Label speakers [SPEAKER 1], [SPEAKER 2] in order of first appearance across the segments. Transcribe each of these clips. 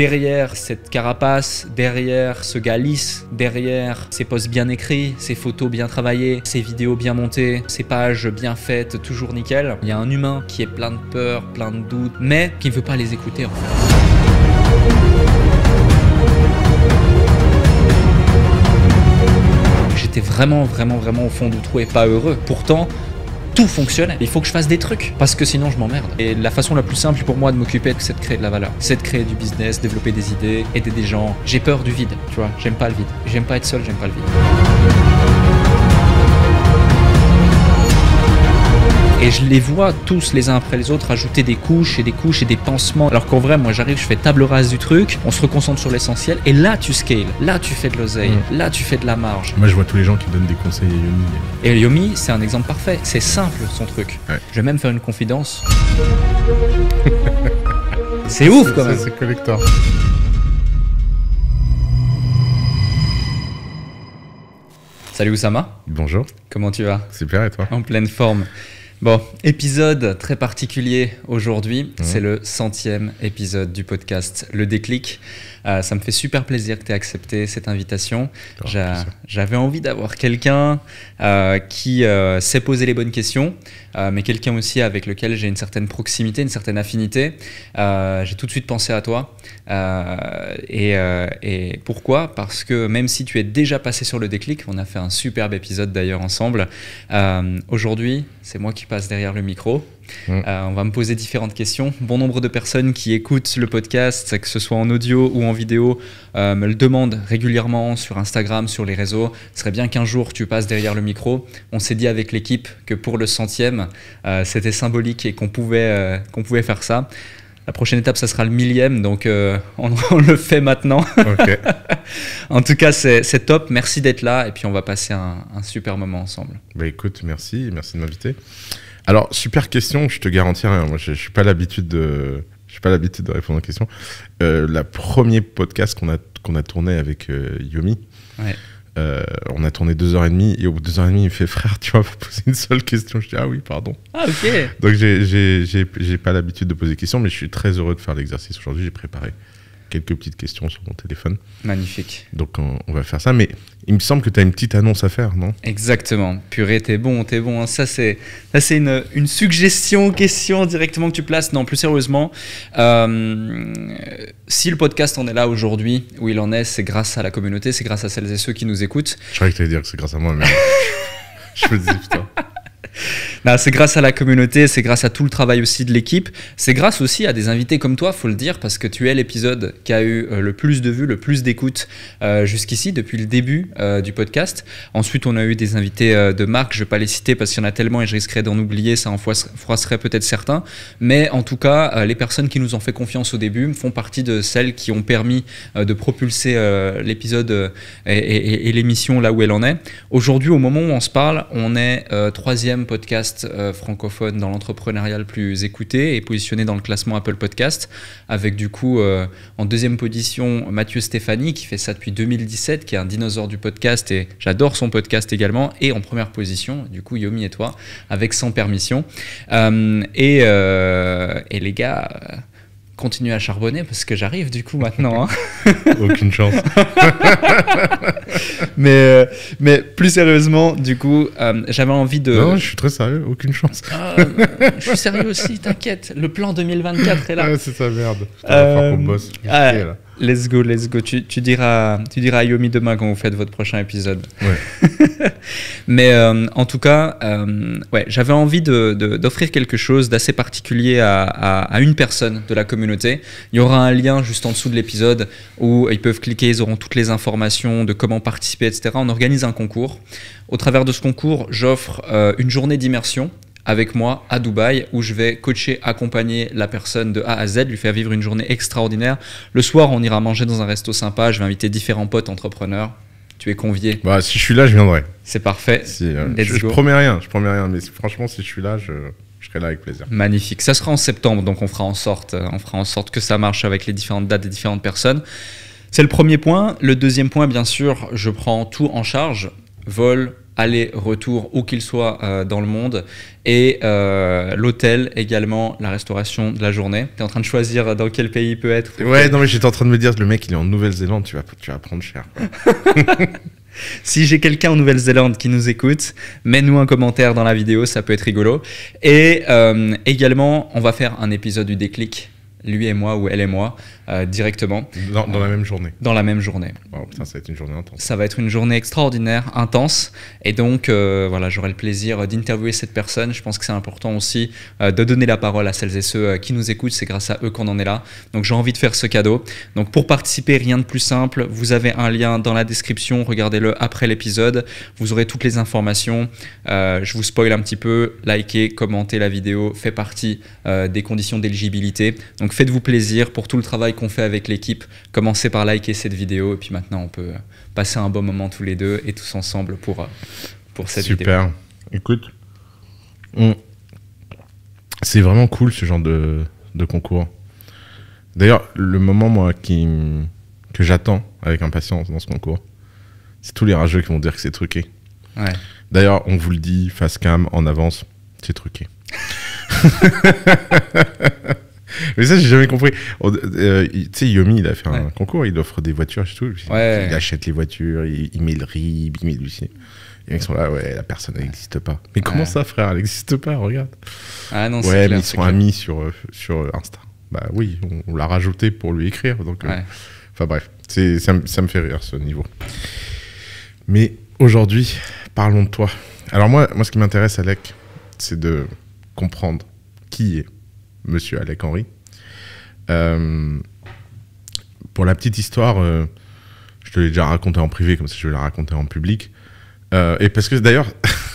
[SPEAKER 1] derrière cette carapace, derrière ce gars derrière ses posts bien écrits, ses photos bien travaillées, ses vidéos bien montées, ses pages bien faites, toujours nickel, il y a un humain qui est plein de peur, plein de doutes, mais qui ne veut pas les écouter en fait. j'étais vraiment, vraiment, vraiment au fond du trou et pas heureux. Pourtant, tout fonctionnait. Il faut que je fasse des trucs parce que sinon je m'emmerde. Et la façon la plus simple pour moi de m'occuper, c'est de créer de la valeur. C'est de créer du business, développer des idées, aider des gens. J'ai peur du vide, tu vois. J'aime pas le vide. J'aime pas être seul, j'aime pas le vide. Et je les vois tous les uns après les autres ajouter des couches et des couches et des pansements. Alors qu'en vrai, moi j'arrive, je fais table rase du truc, on se reconcentre sur l'essentiel et là tu scales, là tu fais de l'oseille, mm. là tu fais de la marge.
[SPEAKER 2] Moi je vois tous les gens qui donnent des conseils à Yomi.
[SPEAKER 1] Et Yomi, c'est un exemple parfait, c'est simple son truc. Je vais même faire une confidence. c'est ouf quand même. C'est collector. Salut Oussama. Bonjour. Comment tu vas Super et toi En pleine forme. Bon, épisode très particulier aujourd'hui. Mmh. C'est le centième épisode du podcast Le Déclic. Euh, ça me fait super plaisir que tu aies accepté cette invitation. Oh, j'avais envie d'avoir quelqu'un euh, qui euh, sait poser les bonnes questions, euh, mais quelqu'un aussi avec lequel j'ai une certaine proximité, une certaine affinité, euh, j'ai tout de suite pensé à toi. Euh, et, pourquoi Parce que même si tu es déjà passé sur le déclic, on a fait un superbe épisode d'ailleurs ensemble, aujourd'hui c'est moi qui passe derrière le micro. Mm. Euh, on va me poser différentes questions. Bon nombre de personnes qui écoutent le podcast, que ce soit en audio ou en vidéo, euh, me le demandent régulièrement sur Instagram, sur les réseaux. Ce serait bien qu'un jour tu passes derrière le micro. On s'est dit avec l'équipe que pour le centième, euh, c'était symbolique et qu'on pouvait, qu'on pouvait faire ça. La prochaine étape, ça sera le millième, donc on, le fait maintenant. en tout cas, c'est top. Merci d'être là et puis on va passer un, super moment ensemble.
[SPEAKER 2] Bah, écoute, merci, merci de m'inviter. Alors, super question, je te garantis rien. Moi, je, ne suis pas l'habitude de, je suis pas l'habitude de répondre aux questions. Euh, la premier podcast qu'on a qu'on a tourné avec euh, Yomi. Euh, on a tourné deux heures et demie et au bout de deux heures et demie il me fait frère tu vas pas poser une seule question je dis ah oui pardon ah ok donc j'ai pas l'habitude de poser des questions mais je suis très heureux de faire l'exercice aujourd'hui j'ai préparé quelques petites questions sur mon téléphone magnifique donc on, on va faire ça mais il me semble que tu as une petite annonce à faire, non
[SPEAKER 1] Exactement. Purée, t'es bon, t'es bon. Hein. Ça, c'est une, une suggestion, question directement que tu places. Non, plus sérieusement, euh, si le podcast en est là aujourd'hui, où il en est, c'est grâce à la communauté, c'est grâce à celles et ceux qui nous écoutent. Je croyais que tu dire que c'est grâce à moi, mais je me dis, putain. c'est grâce à la communauté, c'est grâce à tout le travail aussi de l'équipe, c'est grâce aussi à des invités comme toi, faut le dire, parce que tu es l'épisode qui a eu euh, le plus de vues, le plus d'écoutes euh, jusqu'ici, depuis le début euh, du podcast. Ensuite, on a eu des invités de Marc je ne vais pas les citer parce qu'il y en a tellement et je risquerais d'en oublier, ça en froisserait peut-être certains. Mais en tout cas, les personnes qui nous ont fait confiance au début font partie de celles qui ont permis de propulser l'épisode et l'émission là où elle en est. Aujourd'hui, au moment où on se parle, on est troisième podcast euh, francophone dans l'entrepreneuriat le plus écouté et positionné dans le classement Apple Podcast, avec du coup euh, en deuxième position Mathieu Stéphanie qui fait ça depuis 2017, qui est un dinosaure du podcast et j'adore son podcast également, et en première position du coup Yomi et toi avec Sans Permission. Euh, et, les gars continuer à charbonner parce que j'arrive du coup maintenant. Hein. Aucune chance. mais, euh, mais plus sérieusement, du coup, euh, j'avais envie de. Non, je suis très sérieux, aucune chance. Ah, je suis sérieux aussi, t'inquiète. Le plan 2024 est là.
[SPEAKER 2] c'est sa merde. Euh, faire qu'on bosse.
[SPEAKER 1] Let's go, let's go. Tu, diras, tu diras à Yomi demain quand vous faites votre prochain épisode. Mais euh, en tout cas, euh, ouais, j'avais envie d'offrir de, quelque chose d'assez particulier à, à, une personne de la communauté. Il y aura un lien juste en dessous de l'épisode où ils peuvent cliquer, ils auront toutes les informations de comment participer, etc. On organise un concours. Au travers de ce concours, j'offre euh, une journée d'immersion avec moi à Dubaï où je vais coacher, accompagner la personne de A à Z, lui faire vivre une journée extraordinaire. Le soir, on ira manger dans un resto sympa, je vais inviter différents potes entrepreneurs. Tu es convié.
[SPEAKER 2] Bah, si je suis là, je viendrai. C'est
[SPEAKER 1] parfait. Euh, je, ne promets
[SPEAKER 2] rien, je promets rien, mais franchement, si je suis là, je, serai là avec
[SPEAKER 1] plaisir. Magnifique. Ça sera en septembre, donc on fera en sorte, euh, on fera en sorte que ça marche avec les différentes dates des différentes personnes. C'est le premier point. Le deuxième point, bien sûr, je prends tout en charge vol, aller-retour où qu'il soit euh, dans le monde et euh, l'hôtel également, la restauration de la journée. Tu es en train de choisir euh, dans quel pays il peut être. Ouais, non mais j'étais
[SPEAKER 2] en train de me dire le mec il est en Nouvelle-Zélande, tu vas tu vas prendre cher.
[SPEAKER 1] si j'ai quelqu'un en Nouvelle-Zélande qui nous écoute, mets-nous un commentaire dans la vidéo, ça peut être rigolo. Et également, on va faire un épisode du déclic lui et moi ou elle et moi euh, directement. Dans, la même journée. Dans la même journée. ça va être une journée intense. Ça va être une journée extraordinaire, intense. Et donc, euh, voilà, j'aurai le plaisir euh, d'interviewer cette personne. Je pense que c'est important aussi de donner la parole à celles et ceux qui nous écoutent. C'est grâce à eux qu'on en est là. Donc, j'ai envie de faire ce cadeau. Donc, pour participer, rien de plus simple. Vous avez un lien dans la description. Regardez-le après l'épisode. Vous aurez toutes les informations. je vous spoil un petit peu. Likez, commentez la vidéo. Fait partie des conditions d'éligibilité. Donc, faites-vous plaisir pour tout le travail qu'on fait avec l'équipe. Commencez par liker cette vidéo et puis maintenant on peut passer un bon moment tous les deux et tous ensemble pour, euh, pour cette Super. vidéo. Super.
[SPEAKER 2] Écoute, c'est vraiment cool ce genre de, concours. D'ailleurs, le moment moi qui que j'attends avec impatience dans ce concours, c'est tous les rageux qui vont dire que c'est truqué. D'ailleurs, on vous le dit face cam en avance, c'est truqué. Mais ça, j'ai jamais compris. Euh, tu sais, Yomi, il a fait un concours, il offre des voitures et tout. Il achète les voitures, il, il met le RIB, il met sont là, ouais, la personne n'existe pas. Mais comment ça, frère Elle n'existe pas, regarde. Ah non, Ouais, mais ils sont amis sur, euh, sur euh, Insta. Bah oui, on, l'a rajouté pour lui écrire. Donc, Enfin bref, ça, ça me fait rire ce niveau. Mais aujourd'hui, parlons de toi. Alors moi, moi ce qui m'intéresse, Alec, c'est de comprendre qui est monsieur Alec Henry. Euh, pour la petite histoire, euh, je te l'ai déjà raconté en privé, comme ça je vais la raconter en public. Euh, et parce que d'ailleurs,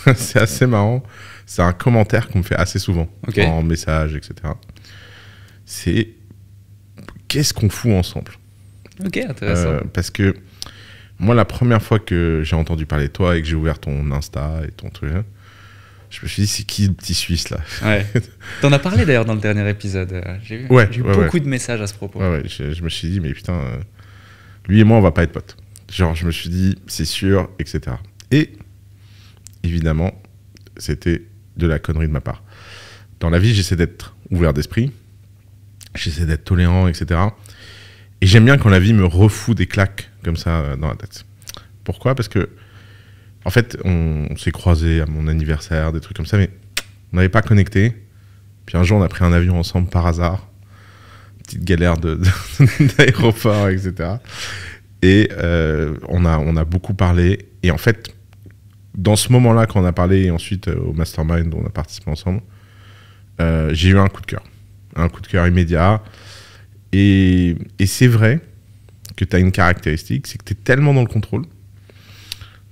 [SPEAKER 2] c'est assez marrant, c'est un commentaire qu'on me fait assez souvent en message, etc. C'est qu'est-ce qu'on fout ensemble Ok, intéressant. parce que moi, la première fois que j'ai entendu parler de toi et que j'ai ouvert ton Insta et ton truc, hein, je me suis dit, c'est qui le petit Suisse là ouais.
[SPEAKER 1] T'en as parlé d'ailleurs dans le dernier épisode. Euh, j'ai eu beaucoup de messages à ce propos.
[SPEAKER 2] Je, je, me suis dit, mais putain, euh, lui et moi, on va pas être potes. Genre, je me suis dit, c'est sûr, etc. Et évidemment, c'était de la connerie de ma part. Dans la vie, j'essaie d'être ouvert d'esprit, j'essaie d'être tolérant, etc. Et j'aime bien quand la vie me refout des claques comme ça euh, dans la tête. Pourquoi Parce que en fait, on, s'est croisés à mon anniversaire, des trucs comme ça, mais on n'avait pas connecté. Puis un jour, on a pris un avion ensemble par hasard. Petite galère d'aéroport, etc. Et euh, on, a, on a beaucoup parlé. Et en fait, dans ce moment-là, quand on a parlé, et ensuite euh, au mastermind dont on a participé ensemble, euh, j'ai eu un coup de cœur. Un coup de cœur immédiat. Et, et c'est vrai que tu as une caractéristique, c'est que tu es tellement dans le contrôle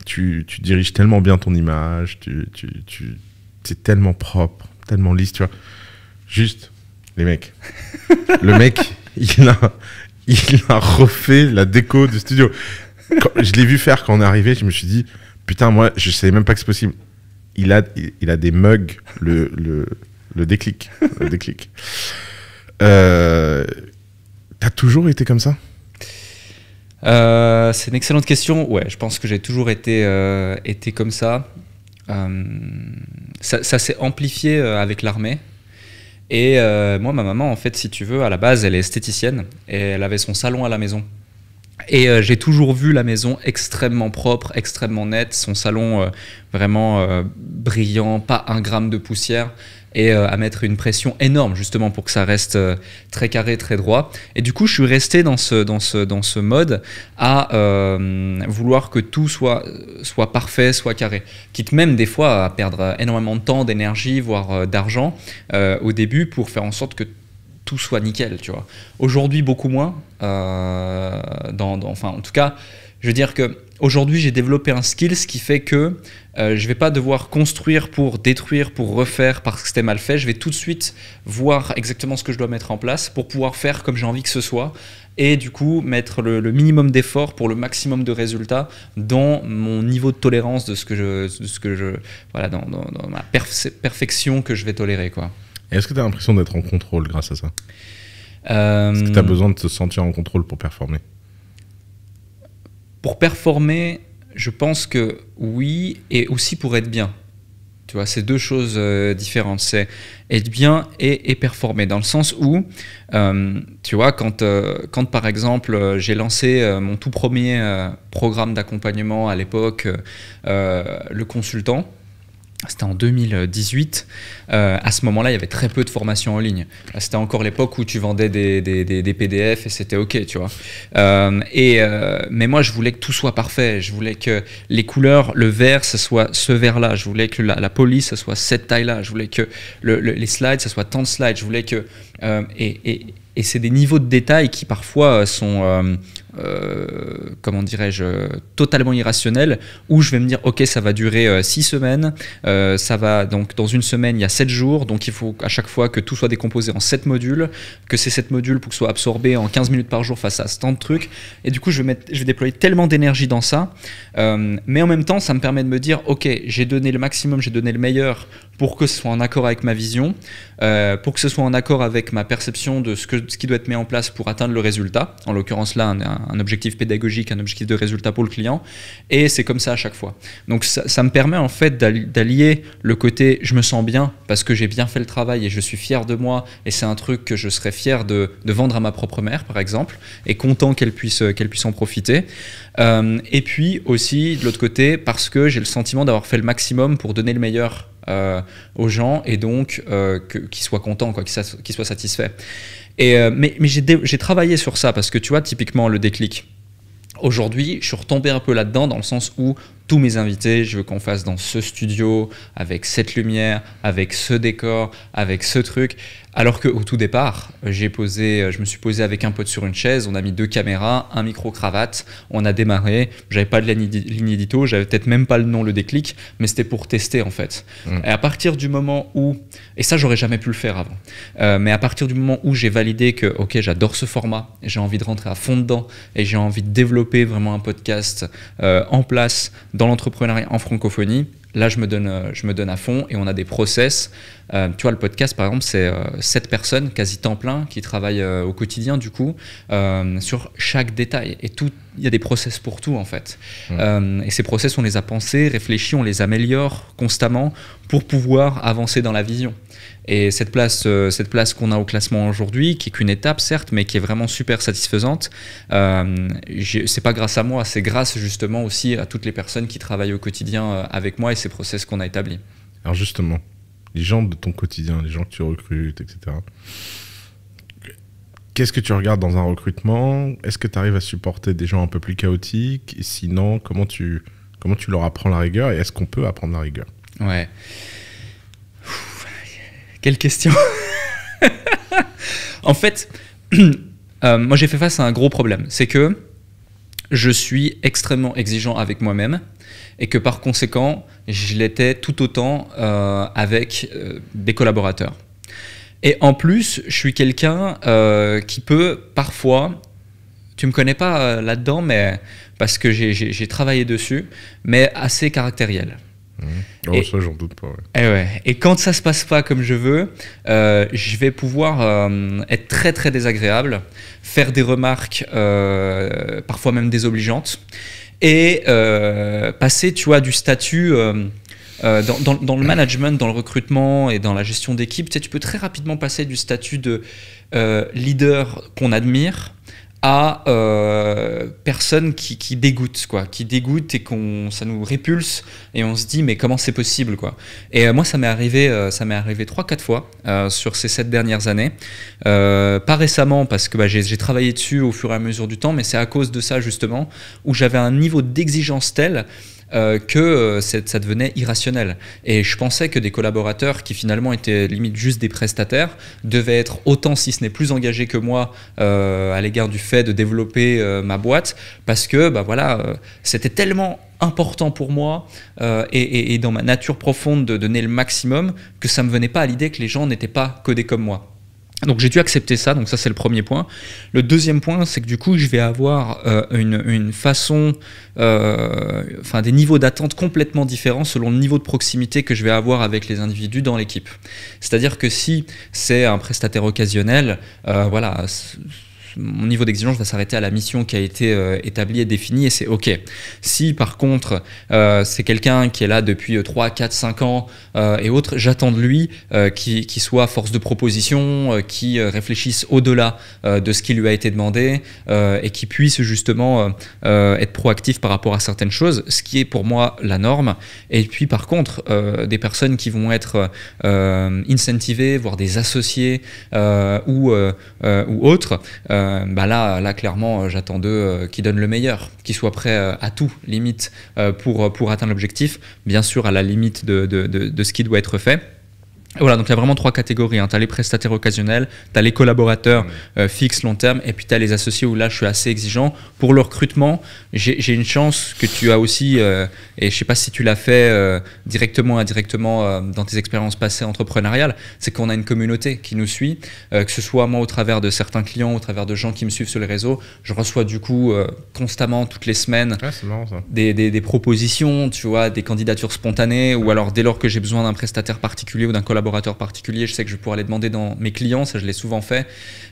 [SPEAKER 2] tu, diriges tellement bien ton image, tu, tellement propre, tellement lisse, tu vois. Juste, les mecs. le mec, il a, il a refait la déco du studio. je l'ai vu faire quand on est arrivé, je me suis dit, putain, moi, je savais même pas que c'est possible. Il a, il, a des mugs, le, déclic. Le déclic. Euh, t'as toujours été comme ça
[SPEAKER 1] euh, c'est une excellente question. Ouais, je pense que j'ai toujours été, euh, été comme euh, ça. ça, s'est amplifié avec l'armée. Et moi, ma maman, en fait, si tu veux, à la base, elle est esthéticienne et elle avait son salon à la maison. Et j'ai toujours vu la maison extrêmement propre, extrêmement nette, son salon vraiment brillant, pas un gramme de poussière et euh, à mettre une pression énorme justement pour que ça reste euh, très carré, très droit. Et du coup, je suis resté dans ce, dans ce, dans ce mode à euh, vouloir que tout soit, soit parfait, soit carré. Quitte même des fois à perdre énormément de temps, d'énergie, voire d'argent au début pour faire en sorte que tout soit nickel, tu vois. Aujourd'hui, beaucoup moins. enfin, en tout cas, je veux dire que aujourd'hui, j'ai développé un skill, ce qui fait que euh, je ne vais pas devoir construire pour détruire, pour refaire parce que c'était mal fait. Je vais tout de suite voir exactement ce que je dois mettre en place pour pouvoir faire comme j'ai envie que ce soit et du coup mettre le, minimum d'efforts pour le maximum de résultats dans mon niveau de tolérance de ce que je, ce que je voilà, dans, ma perfection que je vais tolérer quoi.
[SPEAKER 2] Est-ce que tu as l'impression d'être en contrôle grâce à ça Est-ce que tu as euh, besoin de te sentir en contrôle pour performer
[SPEAKER 1] pour performer, je pense que oui, et aussi pour être bien. Tu vois, c'est deux choses euh, différentes. C'est être bien et, performer, dans le sens où, euh, tu vois, quand, euh, quand par exemple j'ai lancé mon tout premier programme d'accompagnement à l'époque, le consultant, c'était en 2018. Euh, à ce moment-là, il y avait très peu de formations en ligne. Euh, c'était encore l'époque où tu vendais des, PDF et c'était OK, tu vois. Euh, et, mais moi, je voulais que tout soit parfait. Je voulais que les couleurs, le vert, ce soit ce vert-là. Je voulais que la, police, ce soit cette taille-là. Je voulais que les slides, ce soit tant de slides. Je voulais que... et, c'est des niveaux de détails qui parfois sont, euh, comment dirais-je, totalement irrationnel, où je vais me dire, ok, ça va durer 6 euh, semaines, euh, ça va, donc dans une semaine, il y a 7 jours, donc il faut à chaque fois que tout soit décomposé en 7 modules, que ces 7 modules, pour que soient absorbés en 15 minutes par jour face à ce temps de truc et du coup, je vais, je vais déployer tellement d'énergie dans ça, mais en même temps, ça me permet de me dire, ok, j'ai donné le maximum, j'ai donné le meilleur, pour que ce soit en accord avec ma vision, euh, pour que ce soit en accord avec ma perception de ce, que, ce qui doit être mis en place pour atteindre le résultat, en l'occurrence là un, objectif pédagogique, un objectif de résultat pour le client, et c'est comme ça à chaque fois. Donc ça, me permet en fait d'allier le côté je me sens bien parce que j'ai bien fait le travail et je suis fier de moi, et c'est un truc que je serais fier de, vendre à ma propre mère par exemple, et content qu'elle puisse, qu'elle puisse en profiter. Euh, et puis aussi de l'autre côté parce que j'ai le sentiment d'avoir fait le maximum pour donner le meilleur euh, aux gens et donc euh, qu'ils soient contents, quoi, qu'ils, soient satisfaits. Et, euh, mais, mais j'ai, travaillé sur ça parce que tu vois, typiquement le déclic. Aujourd'hui, je suis retombé un peu là-dedans dans le sens où tous mes invités, je veux qu'on fasse dans ce studio, avec cette lumière, avec ce décor, avec ce truc. Alors qu'au tout départ, j'ai posé, je me suis posé avec un pote sur une chaise, on a mis deux caméras, un micro-cravate, on a démarré. J'avais pas de ligne édito, j'avais peut-être même pas le nom, le déclic, mais c'était pour tester en fait. Mmh. Et à partir du moment où, et ça j'aurais jamais pu le faire avant, euh, mais à partir du moment où j'ai validé que, ok, j'adore ce format, j'ai envie de rentrer à fond dedans et j'ai envie de développer vraiment un podcast euh, en place dans l'entrepreneuriat en francophonie, là, je me donne, euh, je me donne à fond et on a des process. Euh, tu vois, le podcast, par exemple, c'est euh, sept personnes, quasi temps plein, qui travaillent au quotidien, du coup, sur chaque détail. Et tout, il y a des process pour tout, en fait. et ces process, on les a pensés, réfléchis, on les améliore constamment pour pouvoir avancer dans la vision. Et cette place, euh, cette place qu'on a au classement aujourd'hui, qui est qu'une étape certes, mais qui est vraiment super satisfaisante, euh, c'est pas grâce à moi, c'est grâce justement aussi à toutes les personnes qui travaillent au quotidien euh, avec moi et ces process qu'on a établis.
[SPEAKER 2] Alors justement, les gens de ton quotidien, les gens que tu recrutes, etc. Qu'est-ce que tu regardes dans un recrutement Est-ce que tu arrives à supporter des gens un peu plus chaotiques et Sinon, comment tu, comment tu leur apprends la rigueur et est-ce qu'on peut apprendre la rigueur Ouais. Quelle question
[SPEAKER 1] En fait, euh, moi j'ai fait face à un gros problème. C'est que je suis extrêmement exigeant avec moi-même et que par conséquent, je l'étais tout autant euh, avec euh, des collaborateurs. Et en plus, je suis quelqu'un qui peut parfois tu me connais pas là-dedans, mais parce que j'ai travaillé dessus, mais assez caractériel. Mmh. et, oh, j'en doute pas. Eh ouais. Et, quand ça se passe pas comme je veux, euh, je vais pouvoir euh, être très très désagréable, faire des remarques euh, parfois même désobligeantes et passer, tu vois, du statut. Dans, le management, dans le recrutement et dans la gestion d'équipe, tu, tu peux très rapidement passer du statut de leader qu'on admire à euh, personnes qui, dégoûte quoi, qui dégoûte et qu'on, ça nous répulse et on se dit mais comment c'est possible, quoi. Et euh, moi ça m'est arrivé, euh, ça m'est arrivé trois quatre fois sur ces sept dernières années, pas récemment parce que bah, j'ai travaillé dessus au fur et à mesure du temps, mais c'est à cause de ça justement où j'avais un niveau d'exigence tel euh, que euh, ça devenait irrationnel. Et je pensais que des collaborateurs qui finalement étaient limite juste des prestataires devaient être autant, si ce n'est plus engagés que moi, euh, à l'égard du fait de développer ma boîte, parce que bah voilà, c'était tellement important pour moi et, dans ma nature profonde de donner le maximum que ça ne me venait pas à l'idée que les gens n'étaient pas codés comme moi. Donc j'ai dû accepter ça, donc ça c'est le premier point. Le deuxième point, c'est que du coup je vais avoir euh, une, façon, euh, enfin des niveaux d'attente complètement différents selon le niveau de proximité que je vais avoir avec les individus dans l'équipe. C'est-à-dire que si c'est un prestataire occasionnel, euh, voilà mon niveau d'exigence va s'arrêter à la mission qui a été euh, établie et définie et c'est OK. Si par contre euh, c'est quelqu'un qui est là depuis 3, 4, 5 ans euh, et autres, j'attends de lui qu'il soit force de proposition, qui réfléchisse au-delà de ce qui lui a été demandé et qui puisse justement être proactif par rapport à certaines choses, ce qui est pour moi la norme. Et puis par contre, des personnes qui vont être incentivées, voire des associés ou, ou autres, euh, bah là, là, clairement, euh, j'attends d'eux euh, qui qu'ils donnent le meilleur, qu'ils soient prêts à tout, limite, pour, atteindre l'objectif, bien sûr, à la limite de ce qui doit être fait. Voilà, donc il y a vraiment trois catégories. Hein. t'as Tu as les prestataires occasionnels, tu as les collaborateurs euh, fixes, long terme, et puis tu as les associés où là je suis assez exigeant. Pour le recrutement, j'ai une chance que tu as aussi, euh, et je sais pas si tu l'as fait directement, euh, directement, indirectement dans tes expériences passées entrepreneuriales, c'est qu'on a une communauté qui nous suit, que ce soit moi au travers de certains clients, au travers de gens qui me suivent sur les réseaux. Je reçois du coup constamment, toutes les semaines, des, propositions, tu vois, des candidatures spontanées, ou alors dès lors que j'ai besoin d'un prestataire particulier ou d'un collaborateur collaborateurs particulier, Je sais que je pourrais les demander dans mes clients, ça je l'ai souvent fait,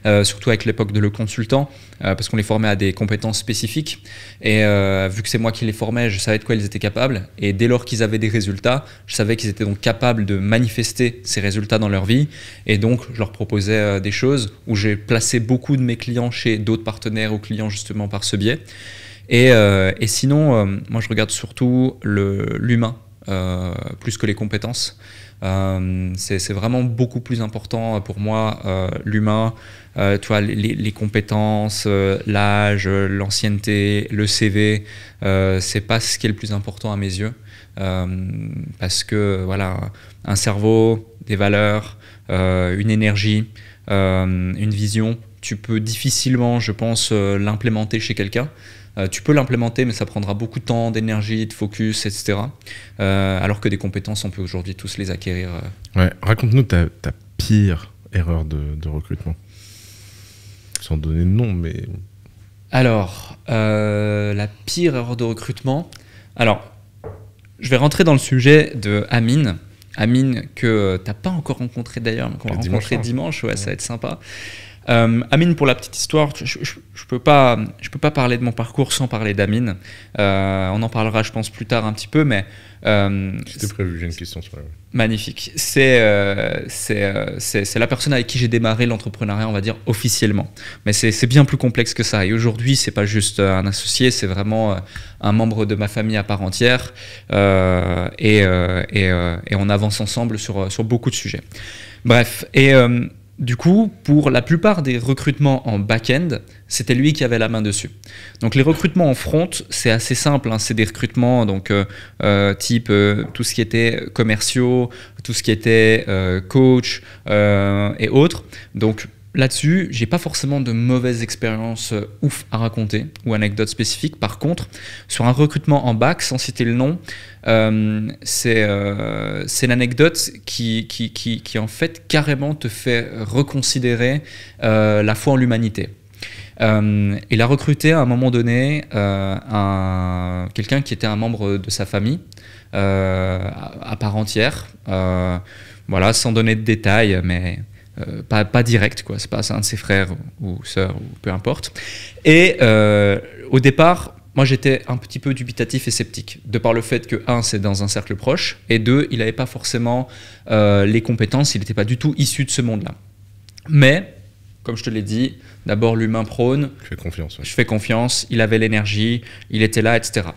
[SPEAKER 1] euh, surtout avec l'époque de le consultant, euh, parce qu'on les formait à des compétences spécifiques. Et euh, vu que c'est moi qui les formais, je savais de quoi ils étaient capables. Et dès lors qu'ils avaient des résultats, je savais qu'ils étaient donc capables de manifester ces résultats dans leur vie. Et donc je leur proposais des choses où j'ai placé beaucoup de mes clients chez d'autres partenaires ou clients justement par ce biais. Et, sinon, moi je regarde surtout l'humain plus que les compétences. Euh, c'est vraiment beaucoup plus important euh, pour moi, euh, l'humain, euh, les, les compétences, l'âge, l'ancienneté, le CV, c'est pas ce qui est le plus important à mes yeux. parce que voilà, un cerveau, des valeurs, une énergie, une vision, tu peux difficilement, je pense, l'implémenter chez quelqu'un. Euh, tu peux l'implémenter, mais ça prendra beaucoup de temps, d'énergie, de focus, etc. Euh, alors que des compétences, on peut aujourd'hui tous les acquérir.
[SPEAKER 2] Euh. Raconte-nous ta, pire erreur de, recrutement. Sans donner de nom, mais.
[SPEAKER 1] Alors, la pire erreur de recrutement. Alors, je vais rentrer dans le sujet de Amine. Amine, que t'as pas encore rencontré d'ailleurs, mais qu'on ah, va rencontrer hein. dimanche, ça va être sympa. Euh, Amine, pour la petite histoire, je ne peux, pas, peux pas parler de mon parcours sans parler d'Amine. Euh, on en parlera, je pense, plus tard un petit peu, mais... Euh,
[SPEAKER 2] C'était prévu, j'ai une question sur la...
[SPEAKER 1] Magnifique. C'est c'est la personne avec qui j'ai démarré l'entrepreneuriat, on va dire, officiellement. Mais c'est bien plus complexe que ça. Et aujourd'hui, c'est pas juste un associé, c'est vraiment un membre de ma famille à part entière. Et, on avance ensemble sur, sur beaucoup de sujets. Bref, et... Du coup, pour la plupart des recrutements en back-end, c'était lui qui avait la main dessus. Donc les recrutements en front, c'est assez simple. Hein. C'est des recrutements donc euh, euh, type euh, tout ce qui était commerciaux, tout ce qui était coach et autres. Donc Là-dessus, j'ai pas forcément de mauvaises expériences euh, ouf à raconter ou anecdotes spécifiques. Par contre, sur un recrutement en bac, sans citer le nom, euh, c'est euh, l'anecdote qui, qui, qui, en fait carrément te fait reconsidérer euh, la foi en l'humanité. il a recruté à un moment donné quelqu'un qui était un membre de sa famille à, à part entière. voilà, sans donner de détails, mais euh, pas, direct, quoi. C'est pas un de ses frères ou, sœurs ou peu importe. Et euh, au départ, moi j'étais un petit peu dubitatif et sceptique, de par le fait que, un, c'est dans un cercle proche, et deux, il n'avait pas forcément euh, les compétences, il n'était pas du tout issu de ce monde-là. Mais, comme je te l'ai dit, d'abord l'humain prône. Je fais confiance. Je fais confiance, il avait l'énergie, il était là, etc.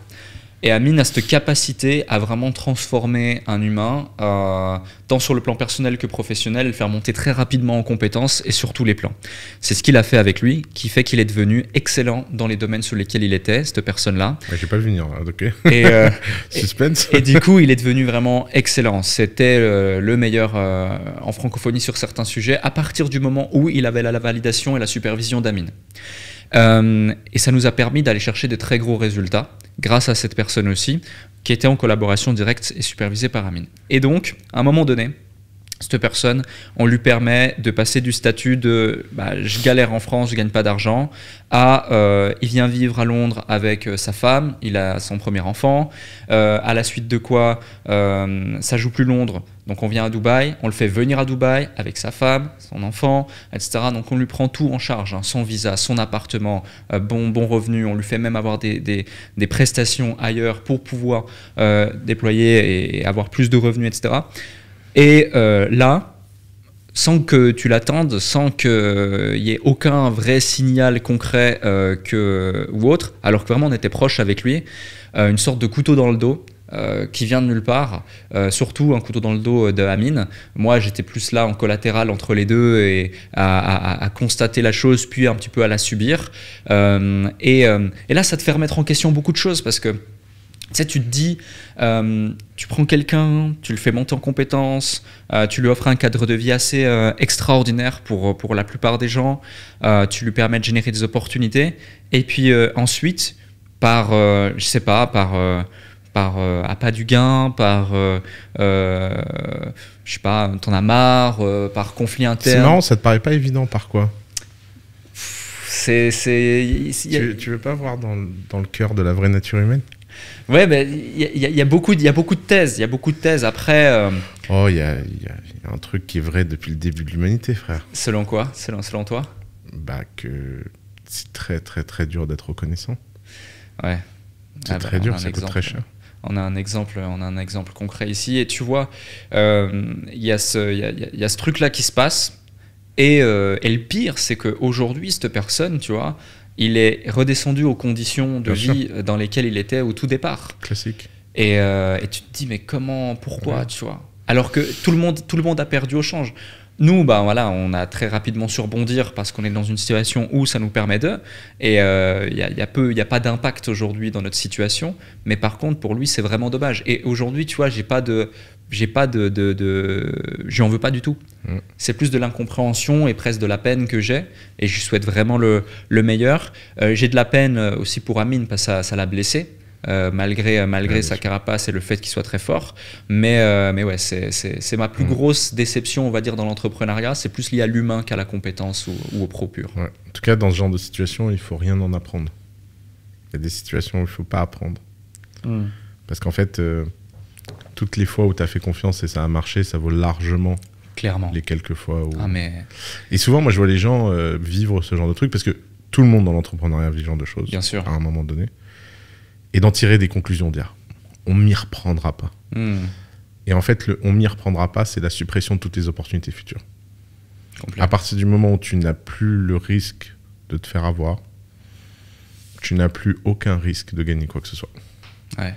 [SPEAKER 1] Et Amine a cette capacité à vraiment transformer un humain, euh, tant sur le plan personnel que professionnel, le faire monter très rapidement en compétences et sur tous les plans. C'est ce qu'il a fait avec lui, qui fait qu'il est devenu excellent dans les domaines sur lesquels il était, cette personne-là. Ouais, J'ai pas venir, hein, ok. Et, euh, Suspense. Et, du coup, il est devenu vraiment excellent. C'était euh, le meilleur en francophonie sur certains sujets, à partir du moment où il avait la validation et la supervision d'Amine. Euh, et ça nous a permis d'aller chercher des très gros résultats grâce à cette personne aussi, qui était en collaboration directe et supervisée par Amine. Et donc, à un moment donné, cette personne, on lui permet de passer du statut de bah, je galère en France, je gagne pas d'argent, à euh, il vient vivre à Londres avec euh, sa femme, il a son premier enfant, euh, à la suite de quoi ça joue plus Londres, donc on vient à Dubaï, on le fait venir à Dubaï avec sa femme, son enfant, etc. Donc on lui prend tout en charge, hein, son visa, son appartement, bon, bon revenu, on lui fait même avoir des prestations ailleurs pour pouvoir déployer et avoir plus de revenus, etc. Et euh, là, sans que tu l'attendes, sans qu'il n'y euh, ait aucun vrai signal concret euh, que, ou autre, alors que vraiment on était proche avec lui, une sorte de couteau dans le dos. qui vient de nulle part, surtout un couteau dans le dos de Amine. Moi, j'étais plus là en collatéral entre les deux et à, constater la chose, puis un petit peu à la subir. Et, et, là, ça te fait remettre en question beaucoup de choses parce que tu tu te dis, euh, tu prends quelqu'un, tu le fais monter en compétences, euh, tu lui offres un cadre de vie assez euh, extraordinaire pour, pour la plupart des gens, tu lui permets de générer des opportunités, et puis ensuite, par, je sais pas, par, par à pas du gain, par, je sais pas, t'en as marre, par conflit interne. C'est marrant,
[SPEAKER 2] ça te paraît pas évident, par quoi
[SPEAKER 1] c'est, tu, tu, veux pas
[SPEAKER 2] voir dans, dans le cœur de la vraie nature humaine Ouais, mais il y, y, a beaucoup de thèses. Il y a beaucoup de thèses. Après. Oh, il y, a, un truc qui est vrai depuis le début de l'humanité, frère.
[SPEAKER 1] Selon quoi selon, toi Bah,
[SPEAKER 2] que c'est très, très, très dur d'être reconnaissant. Ouais. C'est très dur, ça coûte très cher
[SPEAKER 1] on a un exemple, on un exemple concret ici. Et tu vois, il y a ce, truc-là qui se passe. Et, et le pire, c'est que aujourd'hui, cette personne, tu vois, il est redescendu aux conditions de vie euh, dans lesquelles il était au tout départ. Classique. Et, euh, tu te dis, mais comment, pourquoi, tu vois Alors que tout le, monde, tout le monde a perdu au change. Nous, bah, voilà, on a très rapidement surbondir parce qu'on est dans une situation où ça nous permet de. Et euh, il n'y a, y a, a pas d'impact aujourd'hui dans notre situation. Mais par contre, pour lui, c'est vraiment dommage. Et aujourd'hui, tu vois, j'ai pas de j'ai pas de, de, j'en veux pas du tout. Mm. C'est plus de l'incompréhension et presque de la peine que j'ai, et je souhaite vraiment le, le meilleur. Euh, j'ai de la peine euh, aussi pour Amine parce que ça, l'a blessé. Euh, malgré, malgré ah, sa carapace et le fait qu'il soit très fort. Mais, mais ouais, c'est ma plus mm. grosse déception, on va dire, dans l'entrepreneuriat. C'est plus lié à l'humain qu'à la compétence ou, au pro pur.
[SPEAKER 2] En tout cas, dans ce genre de situation, il faut rien en apprendre. Il y a des situations où il faut pas apprendre. Mm. Parce qu'en fait, toutes les fois où tu as fait confiance et ça a marché, ça vaut largement Clairement. les quelques fois où. Ah, mais... Et souvent, moi, je vois les gens euh, vivre ce genre de truc parce que tout le monde dans l'entrepreneuriat vit ce genre de choses. Bien sûr. À un moment donné. Et d'en tirer des conclusions, dire on m'y reprendra pas. Hmm. Et en fait, le on m'y reprendra pas, c'est la suppression de toutes les opportunités futures. À partir du moment où tu n'as plus le risque de te faire avoir, tu n'as plus aucun risque de gagner quoi que ce soit. Ouais.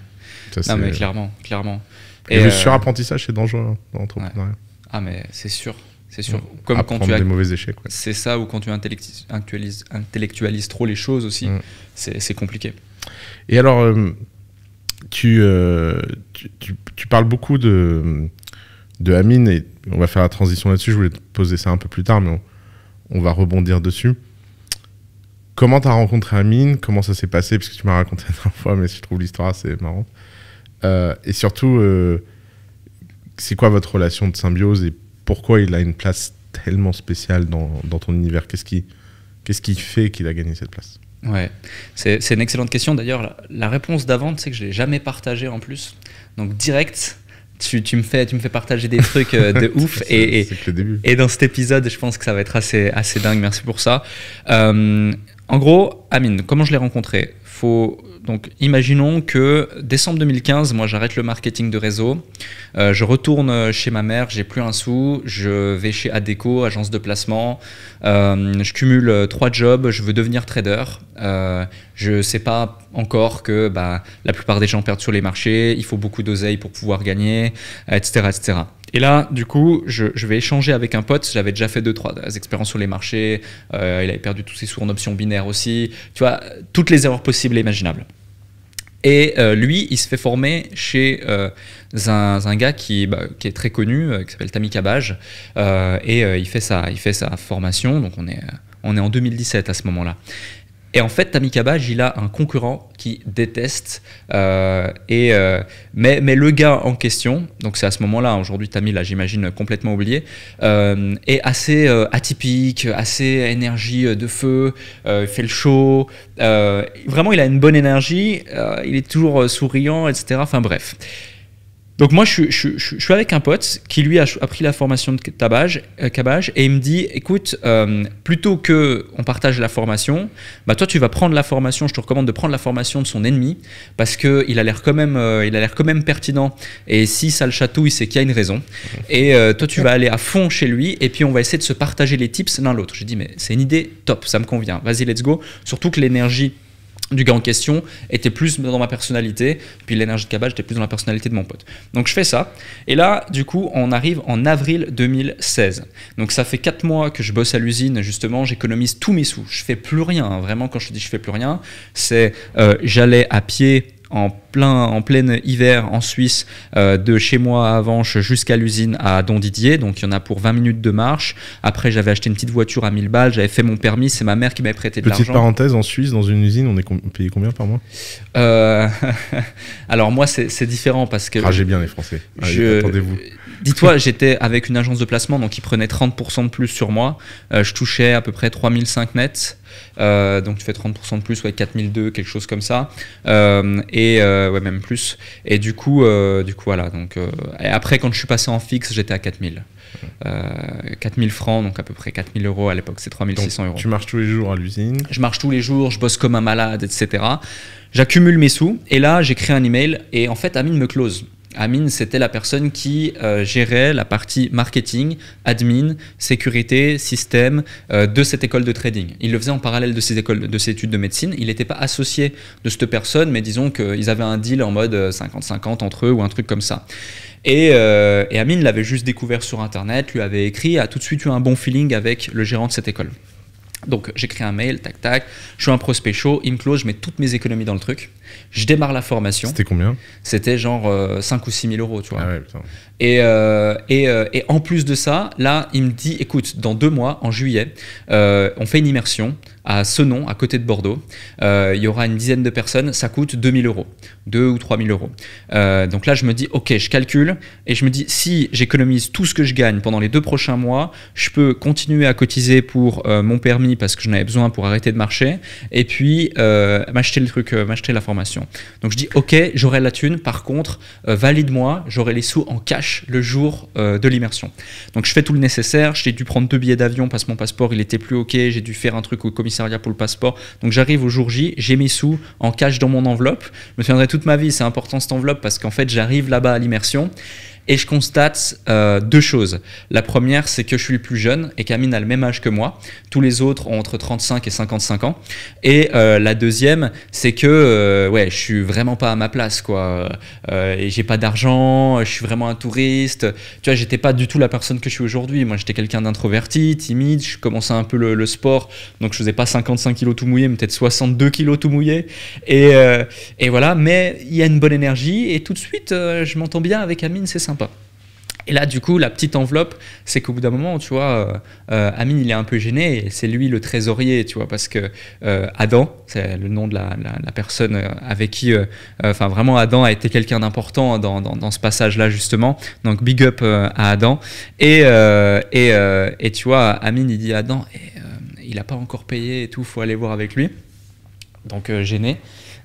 [SPEAKER 2] Ça, non, mais euh, clairement, clairement. Et, le euh, c'est dangereux dans l'entrepreneuriat. Ah,
[SPEAKER 1] mais c'est sûr. C'est sûr. Comme quand tu as... des mauvais échecs. C'est ça, ou quand tu intellectualises, trop les choses aussi, mm. c'est compliqué.
[SPEAKER 2] Et alors, euh, euh, tu, tu, parles beaucoup de, de Amine, et on va faire la transition là-dessus. Je voulais te poser ça un peu plus tard, mais on, va rebondir dessus. Comment tu as rencontré Amine Comment ça s'est passé Parce que tu m'as raconté la dernière fois, mais si je trouve l'histoire c'est marrant euh, et surtout, euh, c'est quoi votre relation de symbiose et pourquoi il a une place tellement spéciale dans, ton univers Qu'est-ce qui, qu'est-ce qui fait qu'il a gagné cette place
[SPEAKER 1] Ouais, c'est une excellente question. D'ailleurs, la, réponse d'avant, c'est que je l'ai jamais partagée en plus. Donc direct, tu, me fais, tu me fais partager des trucs euh, de ouf. et, et, dans cet épisode, je pense que ça va être assez, assez dingue. Merci pour ça. en gros, Amine, comment je l'ai rencontré donc imaginons que décembre 2015, moi j'arrête le marketing de réseau, euh, je retourne chez ma mère, j'ai plus un sou, je vais chez Adeco, agence de placement, euh, je cumule trois jobs, je veux devenir trader, Je euh, je sais pas encore que bah, la plupart des gens perdent sur les marchés, il faut beaucoup d'oseille pour pouvoir gagner, etc., etc. Et là, du coup, je, vais échanger avec un pote. J'avais déjà fait deux, trois expériences sur les marchés. Euh, il avait perdu tous ses sous en options binaires aussi. Tu vois, toutes les erreurs possibles et imaginables. Et euh, lui, il se fait former chez euh, un, gars qui, bah, qui, est très connu, qui s'appelle Tammy Cabage. et il, fait sa, il fait sa formation. Donc, on est, on est en 2017 à ce moment-là. Et en fait, Tammy il a un concurrent qui déteste. Euh, et, euh, mais, le gars en question, donc c'est à ce moment-là, aujourd'hui Tamil, là j'imagine complètement oublié, euh, est assez atypique, assez énergie de feu, il fait le show. vraiment, il a une bonne énergie, il est toujours souriant, etc. Enfin bref. Donc moi, je, suis avec un pote qui lui a, appris la formation de tabage, euh, cabage et il me dit, écoute, euh, plutôt que on partage la formation, bah toi tu vas prendre la formation. Je te recommande de prendre la formation de son ennemi parce que il a l'air quand même, euh, il a l'air quand même pertinent. Et si ça le chatouille, c'est qu'il y a une raison. Et toi tu vas aller à fond chez lui et puis on va essayer de se partager les tips l'un l'autre. J'ai dit mais c'est une idée top, ça me convient. Vas-y, let's go. Surtout que l'énergie du gars en question était plus dans ma personnalité, puis l'énergie de cabal, j'étais plus dans la personnalité de mon pote. Donc je fais ça, et là, du coup, on arrive en avril 2016. Donc ça fait 4 mois que je bosse à l'usine, justement, j'économise tous mes sous, je fais plus rien, hein. vraiment, quand je te dis je fais plus rien, c'est euh, j'allais à pied en plein en plein hiver en Suisse euh, de chez moi à Avanche jusqu'à l'usine à Don Didier donc il y en a pour 20 minutes de marche après j'avais acheté une petite voiture à 1000 balles j'avais fait mon permis c'est ma mère qui m'avait prêté de l'argent petite
[SPEAKER 2] parenthèse en Suisse dans une usine on est payé combien par mois
[SPEAKER 1] euh, alors moi c'est différent parce que ah, j'ai bien les français vous Dis-toi, j'étais avec une agence de placement, donc ils prenaient 30% de plus sur moi. Euh, je touchais à peu près 3005 nets. Euh, donc tu fais 30% de plus, ouais, 4002, quelque chose comme ça. Euh, et euh, ouais, même plus. Et du coup, du coup voilà. Donc, et après, quand je suis passé en fixe, j'étais à 4000. 4000 francs, donc à peu près 4000 euros à l'époque, c'est 3600 euros. Tu marches tous les jours à l'usine Je marche tous les jours, je bosse comme un malade, etc. J'accumule mes sous et là, j'écris un email et en fait, Amine me close. Amine, c'était la personne qui euh, gérait la partie marketing, admin, sécurité, système euh, de cette école de trading. Il le faisait en parallèle de ses, écoles, de ses études de médecine. Il n'était pas associé de cette personne, mais disons qu'ils avaient un deal en mode 50-50 euh, entre eux ou un truc comme ça. Et, et Amine l'avait juste découvert sur Internet, lui avait écrit, a tout de suite eu un bon feeling avec le gérant de cette école. Donc j'écris un mail, tac tac, je suis un prospect chaud, il me close, je mets toutes mes économies dans le truc, je démarre la formation. C'était combien C'était genre 5 euh, ou 6 000 euros, tu vois. Ah et, euh, euh, et, en plus de ça, là, il me dit, écoute, dans deux mois, en juillet, on fait une immersion, à ce nom à côté de Bordeaux. Euh, il y aura une dizaine de personnes, ça coûte 2000 euros, 2 ou 3000 euros. Euh, donc là, je me dis, ok, je calcule et je me dis, si j'économise tout ce que je gagne pendant les deux prochains mois, je peux continuer à cotiser pour euh, mon permis parce que j'en avais besoin pour arrêter de marcher et puis m'acheter le truc, m'acheter la formation. Donc je dis, ok, j'aurai la thune, par contre, valide-moi, j'aurai les sous en cash le jour de l'immersion. Donc je fais tout le nécessaire, j'ai dû prendre deux billets d'avion parce que mon passeport il était plus ok, j'ai dû faire un truc au commissaire pour le passeport. Donc j'arrive au jour J, j'ai mes sous en cash dans mon enveloppe. Je me souviendrai toute ma vie, c'est important cette enveloppe parce qu'en fait j'arrive là-bas à l'immersion et je constate euh, deux choses. La première, c'est que je suis le plus jeune et Camille a le même âge que moi. Tous les autres ont entre 35 et 55 ans. Et euh, la deuxième, c'est que je euh, ouais, je suis vraiment pas à ma place quoi. et j'ai pas d'argent, je suis vraiment un touriste. Tu vois, j'étais pas du tout la personne que je suis aujourd'hui. Moi, j'étais quelqu'un d'introverti, timide. Je commençais un peu le, sport, donc je faisais pas 55 kilos tout mouillé, mais peut-être 62 kilos tout mouillé. Et, et voilà. Mais il y a une bonne énergie et tout de suite, je m'entends bien avec Amine, c'est sympa. Et là, du coup, la petite enveloppe, c'est qu'au bout d'un moment, tu vois, Amin euh, euh, Amine, il est un peu gêné, et c'est lui le trésorier, tu vois, parce que euh, Adam, c'est le nom de la, personne avec qui, enfin, vraiment, Adam a été quelqu'un d'important dans, ce passage-là, justement. Donc, big up à Adam. Et, et, et, tu vois, Amine, il dit à Adam, il n'a pas encore payé et tout, faut aller voir avec lui. Donc, gêné.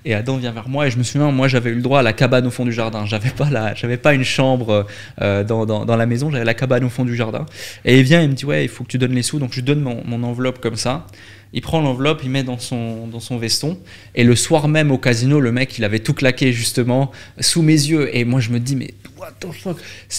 [SPEAKER 1] Et Adam vient vers moi et je me souviens, moi j'avais eu le droit à la cabane au fond du jardin. J'avais pas la, j'avais pas une chambre euh, dans, la maison, j'avais la cabane au fond du jardin. Et il vient et il me dit ouais, il faut que tu donnes les sous. Donc je donne mon, enveloppe comme ça. Il prend l'enveloppe, il met dans son, dans son veston. Et le soir même au casino, le mec, il avait tout claqué justement sous mes yeux. Et moi je me dis mais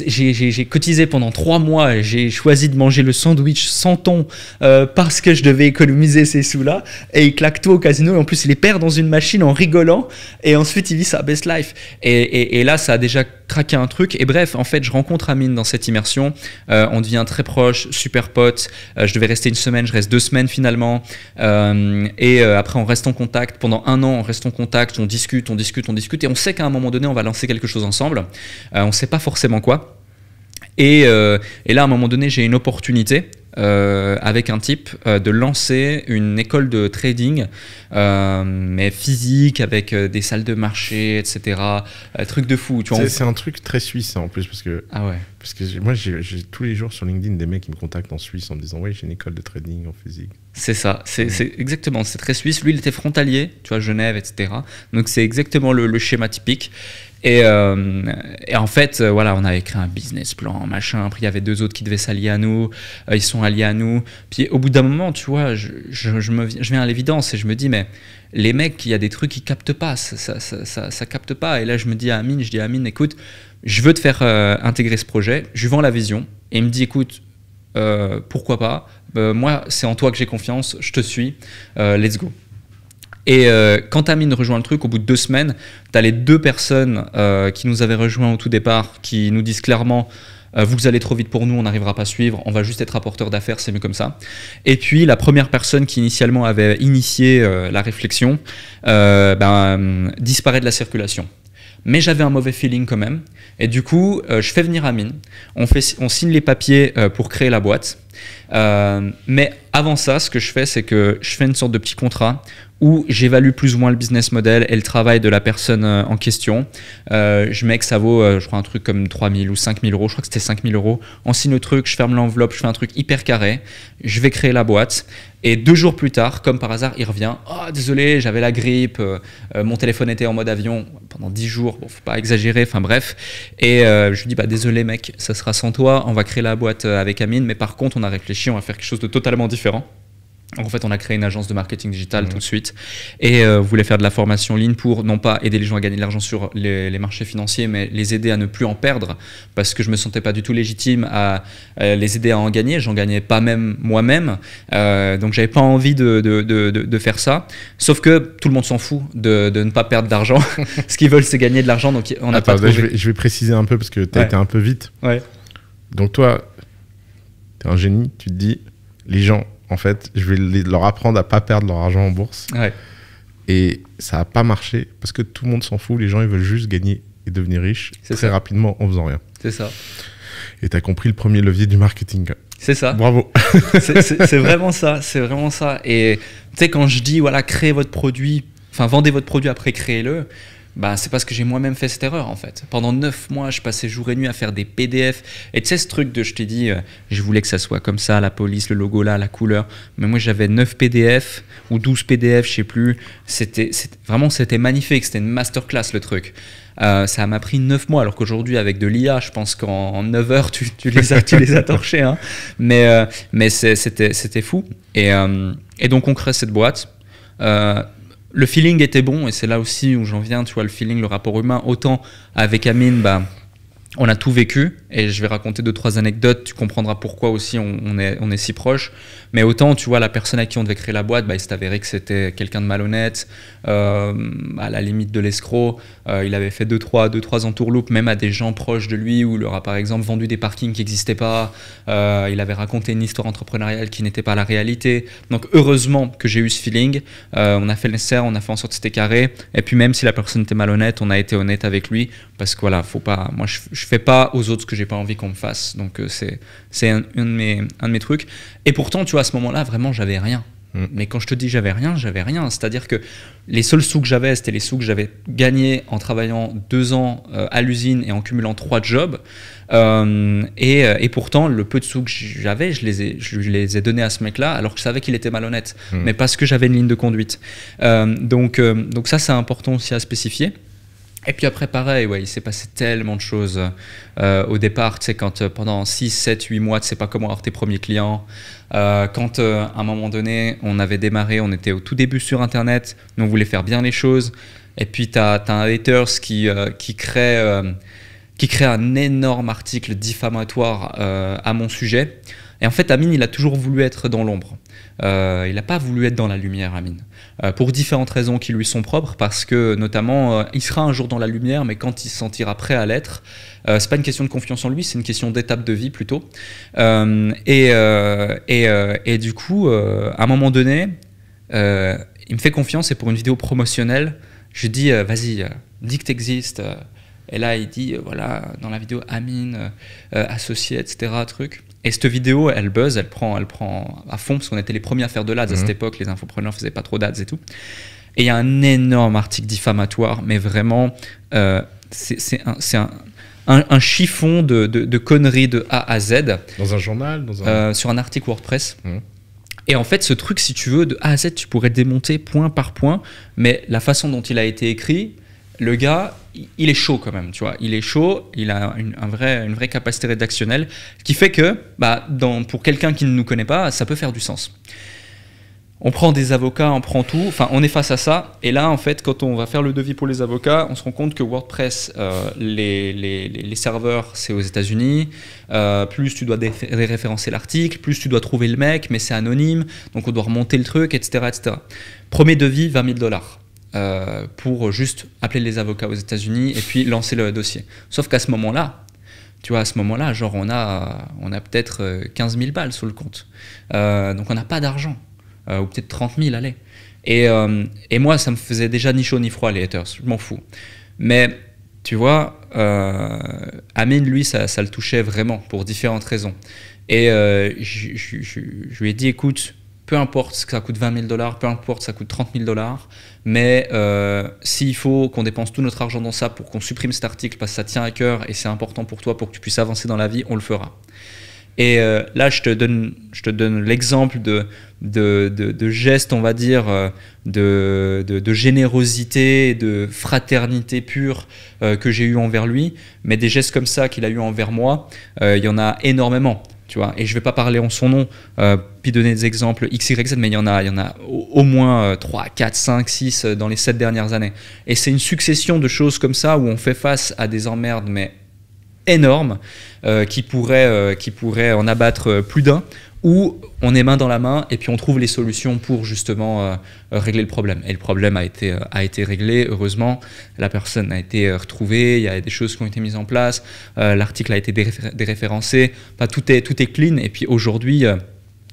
[SPEAKER 1] j'ai cotisé pendant trois mois, j'ai choisi de manger le sandwich sans ton euh, parce que je devais économiser ces sous-là. Et il claque tout au casino et en plus il les perd dans une machine en rigolant. Et ensuite il vit sa best life. Et, là, ça a déjà craqué un truc. Et bref, en fait, je rencontre Amine dans cette immersion. Euh, on devient très proche, super pote. Euh, je devais rester une semaine, je reste deux semaines finalement. et après, on reste en contact. Pendant un an, on reste en contact, on discute, on discute, on discute. Et on sait qu'à un moment donné, on va lancer quelque chose ensemble. on ne sait pas forcément quoi. Euh, et, là, à un moment donné, j'ai une opportunité euh, avec un type euh, de lancer une école de trading, mais physique, avec des salles de marché, etc. truc de fou. C'est un
[SPEAKER 2] truc très suisse hein, en plus, parce que, ah ouais. parce que moi, j'ai tous les jours sur LinkedIn des mecs qui me contactent en Suisse en me disant Ouais, j'ai une école de trading en physique.
[SPEAKER 1] C'est ça, c'est mm. exactement, c'est très suisse. Lui, il était frontalier, tu vois, Genève, etc. Donc, c'est exactement le, schéma typique. Euh, et, en fait, euh, voilà, on avait créé un business plan, machin. Après, il y avait deux autres qui devaient s'allier à nous. Euh, ils sont alliés à nous. Puis au bout d'un moment, tu vois, je, me, je viens à l'évidence et je me dis, mais les mecs, il y a des trucs qui captent pas. Ça, ça, ça, ça, capte pas. Et là, je me dis à Amine, je dis à Amine, écoute, je veux te faire intégrer ce projet. Je lui vends la vision. Et il me dit, écoute, pourquoi pas Moi, c'est en toi que j'ai confiance. Je te suis. let's go. Et euh, quand Amine rejoint le truc, au bout de deux semaines, tu as les deux personnes euh, qui nous avaient rejoints au tout départ qui nous disent clairement euh, vous allez trop vite pour nous, on n'arrivera pas à suivre, on va juste être rapporteur d'affaires, c'est mieux comme ça. Et puis la première personne qui initialement avait initié la réflexion ben, disparaît de la circulation. Mais j'avais un mauvais feeling quand même. Et du coup, je fais venir Amine. On, fait, on signe les papiers pour créer la boîte. mais avant ça, ce que je fais, c'est que je fais une sorte de petit contrat où j'évalue plus ou moins le business model et le travail de la personne euh, en question. Euh, je mets que ça vaut, euh, je crois, un truc comme 3000 ou 5000 euros. Je crois que c'était 5000 euros. On signe le truc, je ferme l'enveloppe, je fais un truc hyper carré. Je vais créer la boîte. Et deux jours plus tard, comme par hasard, il revient. Oh, désolé, j'avais la grippe, mon téléphone était en mode avion pendant 10 jours, bon, faut pas exagérer, enfin bref. Et je lui dis, bah désolé mec, ça sera sans toi, on va créer la boîte avec Amine, mais par contre, on a réfléchi, on va faire quelque chose de totalement différent en fait, on a créé une agence de marketing digital mhm. tout de suite et euh, on voulait faire de la formation ligne pour non pas aider les gens à gagner de l'argent sur les, marchés financiers, mais les aider à ne plus en perdre parce que je me sentais pas du tout légitime à, euh, les aider à en gagner. J'en gagnais pas même moi-même, Donc, euh, donc j'avais pas envie de, faire ça. Sauf que tout le monde s'en fout de, ne pas perdre d'argent. Ce qu'ils veulent, c'est gagner de l'argent. Donc on n'a pas. Trouvé. Je,
[SPEAKER 2] vais, préciser un peu parce que tu as été un peu vite. Ouais. Donc toi, tu es un génie. Tu te dis, les gens en fait, je vais leur apprendre à pas perdre leur argent en bourse. Et ça n'a pas marché parce que tout le monde s'en fout. Les gens, ils veulent juste gagner et devenir riches très rapidement en faisant rien. C'est ça. Et tu as compris le premier levier du marketing. C'est ça. Bravo. c'est vraiment
[SPEAKER 1] ça. C'est vraiment ça. Et tu sais, quand je dis, voilà, créez votre produit, enfin, vendez votre produit après créez-le, bah, c'est parce que j'ai moi-même fait cette erreur en fait. Pendant neuf mois, je passais jour et nuit à faire des PDF. Et tu sais, ce truc de je t'ai dit, euh, je voulais que ça soit comme ça, la police, le logo là, la couleur. Mais moi, j'avais neuf PDF ou 12 PDF, je sais plus. C'était Vraiment, c'était magnifique. C'était une masterclass le truc. Euh, ça m'a pris 9 mois, alors qu'aujourd'hui, avec de l'IA, je pense qu'en 9 heures, tu, tu, les as, tu les as torchés. Hein. Mais, euh, mais c'était fou. Et, euh, et donc, on crée cette boîte. Euh, le feeling était bon et c'est là aussi où j'en viens, tu vois, le feeling, le rapport humain. Autant avec Amine, bah, on a tout vécu et je vais raconter deux trois anecdotes. Tu comprendras pourquoi aussi on, est on est si proche. Mais autant tu vois la personne à qui on devait créer la boîte, bah, il s'est avéré que c'était quelqu'un de malhonnête, euh, à la limite de l'escroc. Euh, il avait fait deux trois deux trois entourloupes même à des gens proches de lui où il leur a par exemple vendu des parkings qui n'existaient pas. Euh, il avait raconté une histoire entrepreneuriale qui n'était pas la réalité. Donc heureusement que j'ai eu ce feeling. on a fait le nécessaire, on a fait en sorte que c'était carré. Et puis même si la personne était malhonnête, on a été honnête avec lui parce que voilà, faut pas, moi je, fais pas aux autres ce que j'ai pas envie qu'on me fasse, donc euh, c'est c'est un, de mes, un de mes trucs. Et pourtant, tu vois, à ce moment-là, vraiment, j'avais rien. Mm. Mais quand je te dis j'avais rien, j'avais rien. C'est-à-dire que les seuls sous que j'avais, c'était les sous que j'avais gagnés en travaillant deux ans euh, à l'usine et en cumulant trois jobs. Euh, et, pourtant, le peu de sous que j'avais, je les ai, je les ai donnés à ce mec-là, alors que je savais qu'il était malhonnête, mm. mais parce que j'avais une ligne de conduite. donc, donc ça, c'est important aussi à spécifier. Et puis après, pareil, ouais, il s'est passé tellement de choses. Euh, au départ, tu sais, quand euh, pendant 6, 7, 8 mois, tu sais pas comment avoir tes premiers clients. Euh, quand euh, à un moment donné, on avait démarré, on était au tout début sur Internet, nous on voulait faire bien les choses. Et puis, tu as, un haters qui, euh, qui crée. qui crée un énorme article diffamatoire à mon sujet. Et en fait, Amine, il a toujours voulu être dans l'ombre. Euh, il n'a pas voulu être dans la lumière, Amine, euh, pour différentes raisons qui lui sont propres, parce que notamment, euh, il sera un jour dans la lumière, mais quand il se sentira prêt à l'être, c'est pas une question de confiance en lui, c'est une question d'étape de vie plutôt. Et, du coup, à un moment donné, il me fait confiance et pour une vidéo promotionnelle, je dis, vas-y, dis que existes », Et là, il dit, voilà, dans la vidéo, Amine, associé, etc., truc. Et cette vidéo, elle buzz, elle prend, elle prend à fond, parce qu'on était les premiers à faire de l'ads à cette mhm. époque, les infopreneurs faisaient pas trop d'ads et tout. Et il y a un énorme article diffamatoire, mais vraiment, euh, c'est un, chiffon de, conneries de A à Z.
[SPEAKER 2] Dans un journal euh,
[SPEAKER 1] Sur un article WordPress. Mhm. Et en fait, ce truc, si tu veux, de A à Z, tu pourrais démonter point par point, mais la façon dont il a été écrit, le gars, il est chaud quand même, tu vois. Il est chaud, il a une, un vrai, vraie capacité rédactionnelle qui fait que, bah, pour quelqu'un qui ne nous connaît pas, ça peut faire du sens. On prend des avocats, on prend tout, enfin on est face à ça. Et là, en fait, quand on va faire le devis pour les avocats, on se rend compte que WordPress, euh, les, serveurs, c'est aux États-Unis. Euh, plus tu dois référencer l'article, plus tu dois trouver le mec, mais c'est anonyme, donc on doit remonter le truc, etc. etc. Premier devis, 20 000 dollars. Euh, pour juste appeler les avocats aux États-Unis et puis lancer le dossier. Sauf qu'à ce moment-là, tu vois, à ce moment-là, genre on a, on a peut-être 15 euh, 000 balles sur le compte. Euh, donc on n'a pas d'argent, ou peut-être 30 000, allez. Et, et, moi, ça me faisait déjà ni chaud ni froid, les haters, je m'en fous. Mais tu vois, Amine, lui, ça, le touchait vraiment pour différentes raisons. Et je lui ai dit, écoute, peu importe que ça coûte 20 000 dollars, peu importe que ça coûte 30 000 dollars, mais euh, s'il faut qu'on dépense tout notre argent dans ça pour qu'on supprime cet article parce que ça tient à cœur et c'est important pour toi pour que tu puisses avancer dans la vie, on le fera. Et euh, là, je te donne, je te donne l'exemple de gestes, on va dire, euh, de, générosité, de fraternité pure que j'ai eu envers lui. Mais des gestes comme ça qu'il a eu envers moi, il y en a énormément vois. Et je vais pas parler en son nom, euh, puis donner des exemples X, Y, Z, mais il y en a, il y en a au, moins 3, 4, 5, 6 dans les 7 dernières années. Et c'est une succession de choses comme ça où on fait face à des emmerdes, mais énormes, euh, qui pourraient euh, qui en abattre plus d'un où on est main dans la main et puis on trouve les solutions pour justement euh, régler le problème. Et le problème a été, euh, a été réglé, heureusement, la personne a été euh, retrouvée, il y a des choses qui ont été mises en place, l'article a été déréférencé, Pas tout, est, tout est clean et puis aujourd'hui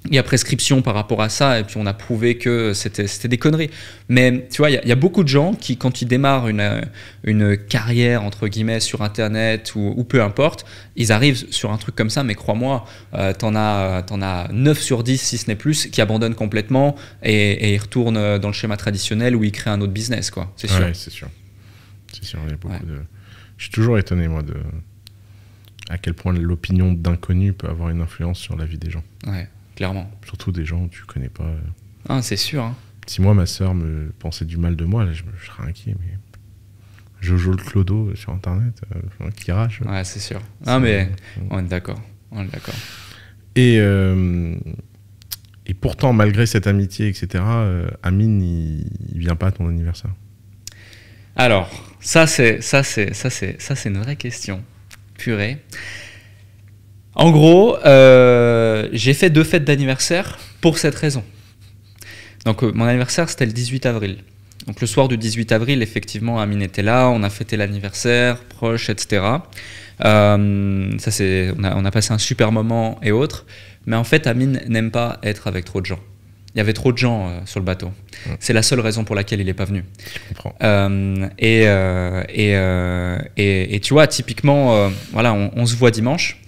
[SPEAKER 1] il y a prescription par rapport à ça, et puis on a prouvé que c'était des conneries. Mais tu vois, il y, a beaucoup de gens qui, quand ils démarrent une, carrière, entre guillemets, sur Internet ou, peu importe, ils arrivent sur un truc comme ça, mais crois-moi, euh, t'en as, en as 9 sur 10, si ce n'est plus, qui abandonnent complètement et, ils retournent dans le schéma traditionnel où ils créent un autre business, quoi. C'est sûr.
[SPEAKER 2] c'est sûr. C'est sûr, Je suis toujours étonné, moi, de à quel point l'opinion d'inconnu peut avoir une influence sur la vie des gens. Ouais. Surtout des gens que tu connais pas.
[SPEAKER 1] Ah, c'est sûr. Hein.
[SPEAKER 2] Si moi, ma soeur me pensait du mal de moi, là, je, serais inquiet, mais. Jojo le clodo euh, sur internet, euh, qui rage. c'est sûr. Ah, mais on est d'accord. On est d'accord. Et, euh, pourtant, malgré cette amitié, etc., Amine, il, il, vient pas à ton anniversaire.
[SPEAKER 1] Alors, ça, c'est ça, c'est ça, c'est ça, c'est une vraie question, purée. En gros, euh, j'ai fait deux fêtes d'anniversaire pour cette raison. Donc euh, mon anniversaire, c'était le 18 avril. Donc le soir du 18 avril, effectivement, Amine était là, on a fêté l'anniversaire, proche, etc. Euh, ça, c'est, on, a, passé un super moment et autres. Mais en fait, Amine n'aime pas être avec trop de gens. Il y avait trop de gens sur le bateau. C'est la seule raison pour laquelle il n'est pas venu. Je comprends. et, tu vois, typiquement, voilà, on, se voit dimanche.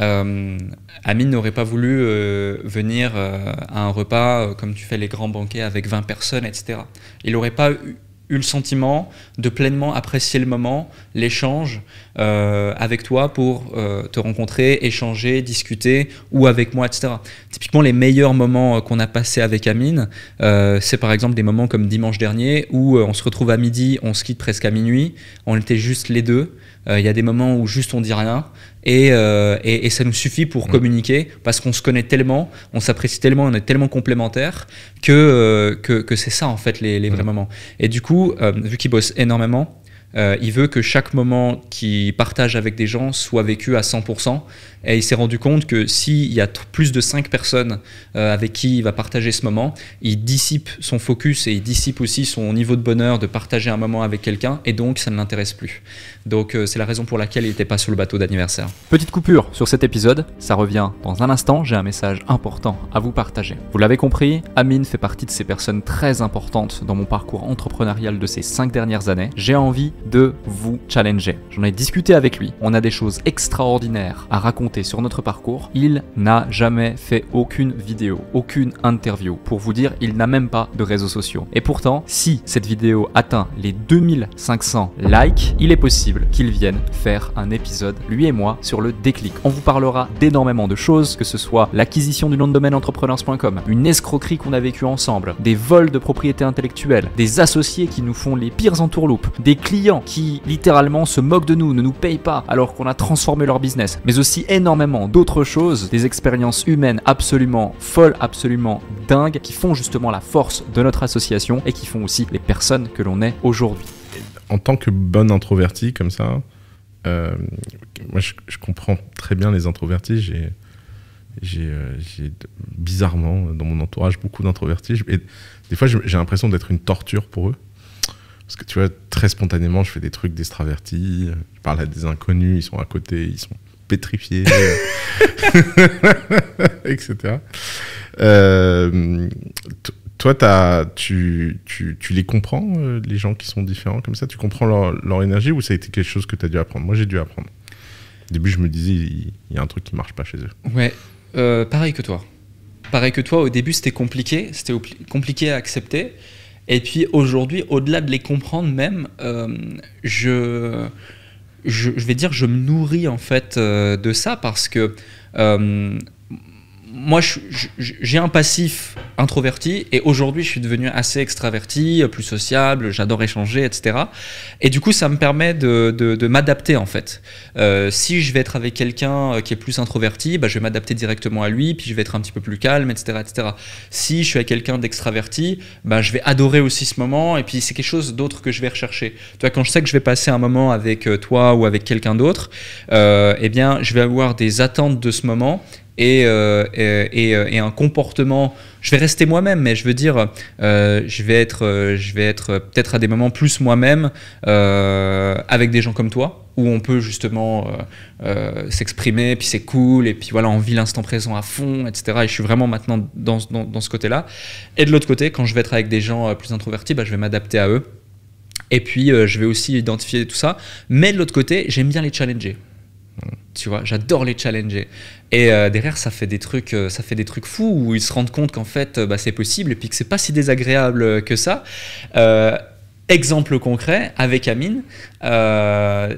[SPEAKER 1] Euh, Amine n'aurait pas voulu euh, venir euh, à un repas comme tu fais les grands banquets avec 20 personnes, etc. Il n'aurait pas eu, le sentiment de pleinement apprécier le moment, l'échange avec toi pour te rencontrer, échanger, discuter ou avec moi, etc. Typiquement, les meilleurs moments qu'on a passés avec Amine, c'est par exemple des moments comme dimanche dernier où on se retrouve à midi, on se quitte presque à minuit, on était juste les deux. Euh, il y a des moments où juste on dit rien. Et, euh, ça nous suffit pour communiquer parce qu'on se connaît tellement, on s'apprécie tellement, on est tellement complémentaires que, euh, que, c'est ça en fait les, vrais moments. Et du coup, vu qu'il bosse énormément, il veut que chaque moment qu'il partage avec des gens soit vécu à 100% et il s'est rendu compte que s'il y a plus de 5 personnes euh, avec qui il va partager ce moment, il dissipe son focus et il dissipe aussi son niveau de bonheur de partager un moment avec quelqu'un, et donc ça ne l'intéresse plus. Donc euh, c'est la raison pour laquelle il n'était pas sur le bateau d'anniversaire. Petite coupure sur cet épisode, ça revient dans un instant, j'ai un message important à vous partager. Vous l'avez compris, Amine fait partie de ces personnes très importantes dans mon parcours entrepreneurial de ces 5 dernières années. J'ai envie de vous challenger. J'en ai discuté avec lui, on a des choses extraordinaires à raconter sur notre parcours, il n'a jamais fait aucune vidéo, aucune interview. Pour vous dire, il n'a même pas de réseaux sociaux. Et pourtant, si cette vidéo atteint les 2500 likes, il est possible qu'il vienne faire un épisode, lui et moi, sur le déclic. On vous parlera d'énormément de choses, que ce soit l'acquisition du nom de domaine entrepreneurs.com, une escroquerie qu'on a vécue ensemble, des vols de propriété intellectuelle, des associés qui nous font les pires entourloupes, des clients qui littéralement se moquent de nous, ne nous payent pas alors qu'on a transformé leur business, mais aussi énormément énormément d'autres choses, des expériences humaines absolument folles, absolument dingues, qui font justement la force de notre association et qui font aussi les personnes que l'on est aujourd'hui.
[SPEAKER 2] En tant que bonne introvertie comme ça, euh, moi je, comprends très bien les introvertis. J'ai j'ai euh, bizarrement dans mon entourage beaucoup d'introvertis. Et des fois, j'ai l'impression d'être une torture pour eux. Parce que tu vois, très spontanément, je fais des trucs d'extravertis, je parle à des inconnus, ils sont à côté, ils sont pétrifié, euh, etc. Euh, toi, tu, tu, tu, les comprends, euh, les gens qui sont différents comme ça Tu comprends leur, énergie ou ça a été quelque chose que tu as dû apprendre Moi, j'ai dû apprendre. Au début, je me disais, il, y a un truc qui marche pas chez eux.
[SPEAKER 1] Ouais, pareil que toi. Pareil que toi, au début, c'était compliqué. C'était compliqué à accepter. Et puis aujourd'hui, au-delà de les comprendre même, je, je, vais dire, je me nourris en fait euh, de ça parce que euh, moi, j'ai un passif introverti et aujourd'hui, je suis devenu assez extraverti, plus sociable, j'adore échanger, etc. Et du coup, ça me permet de, m'adapter en fait. Euh, si je vais être avec quelqu'un euh, qui est plus introverti, bah, je vais m'adapter directement à lui, puis je vais être un petit peu plus calme, etc. etc. Si je suis avec quelqu'un d'extraverti, bah, je vais adorer aussi ce moment et puis c'est quelque chose d'autre que je vais rechercher. Tu vois, quand je sais que je vais passer un moment avec euh, toi ou avec quelqu'un d'autre, eh bien, je vais avoir des attentes de ce moment euh, euh, et, un comportement. Je vais rester moi-même, mais je veux dire, euh, je vais être, je vais être peut-être à des moments plus moi-même avec des gens comme toi, où on peut justement s'exprimer, puis c'est cool, et puis voilà, on vit l'instant présent à fond, etc. Et je suis vraiment maintenant dans, dans, ce côté-là. Et de l'autre côté, quand je vais être avec des gens plus introvertis, bah, je vais m'adapter à eux. Et puis, je vais aussi identifier tout ça. Mais de l'autre côté, j'aime bien les challenger tu vois. J'adore les challenger. Et euh, derrière, ça fait des trucs, euh, ça fait des trucs fous où ils se rendent compte qu'en fait, euh, bah, c'est possible et puis que c'est pas si désagréable que ça. Exemple concret, avec Amine, on a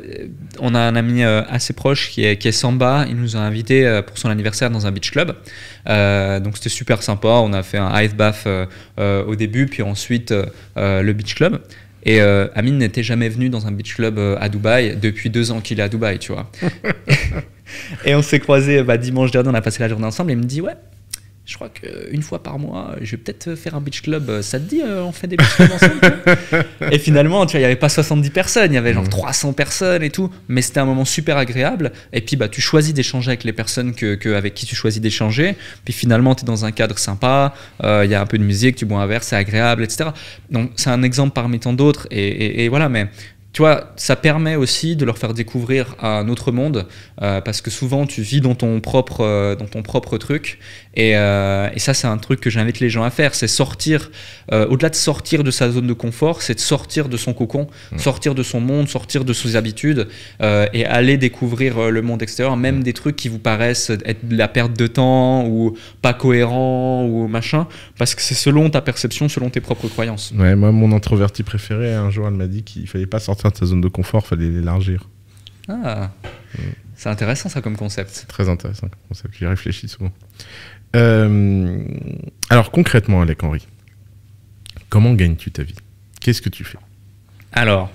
[SPEAKER 1] un ami assez proche qui est, qui est Samba, il nous a invités pour son anniversaire dans un beach club. donc c'était super sympa, on a fait un ice bath au début, puis ensuite le beach club. Et euh, Amine n'était jamais venu dans un beach club euh, à Dubaï depuis deux ans qu'il est à Dubaï, tu vois. et on s'est croisés bah, dimanche dernier, on a passé la journée ensemble. Et il me dit Ouais, je crois qu'une euh, fois par mois, euh, je vais peut-être euh, faire un beach club. Ça te dit, on fait des beach clubs ensemble Et finalement, tu vois, il n'y avait pas 70 personnes, il y avait genre 300 mmh. personnes et tout. Mais c'était un moment super agréable. Et puis, bah, tu choisis d'échanger avec les personnes que, avec qui tu choisis d'échanger. Puis finalement, tu es dans un cadre sympa, il y a un peu de musique, tu bois un verre, c'est agréable, etc. Donc, c'est un exemple parmi tant d'autres. et, voilà, mais tu vois, ça permet aussi de leur faire découvrir un autre monde, euh, parce que souvent tu vis dans ton propre, euh, dans ton propre truc, et, euh, et ça c'est un truc que j'invite les gens à faire, c'est sortir, au-delà de sortir de sa zone de confort, c'est de sortir de son cocon, mm. sortir de son monde, sortir de ses habitudes, et aller découvrir le monde extérieur, même mm. des trucs qui vous paraissent être de la perte de temps, ou pas cohérent, ou machin, parce que c'est selon ta perception, selon tes propres croyances.
[SPEAKER 2] Ouais, moi mon introverti préféré, un jour elle m'a dit qu'il fallait pas sortir de sa zone de confort, il fallait l'élargir.
[SPEAKER 1] Ah, c'est intéressant ça comme
[SPEAKER 2] concept. Très intéressant comme concept, j'y réfléchis souvent. Euh, alors concrètement, Alec Henry, comment gagnes-tu ta vie Qu'est-ce que tu fais Alors.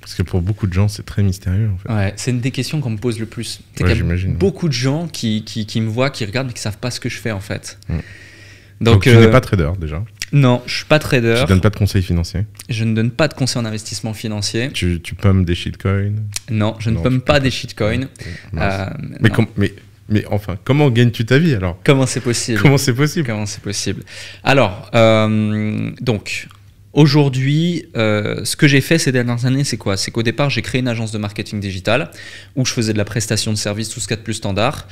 [SPEAKER 2] Parce que pour beaucoup de gens, c'est très mystérieux. En fait. ouais,
[SPEAKER 1] c'est une des questions qu'on me pose le plus. Ouais, beaucoup de gens qui, qui, me voient, qui regardent, mais qui ne savent pas ce que je fais en fait. Mm. Donc, je tu euh, pas trader déjà non, je suis pas trader. Tu donnes pas de conseils financiers Je ne donne pas de conseils en
[SPEAKER 2] investissement financier. Tu, tu me des shitcoins
[SPEAKER 1] Non, je ne pomme pas, des shitcoins. Euh,
[SPEAKER 2] mais, mais, enfin, comment gagnes-tu ta vie alors Comment c'est possible Comment c'est
[SPEAKER 1] possible Comment c'est possible Alors, euh, donc, Aujourd'hui, euh, ce que j'ai fait ces dernières années, c'est quoi C'est qu'au départ, j'ai créé une agence de marketing digital où je faisais de la prestation de services, tout ce qu'il de plus standard.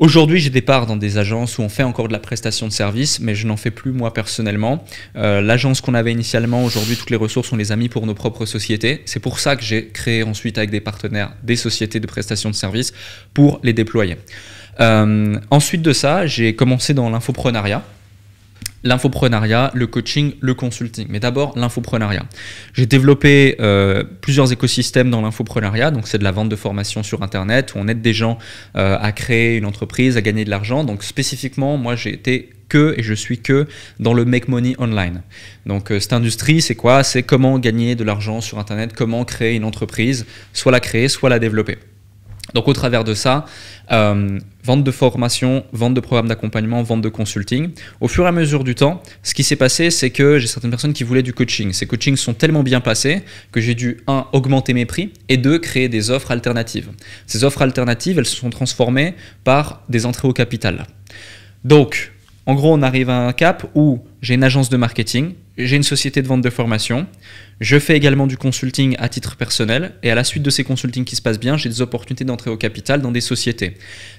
[SPEAKER 1] Aujourd'hui, j'ai des parts dans des agences où on fait encore de la prestation de service, mais je n'en fais plus moi personnellement. Euh, l'agence qu'on avait initialement, aujourd'hui, toutes les ressources, on les a mis pour nos propres sociétés. C'est pour ça que j'ai créé ensuite avec des partenaires des sociétés de prestation de service pour les déployer. Euh, ensuite de ça, j'ai commencé dans l'infoprenariat l'infoprenariat, le coaching, le consulting. Mais d'abord, l'infoprenariat. J'ai développé euh, plusieurs écosystèmes dans l'infoprenariat. Donc, c'est de la vente de formation sur Internet où on aide des gens euh, à créer une entreprise, à gagner de l'argent. Donc, spécifiquement, moi, j'ai été que et je suis que dans le make money online. Donc euh, cette industrie, c'est quoi C'est comment gagner de l'argent sur Internet, comment créer une entreprise, soit la créer, soit la développer. Donc au travers de ça, euh, vente de formation, vente de programmes d'accompagnement, vente de consulting. Au fur et à mesure du temps, ce qui s'est passé, c'est que j'ai certaines personnes qui voulaient du coaching. Ces coachings sont tellement bien passés que j'ai dû, un, augmenter mes prix et deux, créer des offres alternatives. Ces offres alternatives, elles se sont transformées par des entrées au capital. Donc, en gros, on arrive à un cap où j'ai une agence de marketing, j'ai une société de vente de formation, je fais également du consulting à titre personnel, et à la suite de ces consultings qui se passent bien, j'ai des opportunités d'entrer au capital dans des sociétés,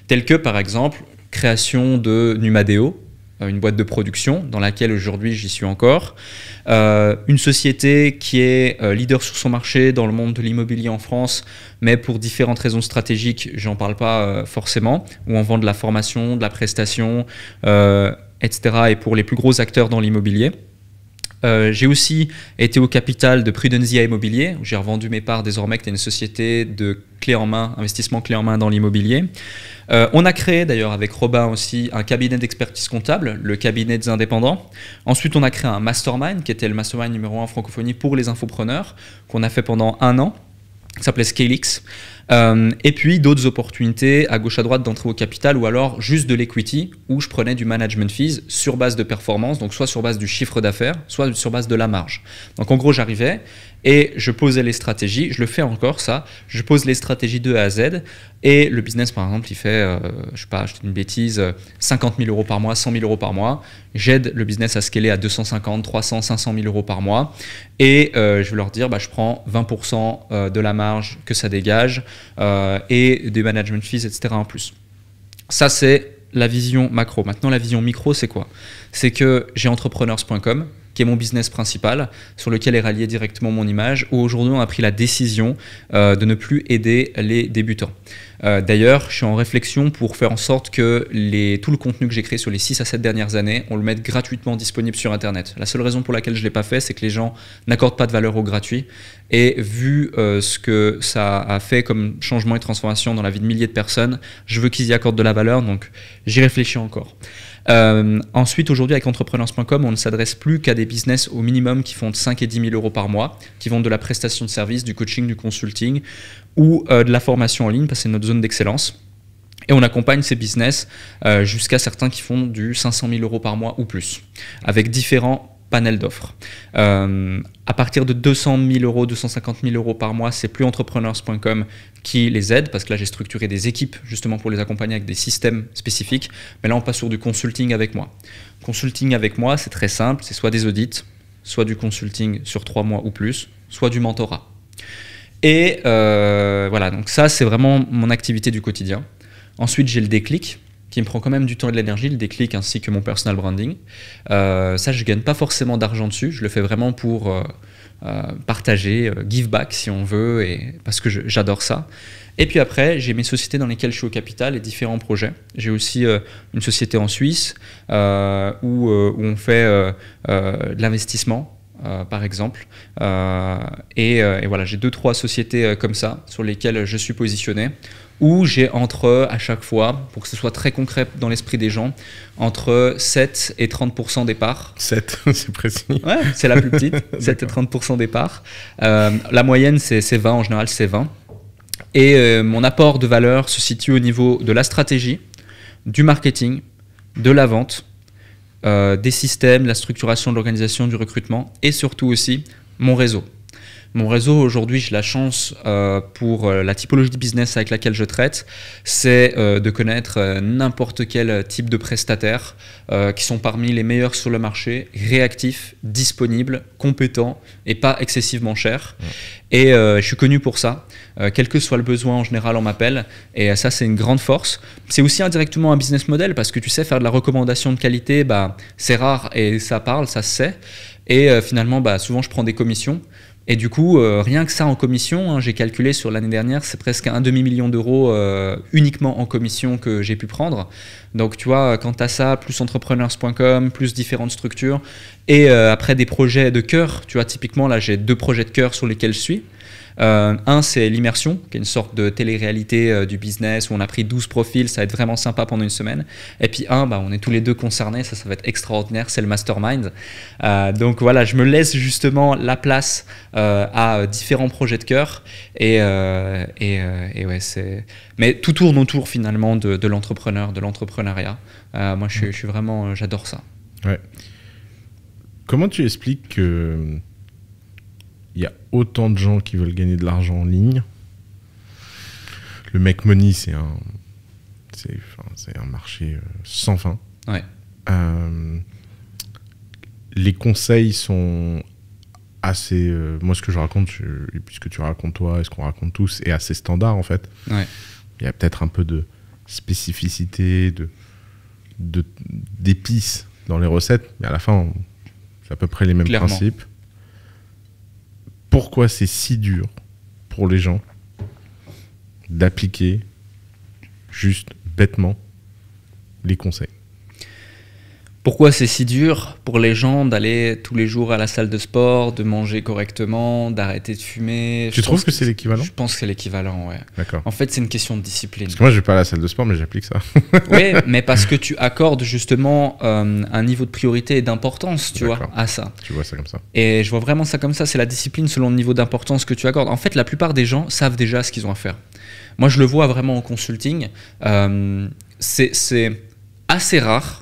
[SPEAKER 1] telles que par exemple création de Numadeo, euh, une boîte de production dans laquelle aujourd'hui j'y suis encore, euh, une société qui est euh, leader sur son marché dans le monde de l'immobilier en France, mais pour différentes raisons stratégiques, j'en parle pas forcément, où on vend de la formation, de la prestation, etc., et pour les plus gros acteurs dans l'immobilier. Euh, j'ai aussi été au capital de Prudenzia Immobilier, où j'ai revendu mes parts désormais, qui est une société de clé en main, investissement clé en main dans l'immobilier. Euh, on a créé d'ailleurs avec Robin aussi un cabinet d'expertise comptable, le cabinet des indépendants. Ensuite, on a créé un mastermind, qui était le mastermind numéro 1 en francophonie pour les infopreneurs, qu'on a fait pendant un an, qui s'appelait Scalix. Euh, et puis d'autres opportunités à gauche à droite d'entrée au capital ou alors juste de l'equity où je prenais du management fees sur base de performance, donc soit sur base du chiffre d'affaires, soit sur base de la marge. Donc en gros j'arrivais et je posais les stratégies, je le fais encore ça, je pose les stratégies de A à Z et le business par exemple il fait, euh, je sais pas, je une bêtise, 50 euh, 000 euros par mois, 100 000 euros par mois, j'aide le business à scaler à 250, 300, 500 000 euros par mois et je vais leur dire bah, je prends 20% de la marge que ça dégage, euh, et des management fees, etc. en plus. Ça, c'est la vision macro. Maintenant, la vision micro, c'est quoi C'est que j'ai entrepreneurs.com, qui est mon business principal, sur lequel est rallié directement mon image, où aujourd'hui on a pris la décision euh, de ne plus aider les débutants. Euh, d'ailleurs, je suis en réflexion pour faire en sorte que tout le contenu que j'ai créé sur les 6 à 7 dernières années, on le mette gratuitement disponible sur Internet. La seule raison pour laquelle je ne l'ai pas fait, c'est que les gens n'accordent pas de valeur au gratuit. Et vu euh, ce que ça a fait comme changement et transformation dans la vie de milliers de personnes, je veux qu'ils y accordent de la valeur, donc j'y réfléchis encore. Euh, ensuite, aujourd'hui, avec entrepreneurs.com, on ne s'adresse plus qu'à des business au minimum qui font de 5 et 10 000 euros par mois, qui vont de la prestation de service, du coaching, du consulting ou euh, de la formation en ligne, parce que c'est notre zone d'excellence. Et on accompagne ces business euh, jusqu'à certains qui font du 500 000 euros par mois ou plus, avec différents panel d'offres. Euh, à partir de 200 000 euros, 250 000 euros par mois, c'est plus entrepreneurs.com qui les aide, parce que là j'ai structuré des équipes justement pour les accompagner avec des systèmes spécifiques. Mais là on passe sur du consulting avec moi. Consulting avec moi, c'est très simple, c'est soit des audits, soit du consulting sur trois mois ou plus, soit du mentorat. Et euh, voilà, donc ça c'est vraiment mon activité du quotidien. Ensuite j'ai le déclic, qui me prend quand même du temps et de l'énergie, le déclic ainsi que mon personal branding. Euh, ça, je gagne pas forcément d'argent dessus, je le fais vraiment pour euh, euh, partager, give back si on veut, et, parce que j'adore ça. Et puis après, j'ai mes sociétés dans lesquelles je suis au capital et différents projets. J'ai aussi une société en Suisse où, on fait de l'investissement. par exemple. et, voilà, j'ai deux, trois sociétés comme ça sur lesquelles je suis positionné où j'ai entre, à chaque fois, pour que ce soit très concret dans l'esprit des gens, entre 7 et 30% des parts. 7, c'est précis. Ouais, c'est la plus petite, 7 et 30% des parts. Euh, la moyenne, c'est 20, en général, c'est 20. Et euh, mon apport de valeur se situe au niveau de la stratégie, du marketing, de la vente, euh, des systèmes, la structuration de l'organisation, du recrutement, et surtout aussi mon réseau. Mon réseau, aujourd'hui, j'ai la chance euh, pour euh, la typologie de business avec laquelle je traite, c'est euh, de connaître n'importe quel type de prestataire qui sont parmi les meilleurs sur le marché, réactifs, disponibles, compétents et pas excessivement chers. Et je suis connu pour ça. quel que soit le besoin, en général, on m'appelle. Et ça, c'est une grande force. C'est aussi indirectement un business model parce que tu sais, faire de la recommandation de qualité, bah, c'est rare et ça parle, ça se sait. Et finalement, bah, souvent, je prends des commissions. Et du coup, euh, rien que ça en commission, hein, j'ai calculé sur l'année dernière, c'est presque un demi-million d'euros euh, uniquement en commission que j'ai pu prendre. Donc tu vois, quant à ça, plus entrepreneurs.com, plus différentes structures, et euh, après des projets de cœur, tu vois, typiquement là j'ai deux projets de cœur sur lesquels je suis. Euh, un, c'est l'immersion, qui est une sorte de télé-réalité euh, du business où on a pris 12 profils, ça va être vraiment sympa pendant une semaine. Et puis un, bah, on est tous les deux concernés, ça, ça va être extraordinaire, c'est le mastermind. Euh, donc voilà, je me laisse justement la place à différents projets de cœur. Et, et, ouais, c'est. Mais tout tourne autour finalement de l'entrepreneur, de l'entrepreneuriat. moi, je, je suis vraiment, j'adore ça.
[SPEAKER 2] Ouais. Comment tu expliques que il y a autant de gens qui veulent gagner de l'argent en ligne. Le mec money, c'est un, c'est, un marché euh, sans fin. Euh, les conseils sont assez. Euh, moi, ce que je raconte, puisque et tu racontes toi, et ce qu'on raconte tous, est assez standard en fait. Il y a peut-être un peu de spécificité, de, d'épices dans les recettes, mais à la fin, c'est à peu près les mêmes principes pourquoi c'est si dur pour les gens d'appliquer juste bêtement les conseils
[SPEAKER 1] pourquoi c'est si dur pour les gens d'aller tous les jours à la salle de sport, de manger correctement, d'arrêter de fumer. Tu trouves que, c'est l'équivalent Je pense que c'est l'équivalent, ouais. D'accord. En fait, c'est une question de discipline. Parce que moi, je vais pas à
[SPEAKER 2] la salle de sport, mais j'applique ça.
[SPEAKER 1] oui, mais parce que tu accordes justement euh, un niveau de priorité et d'importance, tu vois, à ça. Tu vois ça comme ça. Et je vois vraiment ça comme ça. C'est la discipline selon le niveau d'importance que tu accordes. En fait, la plupart des gens savent déjà ce qu'ils ont à faire. Moi, je le vois vraiment en consulting. Euh, c'est assez rare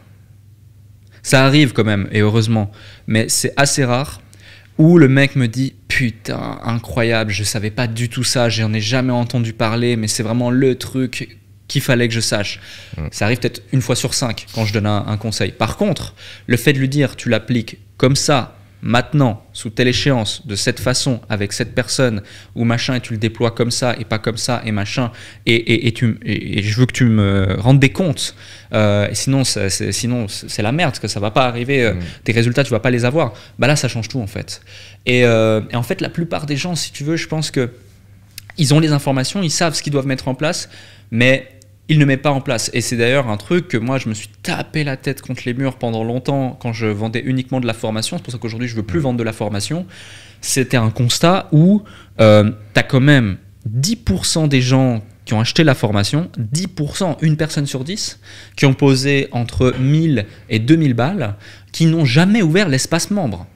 [SPEAKER 1] ça arrive quand même, et heureusement, mais c'est assez rare où le mec me dit putain incroyable, je savais pas du tout ça, j'en ai jamais entendu parler, mais c'est vraiment le truc qu'il fallait que je sache. Mm. Ça arrive peut-être une fois sur cinq quand je donne un, un conseil. Par contre, le fait de lui dire tu l'appliques comme ça maintenant, sous telle échéance, de cette façon, avec cette personne, ou machin, et tu le déploies comme ça, et pas comme ça, et machin, et, et, tu, et, je veux que tu me rendes des comptes. Euh, sinon, c'est, sinon, c'est la merde, parce que ça va pas arriver, euh, mm. tes résultats, tu vas pas les avoir. Bah là, ça change tout, en fait. Et, euh, et en fait, la plupart des gens, si tu veux, je pense que ils ont les informations, ils savent ce qu'ils doivent mettre en place, mais il ne met pas en place. Et c'est d'ailleurs un truc que moi, je me suis tapé la tête contre les murs pendant longtemps quand je vendais uniquement de la formation. C'est pour ça qu'aujourd'hui, je ne veux plus vendre de la formation. C'était un constat où euh, tu as quand même 10% des gens qui ont acheté la formation, 10%, une personne sur 10, qui ont posé entre 1000 et 2000 balles, qui n'ont jamais ouvert l'espace membre.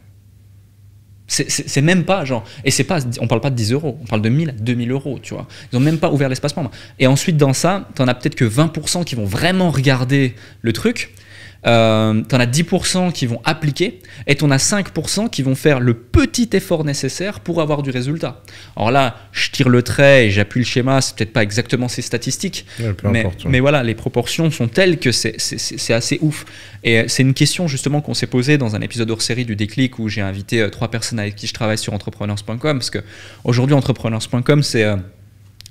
[SPEAKER 1] C'est même pas genre. Et c'est pas, on parle pas de 10 euros, on parle de 1000 à 2000 euros, tu vois. Ils ont même pas ouvert l'espace membre. Et ensuite, dans ça, t'en as peut-être que 20% qui vont vraiment regarder le truc. Euh, t'en tu as 10% qui vont appliquer et t'en as 5% qui vont faire le petit effort nécessaire pour avoir du résultat. Alors là, je tire le trait et j'appuie le schéma, c'est peut-être pas exactement ces statistiques, mais, voilà, les proportions sont telles que c'est assez ouf. Et euh, c'est une question justement qu'on s'est posée dans un épisode hors série du déclic où j'ai invité euh, trois personnes avec qui je travaille sur entrepreneurs.com parce qu'aujourd'hui entrepreneurs.com c'est...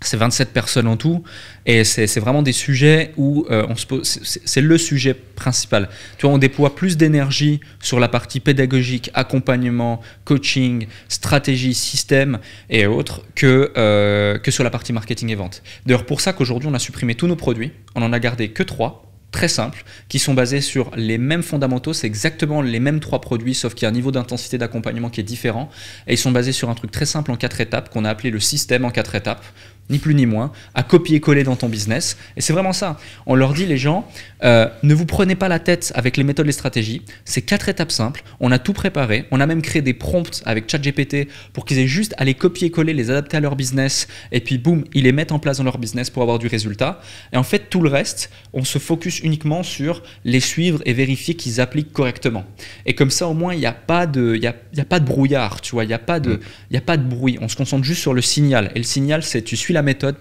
[SPEAKER 1] C'est 27 personnes en tout, et c'est vraiment des sujets où euh, on se pose. C'est le sujet principal. Tu vois, on déploie plus d'énergie sur la partie pédagogique, accompagnement, coaching, stratégie, système et autres que, euh, que sur la partie marketing et vente. D'ailleurs, pour ça qu'aujourd'hui, on a supprimé tous nos produits. On en a gardé que trois très simples, qui sont basés sur les mêmes fondamentaux, c'est exactement les mêmes trois produits, sauf qu'il y a un niveau d'intensité d'accompagnement qui est différent, et ils sont basés sur un truc très simple en quatre étapes, qu'on a appelé le système en quatre étapes, ni plus ni moins, à copier-coller dans ton business. Et c'est vraiment ça. On leur dit, les gens, euh, ne vous prenez pas la tête avec les méthodes, les stratégies. C'est quatre étapes simples. On a tout préparé. On a même créé des prompts avec ChatGPT pour qu'ils aient juste à les copier-coller, les adapter à leur business. Et puis, boum, ils les mettent en place dans leur business pour avoir du résultat. Et en fait, tout le reste, on se focus uniquement sur les suivre et vérifier qu'ils appliquent correctement. Et comme ça, au moins, il n'y a, pas de, y a, pas de brouillard, tu vois. Il n'y a, pas de, mm. y a pas de bruit. On se concentre juste sur le signal. Et le signal, c'est tu suis la méthode,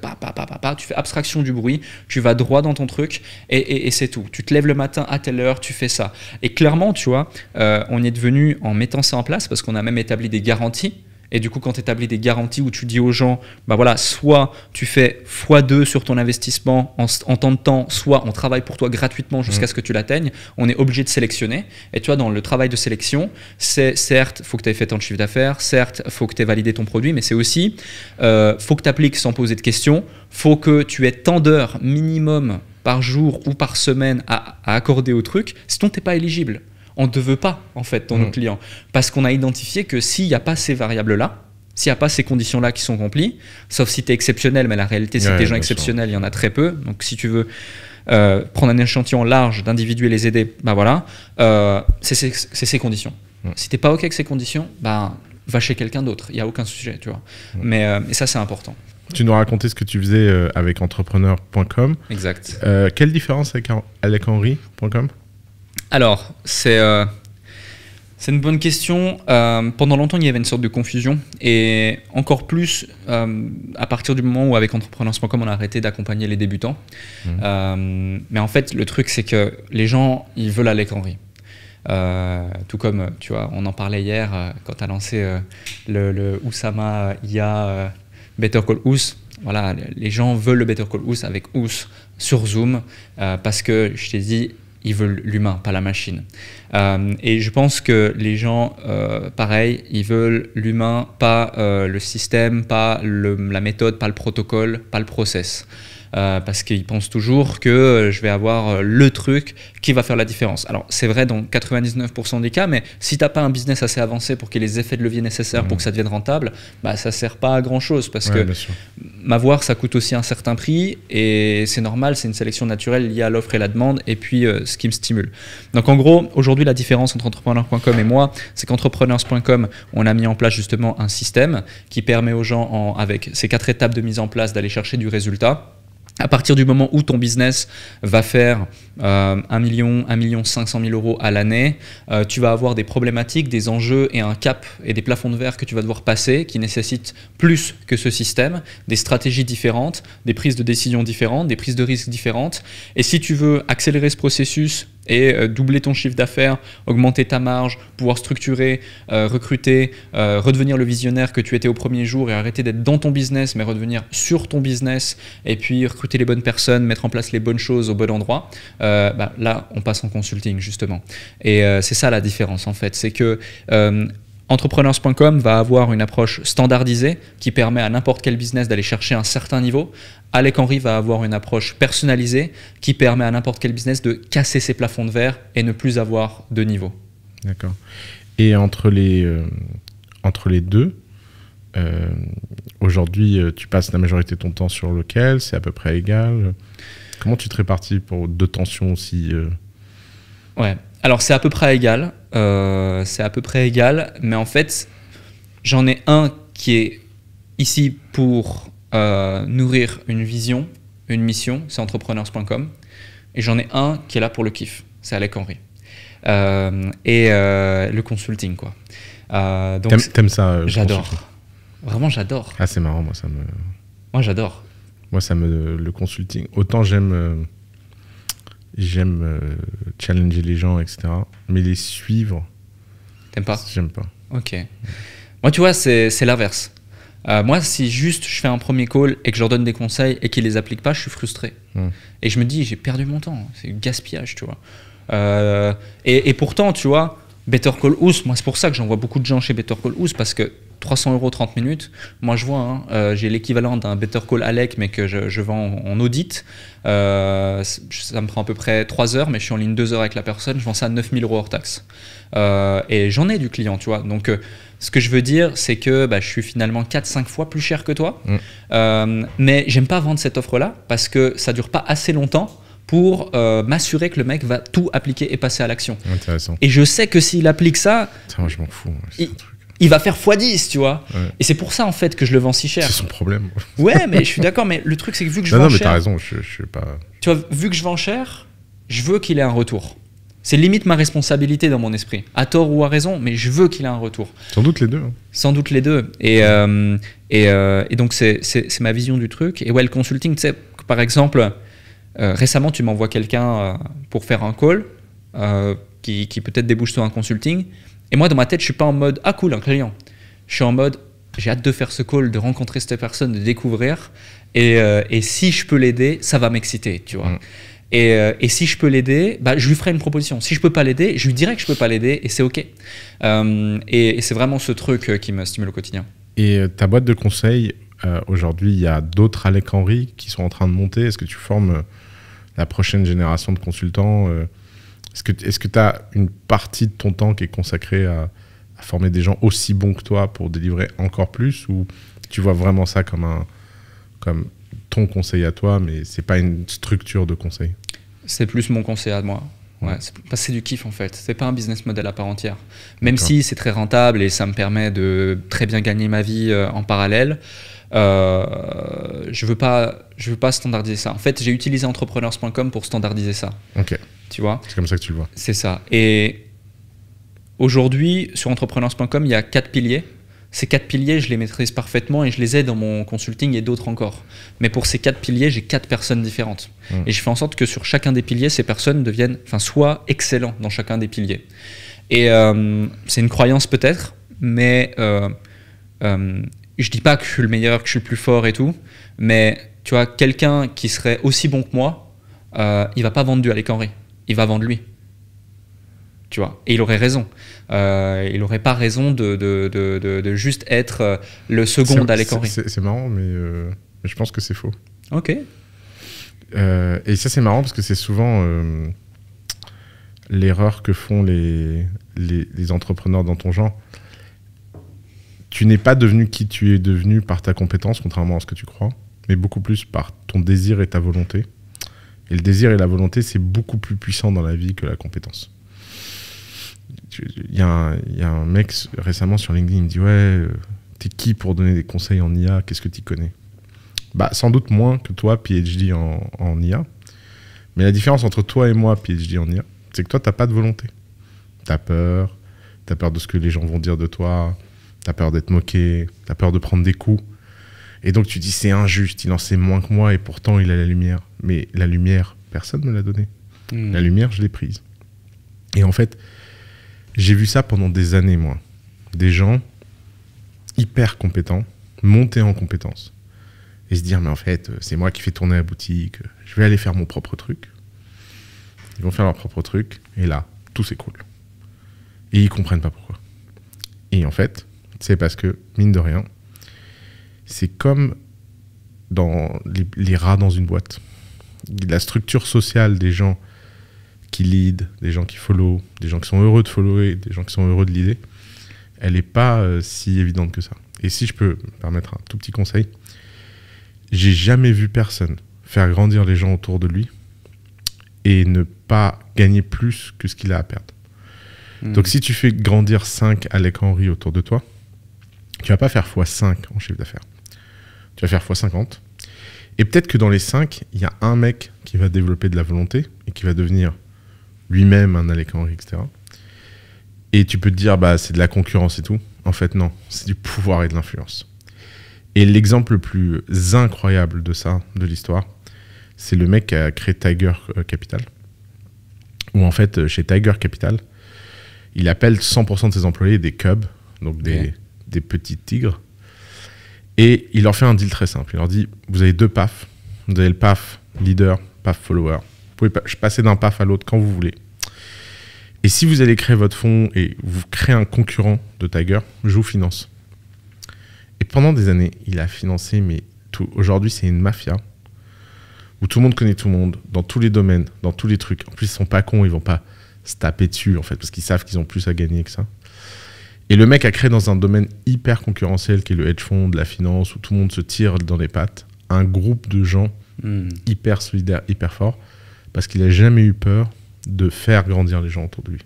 [SPEAKER 1] tu fais abstraction du bruit, tu vas droit dans ton truc et, c'est tout. Tu te lèves le matin à telle heure, tu fais ça. Et clairement, tu vois, euh, on est devenu, en mettant ça en place, parce qu'on a même établi des garanties, et du coup, quand tu établis des garanties où tu dis aux gens, bah voilà, soit tu fais x2 sur ton investissement en, temps de temps, soit on travaille pour toi gratuitement mhm. jusqu'à ce que tu l'atteignes, on est obligé de sélectionner. Et tu vois, dans le travail de sélection, c'est certes, faut que tu aies fait de chiffre d'affaires, certes, faut que tu aies validé ton produit, mais c'est aussi, euh, faut que tu appliques sans poser de questions, faut que tu aies tant d'heures minimum par jour ou par semaine à, accorder au truc, sinon tu n'es pas éligible on ne veut pas en fait dans nos mm. clients parce qu'on a identifié que s'il n'y a pas ces variables là, s'il n'y a pas ces conditions-là qui sont remplies, sauf si tu es exceptionnel, mais la réalité, c'est que des gens exceptionnels, il y en a très peu. Donc, si tu veux euh, prendre un échantillon large d'individus et les aider, ben voilà, euh, c'est ces conditions. Si mm. Si t'es pas OK avec ces conditions, bah, va chez quelqu'un d'autre. Il n'y a aucun sujet, tu vois. Mm. Euh, mais ça, c'est important.
[SPEAKER 2] Tu nous racontais ce que tu faisais avec entrepreneur.com. Exact. quelle différence avec henri.com?
[SPEAKER 1] Alors, euh, c'est une bonne question. Euh, pendant longtemps, il y avait une sorte de confusion. Et encore plus euh, à partir du moment où, avec entrepreneurs.com, on a arrêté d'accompagner les débutants. Mmh. mais en fait, le truc, c'est que les gens, ils veulent aller avec Euh, tout comme, tu vois, on en parlait hier quand tu as lancé le, le Oussama IA Better Call Ous. Voilà, les gens veulent le Better Call Ous avec Ous sur Zoom parce que je t'ai dit, ils veulent l'humain, pas la machine. Euh, et je pense que les gens, euh, pareil, ils veulent l'humain, pas euh, le système, pas la méthode, pas le protocole, pas le process. Euh, parce qu'ils pensent toujours que euh, je vais avoir euh, le truc qui va faire la différence. Alors c'est vrai dans 99% des cas, mais si tu n'as pas un business assez avancé pour qu'il y ait les effets de levier nécessaires pour mmh. que ça devienne rentable, bah ça sert pas à grand chose parce que m'avoir ça coûte aussi un certain prix et c'est normal, c'est une sélection naturelle liée à l'offre et la demande et puis ce qui me stimule. Donc en gros aujourd'hui la différence entre entrepreneur.com et moi, c'est qu'entrepreneurs.com on a mis en place justement un système qui permet aux gens avec ces quatre étapes de mise en place d'aller chercher du résultat à partir du moment où ton business va faire euh, un 1 million, 1 million 500 000 euros à l'année, euh, tu vas avoir des problématiques, des enjeux et un cap et des plafonds de verre que tu vas devoir passer qui nécessitent plus que ce système, des stratégies différentes, des prises de décisions différentes, des prises de risques différentes. Et si tu veux accélérer ce processus et euh, doubler ton chiffre d'affaires, augmenter ta marge, pouvoir structurer, euh, recruter, euh, redevenir le visionnaire que tu étais au premier jour et arrêter d'être dans ton business, mais redevenir sur ton business et puis recruter les bonnes personnes, mettre en place les bonnes choses au bon endroit, bah, là, on passe en consulting justement. Et c'est ça la différence en fait, c'est que Entrepreneurs.com va avoir une approche standardisée qui permet à n'importe quel business d'aller chercher un certain niveau. Alec Henry va avoir une approche personnalisée qui permet à n'importe quel business de casser ses plafonds de verre et ne plus avoir de niveau.
[SPEAKER 2] D'accord. Et entre les, euh, entre les deux, euh, aujourd'hui, euh, tu passes la majorité de ton temps sur lequel C'est à peu près égal Comment tu te répartis pour deux tensions aussi
[SPEAKER 1] Ouais. Alors c'est à peu près égal, euh, c'est à peu près égal, mais en fait j'en ai un qui est ici pour euh, nourrir une vision, une mission, c'est entrepreneurs.com, et j'en ai un qui est là pour le kiff, c'est Alec Henry. Euh, et le consulting quoi. donc t'aimes ça J'adore, vraiment j'adore.
[SPEAKER 2] Ah c'est marrant moi ça me. Moi j'adore. Moi ça me le consulting, autant j'aime J'aime euh, challenger les gens, etc. Mais les suivre. T'aimes J'aime pas.
[SPEAKER 1] Ok. Moi, tu vois, c'est l'inverse. Euh, moi, si juste je fais un premier call et que je leur donne des conseils et qu'ils les appliquent pas, je suis frustré. Hmm. Et je me dis, j'ai perdu mon temps. C'est gaspillage, tu vois. Euh, et, et, pourtant, tu vois, Better Call House, moi, c'est pour ça que j'envoie beaucoup de gens chez Better Call House parce que 300 euros 30 minutes. Moi, je vois, hein, euh, j'ai l'équivalent d'un Better Call Alec, mais que je, vends en audit. Euh, ça me prend à peu près 3 heures, mais je suis en ligne 2 heures avec la personne. Je vends ça à 9000 euros hors taxe. Euh, et j'en ai du client, tu vois. Donc, ce que je veux dire, c'est que bah, je suis finalement 4-5 fois plus cher que toi. Mm. mais j'aime pas vendre cette offre-là parce que ça dure pas assez longtemps pour m'assurer que le mec va tout appliquer et passer à l'action. Et je sais que s'il applique ça,
[SPEAKER 2] Putain, je m'en fous
[SPEAKER 1] il va faire x10, tu vois. Et c'est pour ça, en fait, que je le vends si cher. C'est
[SPEAKER 2] son problème. ouais, mais je suis d'accord,
[SPEAKER 1] mais le truc, c'est que vu que je vends cher. Non, mais t'as raison, je, je, suis pas. Tu vois, vu que je vends cher, je veux qu'il ait un retour. C'est limite ma responsabilité dans mon esprit, à tort ou à raison, mais je veux qu'il ait un retour. Sans doute les deux. Hein. Sans doute les deux. Et, euh, euh, et, donc, c'est ma vision du truc. Et ouais, le consulting, tu sais, par exemple, euh, récemment, tu m'envoies quelqu'un pour faire un call qui, qui peut-être débouche sur un consulting. Et moi, dans ma tête, je suis pas en mode ah cool, un client. Je suis en mode j'ai hâte de faire ce call, de rencontrer cette personne, de découvrir. Et, euh, si je peux l'aider, ça va m'exciter, tu vois. Mm. Euh, et, si je peux l'aider, bah, je lui ferai une proposition. Si je peux pas l'aider, je lui dirai que je peux pas l'aider et c'est ok. Euh, et, c'est vraiment ce truc qui me stimule au quotidien.
[SPEAKER 2] Et ta boîte de conseil, aujourd'hui, il y a d'autres Alec Henry qui sont en train de monter. Est-ce que tu formes la prochaine génération de consultants est-ce que tu as une partie de ton temps qui est consacrée à, former des gens aussi bons que toi pour délivrer encore plus Ou tu vois vraiment ça comme, un, comme ton conseil à toi, mais c'est pas une structure de conseil
[SPEAKER 1] C'est plus mon conseil à moi. Ouais, c'est du kiff en fait. C'est pas un business model à part entière. Même si c'est très rentable et ça me permet de très bien gagner ma vie euh, en parallèle, euh, je veux pas, je veux pas standardiser ça. En fait, j'ai utilisé entrepreneurs.com pour standardiser ça. Ok. Tu vois. C'est comme ça que tu le vois. C'est ça. Et aujourd'hui, sur entrepreneurs.com, il y a quatre piliers. Ces quatre piliers, je les maîtrise parfaitement et je les ai dans mon consulting et d'autres encore. Mais pour ces quatre piliers, j'ai quatre personnes différentes. Hmm. Et je fais en sorte que sur chacun des piliers, ces personnes deviennent, enfin, soient excellentes dans chacun des piliers. Et euh, c'est une croyance peut-être, mais euh, je dis pas que je suis le meilleur, que je suis le plus fort et tout, mais tu vois, quelqu'un qui serait aussi bon que moi, euh, il va pas vendre du Alec Henry, il va vendre lui. Tu vois, et il aurait raison. Euh, il aurait pas raison de, de, de, de juste être euh, le second d'Alec Henry. C'est
[SPEAKER 2] marrant, mais, euh, je pense que c'est faux. Ok. et ça, c'est marrant parce que c'est souvent l'erreur que font les, les, les entrepreneurs dans ton genre tu n'es pas devenu qui tu es devenu par ta compétence, contrairement à ce que tu crois, mais beaucoup plus par ton désir et ta volonté. Et le désir et la volonté, c'est beaucoup plus puissant dans la vie que la compétence. Il y, a un mec récemment sur LinkedIn, il me dit Ouais, euh, t'es qui pour donner des conseils en IA Qu'est-ce que tu connais Bah, sans doute moins que toi, PhD en, en, IA. Mais la différence entre toi et moi, PhD en IA, c'est que toi, t'as pas de volonté. T'as peur, t'as peur de ce que les gens vont dire de toi, t'as peur d'être moqué, t'as peur de prendre des coups. Et donc tu dis c'est injuste, il en sait moins que moi et pourtant il a la lumière. Mais la lumière, personne ne me l'a donnée. Hmm. La lumière, je l'ai prise. Et en fait, j'ai vu ça pendant des années, moi. Des gens hyper compétents, montés en compétence. Et se dire, mais en fait, euh, c'est moi qui fais tourner la boutique, euh, je vais aller faire mon propre truc. Ils vont faire leur propre truc, et là, tout s'écroule. Et ils comprennent pas pourquoi. Et en fait, c'est parce que, mine de rien, c'est comme dans les, rats dans une boîte. La structure sociale des gens qui lead, des gens qui follow, des gens qui sont heureux de follower, des gens qui sont heureux de l'idée, elle n'est pas euh, si évidente que ça. Et si je peux me permettre un tout petit conseil, j'ai jamais vu personne faire grandir les gens autour de lui et ne pas gagner plus que ce qu'il a à perdre. Hmm. Donc si tu fais grandir 5 Alec Henry autour de toi, tu vas pas faire x5 en chiffre d'affaires. Tu vas faire x50. Et peut-être que dans les 5, il y a un mec qui va développer de la volonté et qui va devenir lui-même un Alec etc. Et tu peux te dire, bah, c'est de la concurrence et tout. En fait, non, c'est du pouvoir et de l'influence. Et l'exemple le plus incroyable de ça, de l'histoire, c'est le mec qui a créé Tiger euh, Capital. Où en fait, euh, chez Tiger Capital, il appelle 100% de ses employés des cubs, donc des, des petits tigres. Et il leur fait un deal très simple. Il leur dit Vous avez deux PAF. Vous avez le PAF leader, PAF follower. Vous pouvez passer d'un PAF à l'autre quand vous voulez. Et si vous allez créer votre fonds et vous créez un concurrent de Tiger, je vous finance. Et pendant des années, il a financé, mais tout. Aujourd'hui, c'est une mafia où tout le monde connaît tout le monde, dans tous les domaines, dans tous les trucs. En plus, ils sont pas cons, ils vont pas se taper dessus, en fait, parce qu'ils savent qu'ils ont plus à gagner que ça. Et le mec a créé dans un domaine hyper concurrentiel qui est le hedge fund, la finance, où tout le monde se tire dans les pattes, un groupe de gens hmm. hyper solidaires, hyper forts, parce qu'il n'a jamais eu peur de faire grandir les gens autour de lui.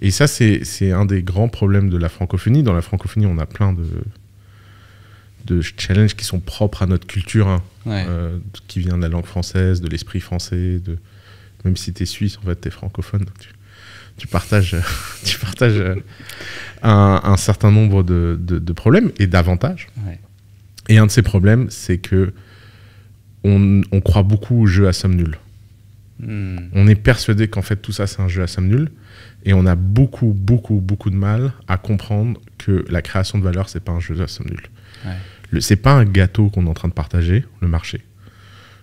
[SPEAKER 2] Et ça, c'est un des grands problèmes de la francophonie. Dans la francophonie, on a plein de, de challenges qui sont propres à notre culture, hein. euh, qui vient de la langue française, de l'esprit français, de... même si tu es suisse, en fait, tu es francophone. Donc tu tu partages, tu partages euh, un, certain nombre de, problèmes et d'avantages. Et un de ces problèmes, c'est que on, croit beaucoup au jeu à somme nulle. Hmm. On est persuadé qu'en fait tout ça c'est un jeu à somme nulle et on a beaucoup beaucoup beaucoup de mal à comprendre que la création de valeur c'est pas un jeu à somme nulle. Ouais. C'est pas un gâteau qu'on est en train de partager, le marché.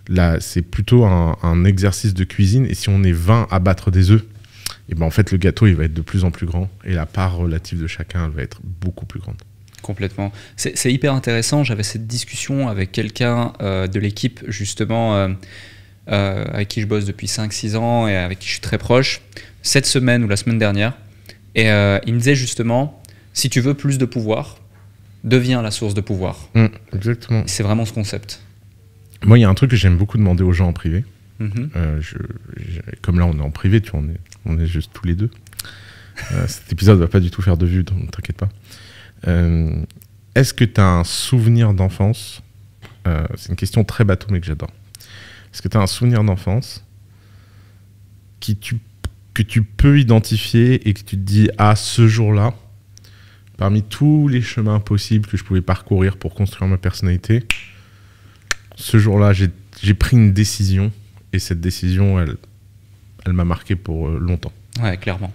[SPEAKER 2] Là, c'est plutôt un, exercice de cuisine et si on est vain à battre des œufs, et ben en fait le gâteau il va être de plus en plus grand et la part relative de chacun va être beaucoup plus grande.
[SPEAKER 1] Complètement. C'est hyper intéressant. J'avais cette discussion avec quelqu'un euh, de l'équipe justement euh, euh, avec qui je bosse depuis 5-6 ans et avec qui je suis très proche, cette semaine ou la semaine dernière. Et euh, il me disait justement, si tu veux plus de pouvoir, deviens la source de pouvoir. Mmh, exactement. C'est vraiment ce concept.
[SPEAKER 2] Moi, il y a un truc que j'aime beaucoup demander aux gens en privé. Mhm. Euh, je, comme là, on est en privé, tu on est, on est juste tous les deux. Euh, cet épisode va pas du tout faire de vue, donc t'inquiète pas. Euh, est-ce que tu as un souvenir d'enfance C'est une question très bateau, mais que j'adore. Est-ce que tu as un souvenir d'enfance qui tu, que tu peux identifier et que tu te dis, ah, ce jour-là, parmi tous les chemins possibles que je pouvais parcourir pour construire ma personnalité, ce jour-là, j'ai pris une décision et cette décision, elle, elle m'a marqué pour euh, longtemps.
[SPEAKER 1] Ouais, clairement.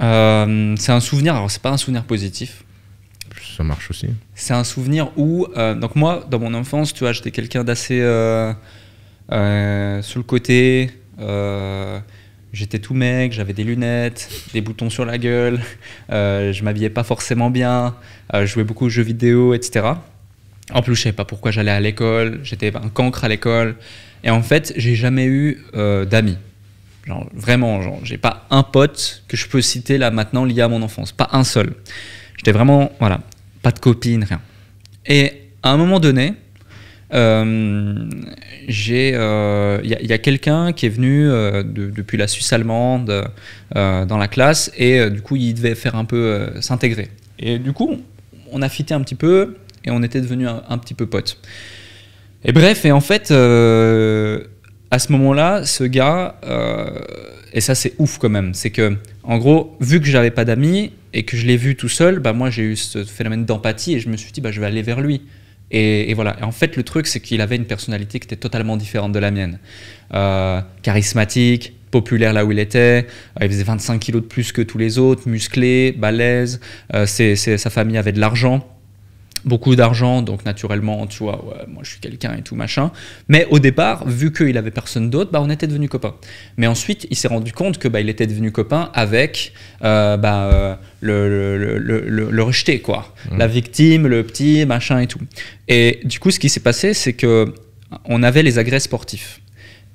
[SPEAKER 1] Euh, c'est un souvenir, alors c'est pas un souvenir positif. Ça marche aussi. C'est un souvenir où, euh, donc moi, dans mon enfance, tu vois, j'étais quelqu'un d'assez euh, sur le côté. j'étais tout mec, j'avais des lunettes, des boutons sur la gueule, je m'habillais pas forcément bien, je jouais beaucoup aux jeux vidéo, etc. En plus, je savais pas pourquoi j'allais à l'école, j'étais un cancre à l'école. Et en fait, j'ai jamais eu euh, d'amis. vraiment, genre, j'ai pas un pote que je peux citer là maintenant lié à mon enfance. Pas un seul. J'étais vraiment, voilà, pas de copine, rien. Et à un moment donné, euh, j'ai il euh, y a, quelqu'un qui est venu depuis la Suisse allemande dans la classe et du coup il devait faire un peu s'intégrer et du coup on a fité un petit peu et on était devenu un, un, petit peu potes et bref, et en fait, euh, à ce moment-là, ce gars, euh, et ça c'est ouf quand même, c'est que, en gros, vu que j'avais pas d'amis et que je l'ai vu tout seul, bah moi j'ai eu ce phénomène d'empathie et je me suis dit, bah je vais aller vers lui. Et, voilà. Et en fait, le truc, c'est qu'il avait une personnalité qui était totalement différente de la mienne. Euh, charismatique, populaire là où il était. il faisait 25 kilos de plus que tous les autres, musclé, balèze. sa famille avait de l'argent beaucoup d'argent, donc naturellement, tu vois, moi je suis quelqu'un et tout machin. Mais au départ, vu qu'il avait personne d'autre, bah, on était devenus copains. Mais ensuite, il s'est rendu compte que bah, il était devenu copain avec euh, bah, euh, le, le, le, rejeté, quoi. Mmh. La victime, le petit, machin et tout. Et du coup, ce qui s'est passé, c'est que on avait les agrès sportifs.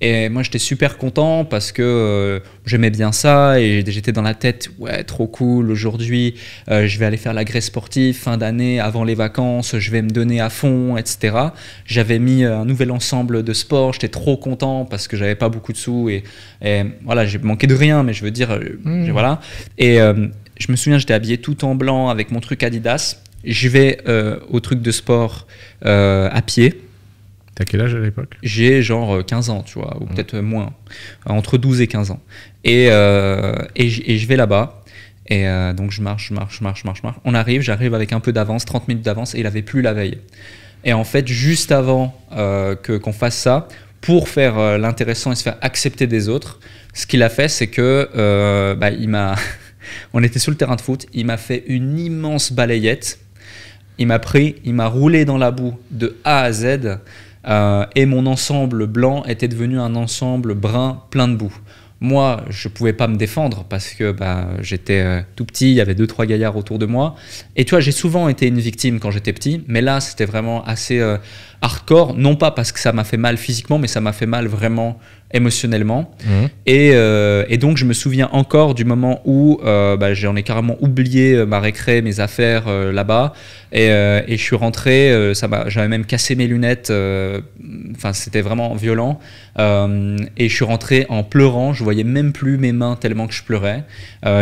[SPEAKER 1] Et moi, j'étais super content parce que euh, j'aimais bien ça et j'étais dans la tête, ouais, trop cool, aujourd'hui, euh, je vais aller faire la Grèce sportive, fin d'année, avant les vacances, je vais me donner à fond, etc. J'avais mis euh, un nouvel ensemble de sport, j'étais trop content parce que j'avais pas beaucoup de sous et, voilà, j'ai manqué de rien, mais je veux dire, hmm. voilà. Et je me souviens, j'étais habillé tout en blanc avec mon truc Adidas. Je vais au truc de sport à pied T'as quel âge à l'époque J'ai genre 15 euh, ans, tu vois, ou peut-être euh, moins, euh, entre 12 et 15 ans. Et, et, je vais là-bas. Et donc je marche, je marche, je marche, je marche, marche. On arrive, j'arrive avec un peu d'avance, 30 minutes d'avance, et il avait plus la veille. Et en fait, juste avant que qu'on fasse ça, pour faire l'intéressant et se faire accepter des autres, ce qu'il a fait, c'est que bah, il m'a. On était sur le terrain de foot, il m'a fait une immense balayette. Il m'a pris, il m'a roulé dans la boue de A à Z. Euh, et mon ensemble blanc était devenu un ensemble brun plein de boue. Moi, je ne pouvais pas me défendre parce que bah, j'étais euh, tout petit, il y avait deux, trois gaillards autour de moi. Et tu vois, j'ai souvent été une victime quand j'étais petit, mais là, c'était vraiment assez euh, hardcore. Non pas parce que ça m'a fait mal physiquement, mais ça m'a fait mal vraiment émotionnellement. Mhm. Euh, et, donc, je me souviens encore du moment où euh, bah, j'en ai carrément oublié euh, ma récré, mes affaires là-bas. Et, et, je suis rentré, ça j'avais même cassé mes lunettes. Enfin, c'était vraiment violent. et je suis rentré en pleurant. Je voyais même plus mes mains tellement que je pleurais.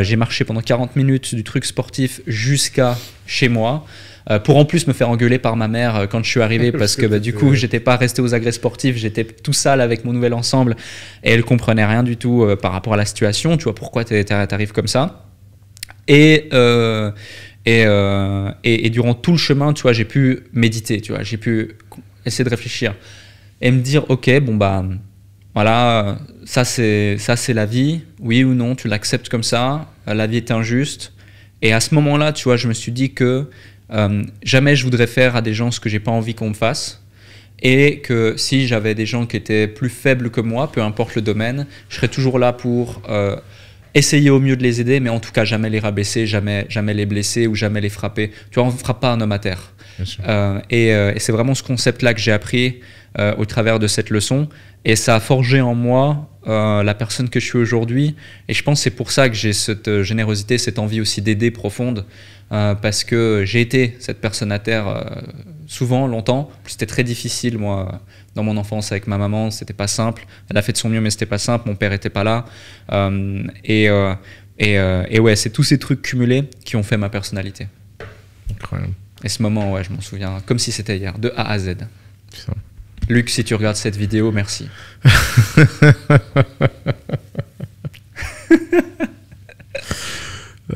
[SPEAKER 1] J'ai marché pendant 40 minutes du truc sportif jusqu'à chez moi. Euh, pour en plus me faire engueuler par ma mère euh, quand je suis arrivé parce que bah, du coup j'étais pas resté aux agrès sportifs, j'étais tout sale avec mon nouvel ensemble et elle comprenait rien du tout euh, par rapport à la situation, tu vois pourquoi arrives comme ça. Et et, et, durant tout le chemin, tu vois, j'ai pu méditer, tu vois, j'ai pu essayer de réfléchir et me dire, ok, bon bah, voilà, ça c'est ça c'est la vie, oui ou non, tu l'acceptes comme ça, la vie est injuste, et à ce moment-là, tu vois, je me suis dit que euh, jamais je voudrais faire à des gens ce que j'ai pas envie qu'on me fasse. Et que si j'avais des gens qui étaient plus faibles que moi, peu importe le domaine, je serais toujours là pour euh, essayer au mieux de les aider, mais en tout cas jamais les rabaisser, jamais, jamais les blesser ou jamais les frapper. Tu vois, on ne frappe pas un homme à terre. Euh, et c'est vraiment ce concept-là que j'ai appris euh, au travers de cette leçon. Et ça a forgé en moi euh, la personne que je suis aujourd'hui. Et je pense que c'est pour ça que j'ai cette euh, générosité, cette envie aussi d'aider profonde, parce que j'ai été cette personne à terre souvent, longtemps. C'était très difficile, moi, dans mon enfance avec ma maman, c'était pas simple. Elle a fait de son mieux, mais c'était pas simple. Mon père était pas là. et. Et, ouais, c'est tous ces trucs cumulés qui ont fait ma personnalité. Incroyable. Et ce moment, ouais, je m'en souviens comme si c'était hier, de A à Z. ça Luc, si tu regardes cette vidéo, merci.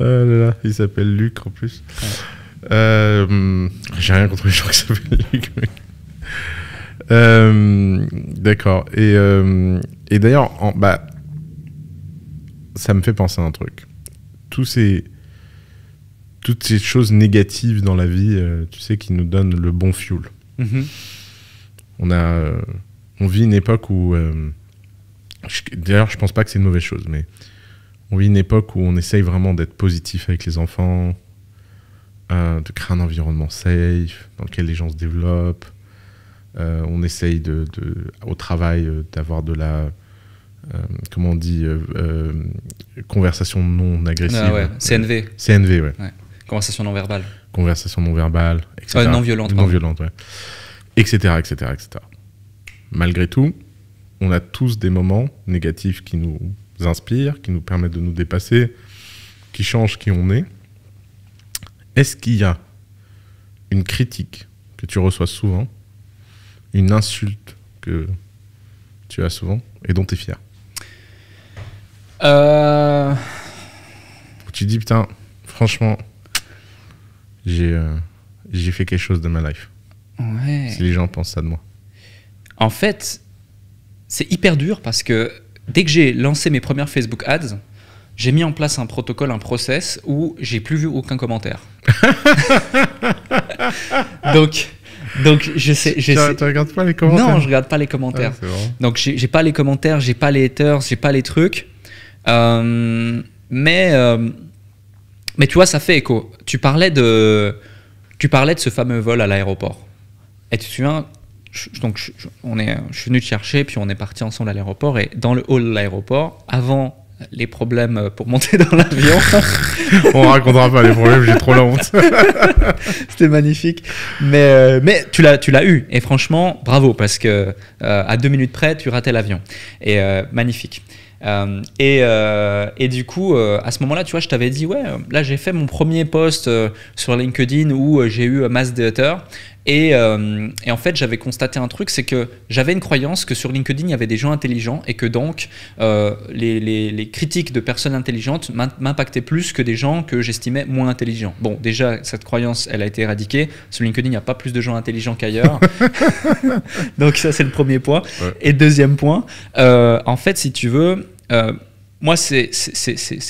[SPEAKER 2] Ah là là, il s'appelle Luc en plus. Euh, j'ai rien contre les gens qui s'appellent Luc. Euh, d'accord. Et, euh, et d'ailleurs, bah, ça me fait penser à un truc. Tous ces, toutes ces choses négatives dans la vie, tu sais, qui nous donnent le bon fioul. Mm-hmm on a, euh, on vit une époque où, euh, d'ailleurs, je pense pas que c'est une mauvaise chose, mais on vit une époque où on essaye vraiment d'être positif avec les enfants, euh, de créer un environnement safe dans lequel les gens se développent. on essaye de, au travail d'avoir de la comment on dit, conversation non agressive. Ah CNV. CNV,
[SPEAKER 1] Conversation non verbale.
[SPEAKER 2] Conversation non verbale, non violente. Non violente, ouais etc., etc., etc. Malgré tout, on a tous des moments négatifs qui nous inspirent, qui nous permettent de nous dépasser, qui changent qui on est. Est-ce qu'il y a une critique que tu reçois souvent, une insulte que tu as souvent et dont tu es fier euh. Tu dis, putain, franchement, euh, j'ai fait quelque chose de ma life. Si les gens pensent ça de moi. En fait, c'est hyper dur
[SPEAKER 1] parce que dès que j'ai lancé mes premières Facebook Ads, j'ai mis en place un protocole, un process où j'ai plus vu aucun commentaire. donc,
[SPEAKER 2] donc je sais, tu, regardes pas les commentaires. Non, je regarde pas les commentaires. Ah,
[SPEAKER 1] donc j'ai pas les commentaires, j'ai pas les haters, j'ai pas les trucs. Euh, mais euh, mais tu vois, ça fait écho. Tu parlais de tu parlais de ce fameux vol à l'aéroport. Et tu te souviens, je, donc on est, je suis venu te chercher, puis on est parti ensemble à l'aéroport. Et dans le hall de l'aéroport, avant les problèmes pour monter dans l'avion. on racontera pas les problèmes, j'ai trop la honte. C'était magnifique. Mais, euh, mais tu l'as, tu l'as eu. Et franchement, bravo, parce que euh, à deux minutes près, tu ratais l'avion. Et euh, magnifique. Et, et, du coup, à ce moment-là, tu vois, je t'avais dit, ouais, là j'ai fait mon premier post sur LinkedIn où j'ai eu masse de hauteurs euh, et, en fait, j'avais constaté un truc, c'est que j'avais une croyance que sur LinkedIn, il y avait des gens intelligents et que donc euh, les, critiques de personnes intelligentes m'impactaient plus que des gens que j'estimais moins intelligents. Bon, déjà, cette croyance, elle a été éradiquée. Sur LinkedIn, il n'y a pas plus de gens intelligents qu'ailleurs. donc ça, c'est le premier point. Et deuxième point, euh, en fait, si tu veux moi, c'est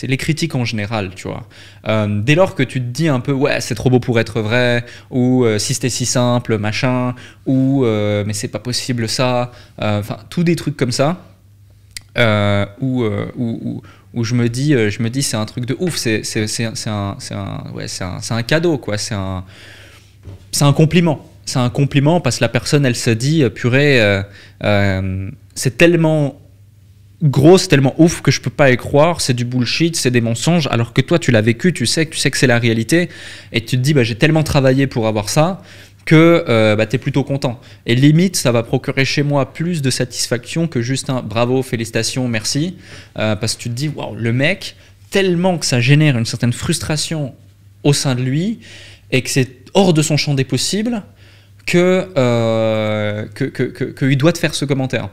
[SPEAKER 1] les critiques en général, tu vois. Euh, dès lors que tu te dis un peu, ouais, c'est trop beau pour être vrai, ou euh, si c'était si simple, machin, ou euh, mais c'est pas possible ça, enfin, tous des trucs comme ça, où, je me dis, je me dis c'est un truc de ouf, c'est un, un, ouais, un cadeau, quoi, c'est un, un compliment. C'est un compliment parce que la personne, elle se dit, purée, c'est tellement gros, c'est tellement ouf que je peux pas y croire, c'est du bullshit, c'est des mensonges, alors que toi tu l'as vécu, tu sais que tu sais que c'est la réalité, et tu te dis bah, j'ai tellement travaillé pour avoir ça que euh, bah, tu es plutôt content. Et limite, ça va procurer chez moi plus de satisfaction que juste un bravo, félicitations, merci, euh, parce que tu te dis Waouh, le mec, tellement que ça génère une certaine frustration au sein de lui, et que c'est hors de son champ des possibles, que, euh, que, que, que, que doit te faire ce commentaire.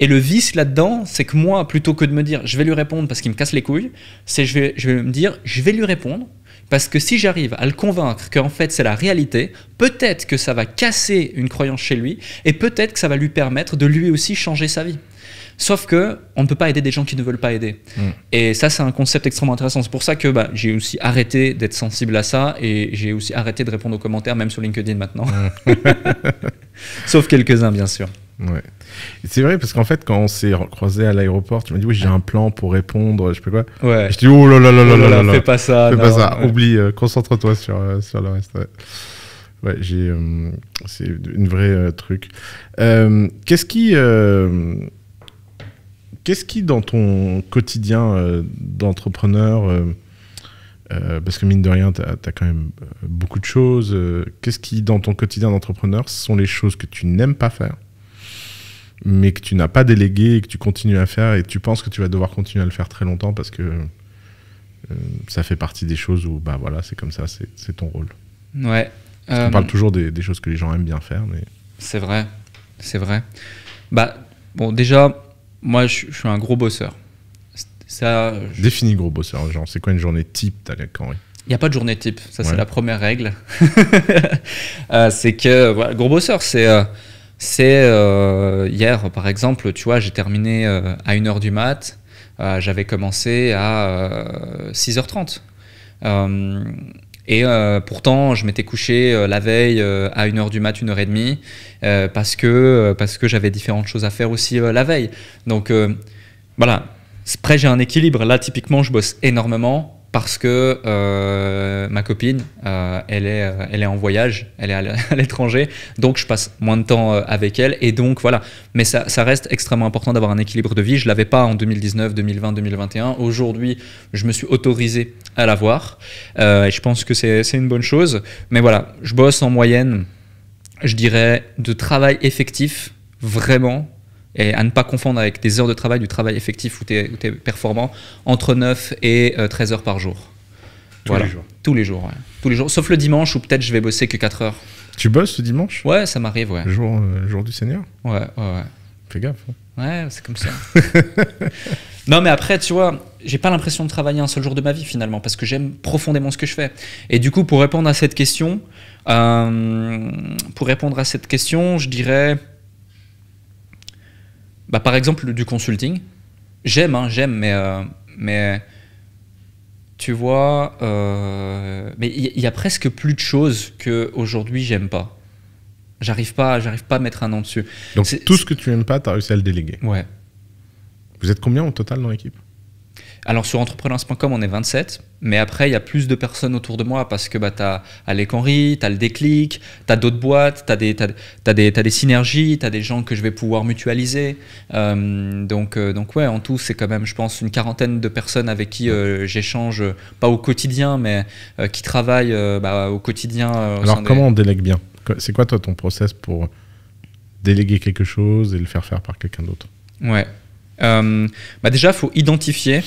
[SPEAKER 1] Et le vice là-dedans, c'est que moi, plutôt que de me dire je vais lui répondre parce qu'il me casse les couilles, c'est je vais, je vais me dire je vais lui répondre parce que si j'arrive à le convaincre qu'en fait c'est la réalité, peut-être que ça va casser une croyance chez lui et peut-être que ça va lui permettre de lui aussi changer sa vie. Sauf que on ne peut pas aider des gens qui ne veulent pas aider. Mm. Et ça, c'est un concept extrêmement intéressant. C'est pour ça que bah, j'ai aussi arrêté d'être sensible à ça et j'ai aussi arrêté de répondre aux commentaires, même sur LinkedIn maintenant. Mm.
[SPEAKER 2] Sauf quelques-uns, bien sûr. Ouais. C'est vrai parce qu'en fait quand on s'est croisé à l'aéroport, tu m'as dit oui j'ai un plan pour répondre, je sais quoi. Ouais. Je dis oh, oh là là là là là Fais pas ça. Fais pas ça. Oublie. Euh, concentre-toi sur euh, sur le reste. Ouais, j'ai euh, c'est une vraie truc. Qu'est-ce qui qu'est-ce qui dans ton quotidien d'entrepreneur parce que mine de rien, tu as, quand même beaucoup de choses. Qu'est-ce qui, dans ton quotidien d'entrepreneur, sont les choses que tu n'aimes pas faire mais que tu n'as pas délégué et que tu continues à faire et tu penses que tu vas devoir continuer à le faire très longtemps parce que euh, ça fait partie des choses où bah voilà c'est comme ça c'est ton rôle ouais on euh, parle toujours des, choses que les gens aiment bien faire mais
[SPEAKER 1] c'est vrai c'est vrai bah bon déjà moi je, suis un gros bosseur ça
[SPEAKER 2] définis gros bosseur genre c'est quoi une journée type t'as quand Il n'y a pas de journée type, ça c'est la première règle. Euh, c'est que,
[SPEAKER 1] gros bosseur, c'est c'est euh, hier, par exemple, tu vois, j'ai terminé euh, à 1h du mat, euh, j'avais commencé à 6h30. et pourtant, je m'étais couché la veille à 1h du mat, 1h30, parce que, parce que j'avais différentes choses à faire aussi la veille. Donc voilà, après j'ai un équilibre. Là, typiquement, je bosse énormément, parce que euh, ma copine, euh, elle, est, euh, elle est en voyage, elle est à l'étranger, donc je passe moins de temps avec elle. Et donc voilà, mais ça, ça reste extrêmement important d'avoir un équilibre de vie. Je ne l'avais pas en 2019, 2020, 2021. Aujourd'hui, je me suis autorisé à l'avoir. et je pense que c'est une bonne chose. Mais voilà, je bosse en moyenne, je dirais, de travail effectif, vraiment, et à ne pas confondre avec des heures de travail, du travail effectif où tu es, performant, entre 9 et 13 euh, heures par jour.
[SPEAKER 2] Tous voilà. les jours. Tous les jours, ouais. Tous les jours.
[SPEAKER 1] Sauf le dimanche où peut-être je vais bosser que 4 heures.
[SPEAKER 2] Tu bosses le dimanche
[SPEAKER 1] Ouais, ça m'arrive, ouais.
[SPEAKER 2] Le jour, euh, jour du Seigneur Ouais, ouais, ouais. Fais gaffe.
[SPEAKER 1] Hein. Ouais, c'est comme ça. non, mais après, tu vois, j'ai pas l'impression de travailler un seul jour de ma vie finalement, parce que j'aime profondément ce que je fais. Et du coup, pour répondre à cette question, euh, pour répondre à cette question, je dirais. Bah, par exemple du consulting, j'aime, hein, j'aime, mais, euh, mais tu vois, euh, mais il y, a presque plus de choses que aujourd'hui j'aime pas. J'arrive pas, j'arrive pas à mettre un nom dessus.
[SPEAKER 2] Donc tout ce que tu aimes pas, tu as réussi à le déléguer. Ouais. Vous êtes combien au total dans l'équipe
[SPEAKER 1] Alors sur entrepreneurs.com, on est 27. Mais après, il y a plus de personnes autour de moi parce que bah, tu as Alec Henry, tu as le déclic, tu as d'autres boîtes, tu as, des synergies, tu as des gens que je vais pouvoir mutualiser. Euh, donc, euh, donc, ouais, en tout, c'est quand même, je pense, une quarantaine de personnes avec qui euh, j'échange, pas au quotidien, mais qui travaillent bah, au quotidien. Alors, comment
[SPEAKER 2] on délègue bien C'est quoi, toi, ton process pour déléguer quelque chose et le faire faire par quelqu'un d'autre
[SPEAKER 1] Ouais. bah déjà, il faut identifier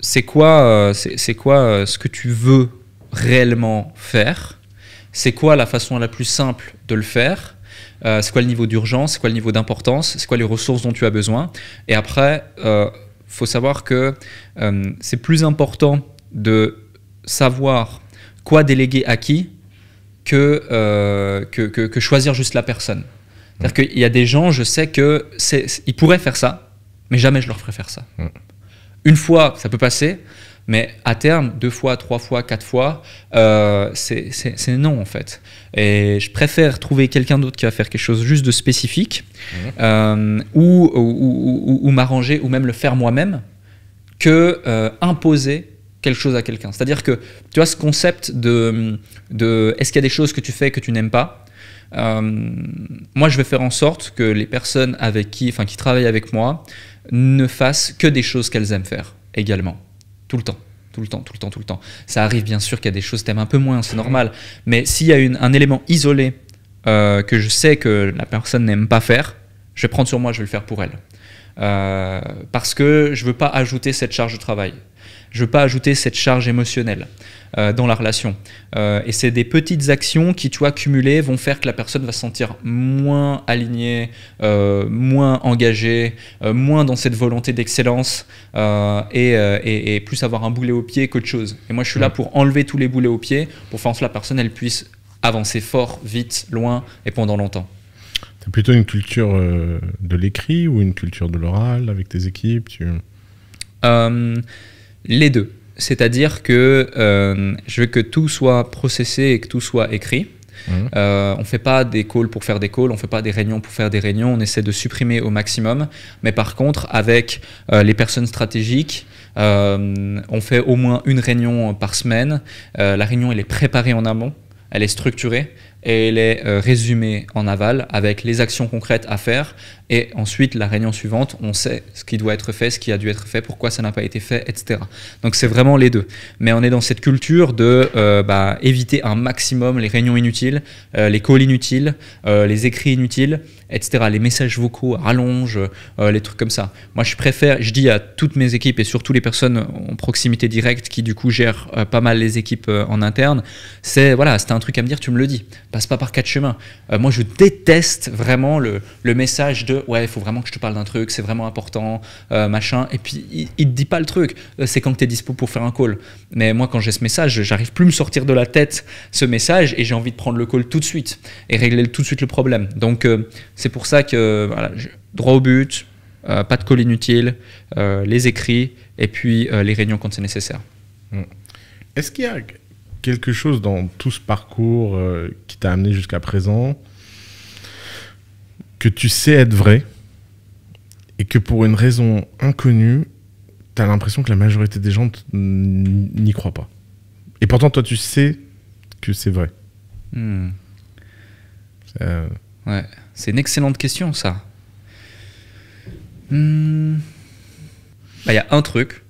[SPEAKER 1] c'est quoi, euh, c'est quoi euh, ce que tu veux réellement faire C'est quoi la façon la plus simple de le faire euh, c'est quoi le niveau d'urgence, c'est quoi le niveau d'importance, c'est quoi les ressources dont tu as besoin. Et après, il faut savoir que c'est plus important de savoir quoi déléguer à qui que, que, choisir juste la personne. C'est-à-dire mm. qu'il y a des gens, je sais qu'ils pourraient faire ça, mais jamais je leur ferai faire ça. Mm. Une fois, ça peut passer, mais à terme, deux fois, trois fois, quatre fois, euh, c'est non en fait. Et je préfère trouver quelqu'un d'autre qui va faire quelque chose juste de spécifique, mmh. euh, ou, ou, m'arranger, ou même le faire moi-même, que euh, imposer quelque chose à quelqu'un. C'est-à-dire que tu as ce concept de, de est-ce qu'il y a des choses que tu fais que tu n'aimes pas euh, moi, je vais faire en sorte que les personnes avec qui, enfin, qui travaillent avec moi ne fassent que des choses qu'elles aiment faire également, tout le temps tout le temps, tout le temps, tout le temps. Ça arrive bien sûr qu'il y a des choses qu'elles aiment un peu moins, c'est normal. Mais s'il y a un élément isolé euh, que je sais que la personne n'aime pas faire, je vais prendre sur moi, je vais le faire pour elle. Euh, parce que je veux pas ajouter cette charge de travail. Je veux pas ajouter cette charge émotionnelle euh, dans la relation. Euh, et c'est des petites actions qui, tu vois, cumulées, vont faire que la personne va se sentir moins alignée, euh, moins engagée, moins dans cette volonté d'excellence et, plus avoir un boulet au pied qu'autre chose. Et moi, je suis là mm. pour enlever tous les boulets au pied pour faire en sorte que la personne elle puisse avancer fort, vite, loin et pendant longtemps
[SPEAKER 2] plutôt une culture de l'écrit ou une culture de l'oral avec tes équipes tu...
[SPEAKER 1] Les deux. C'est-à-dire que euh, je veux que tout soit processé et que tout soit écrit. Mhm. Euh, on ne fait pas des calls pour faire des calls, on ne fait pas des réunions pour faire des réunions, on essaie de supprimer au maximum. Mais par contre, avec euh, les personnes stratégiques, on fait au moins une réunion par semaine. la réunion, elle est préparée en amont, elle est structurée, et elle est euh, résumée en aval avec les actions concrètes à faire. Et ensuite, la réunion suivante, on sait ce qui doit être fait, ce qui a dû être fait, pourquoi ça n'a pas été fait, etc. Donc c'est vraiment les deux. Mais on est dans cette culture de euh, bah, éviter un maximum les réunions inutiles, euh, les calls inutiles, les écrits inutiles etc. Les messages vocaux rallongent, euh, les trucs comme ça. Moi, je préfère, je dis à toutes mes équipes et surtout les personnes en proximité directe qui, du coup, gèrent euh, pas mal les équipes euh, en interne, c'est voilà, c'est un truc à me dire, tu me le dis. Passe pas par quatre chemins. moi, je déteste vraiment le, le message de ouais, il faut vraiment que je te parle d'un truc, c'est vraiment important, machin. Et puis, il, te dit pas le truc. C'est quand tu es dispo pour faire un call. Mais moi, quand j'ai ce message, j'arrive plus à me sortir de la tête ce message et j'ai envie de prendre le call tout de suite et régler tout de suite le problème. Donc, c'est pour ça que, voilà, droit au but, euh, pas de col inutile, euh, les écrits et puis euh, les réunions quand c'est nécessaire.
[SPEAKER 2] Mm. Est-ce qu'il y a quelque chose dans tout ce parcours qui t'a amené jusqu'à présent que tu sais être vrai et que pour une raison inconnue, tu as l'impression que la majorité des gens n'y croient pas. Et pourtant, toi, tu sais que c'est vrai. Hmm.
[SPEAKER 1] Ouais. C'est une excellente question, ça.
[SPEAKER 2] Il hmm.
[SPEAKER 1] bah, y a un truc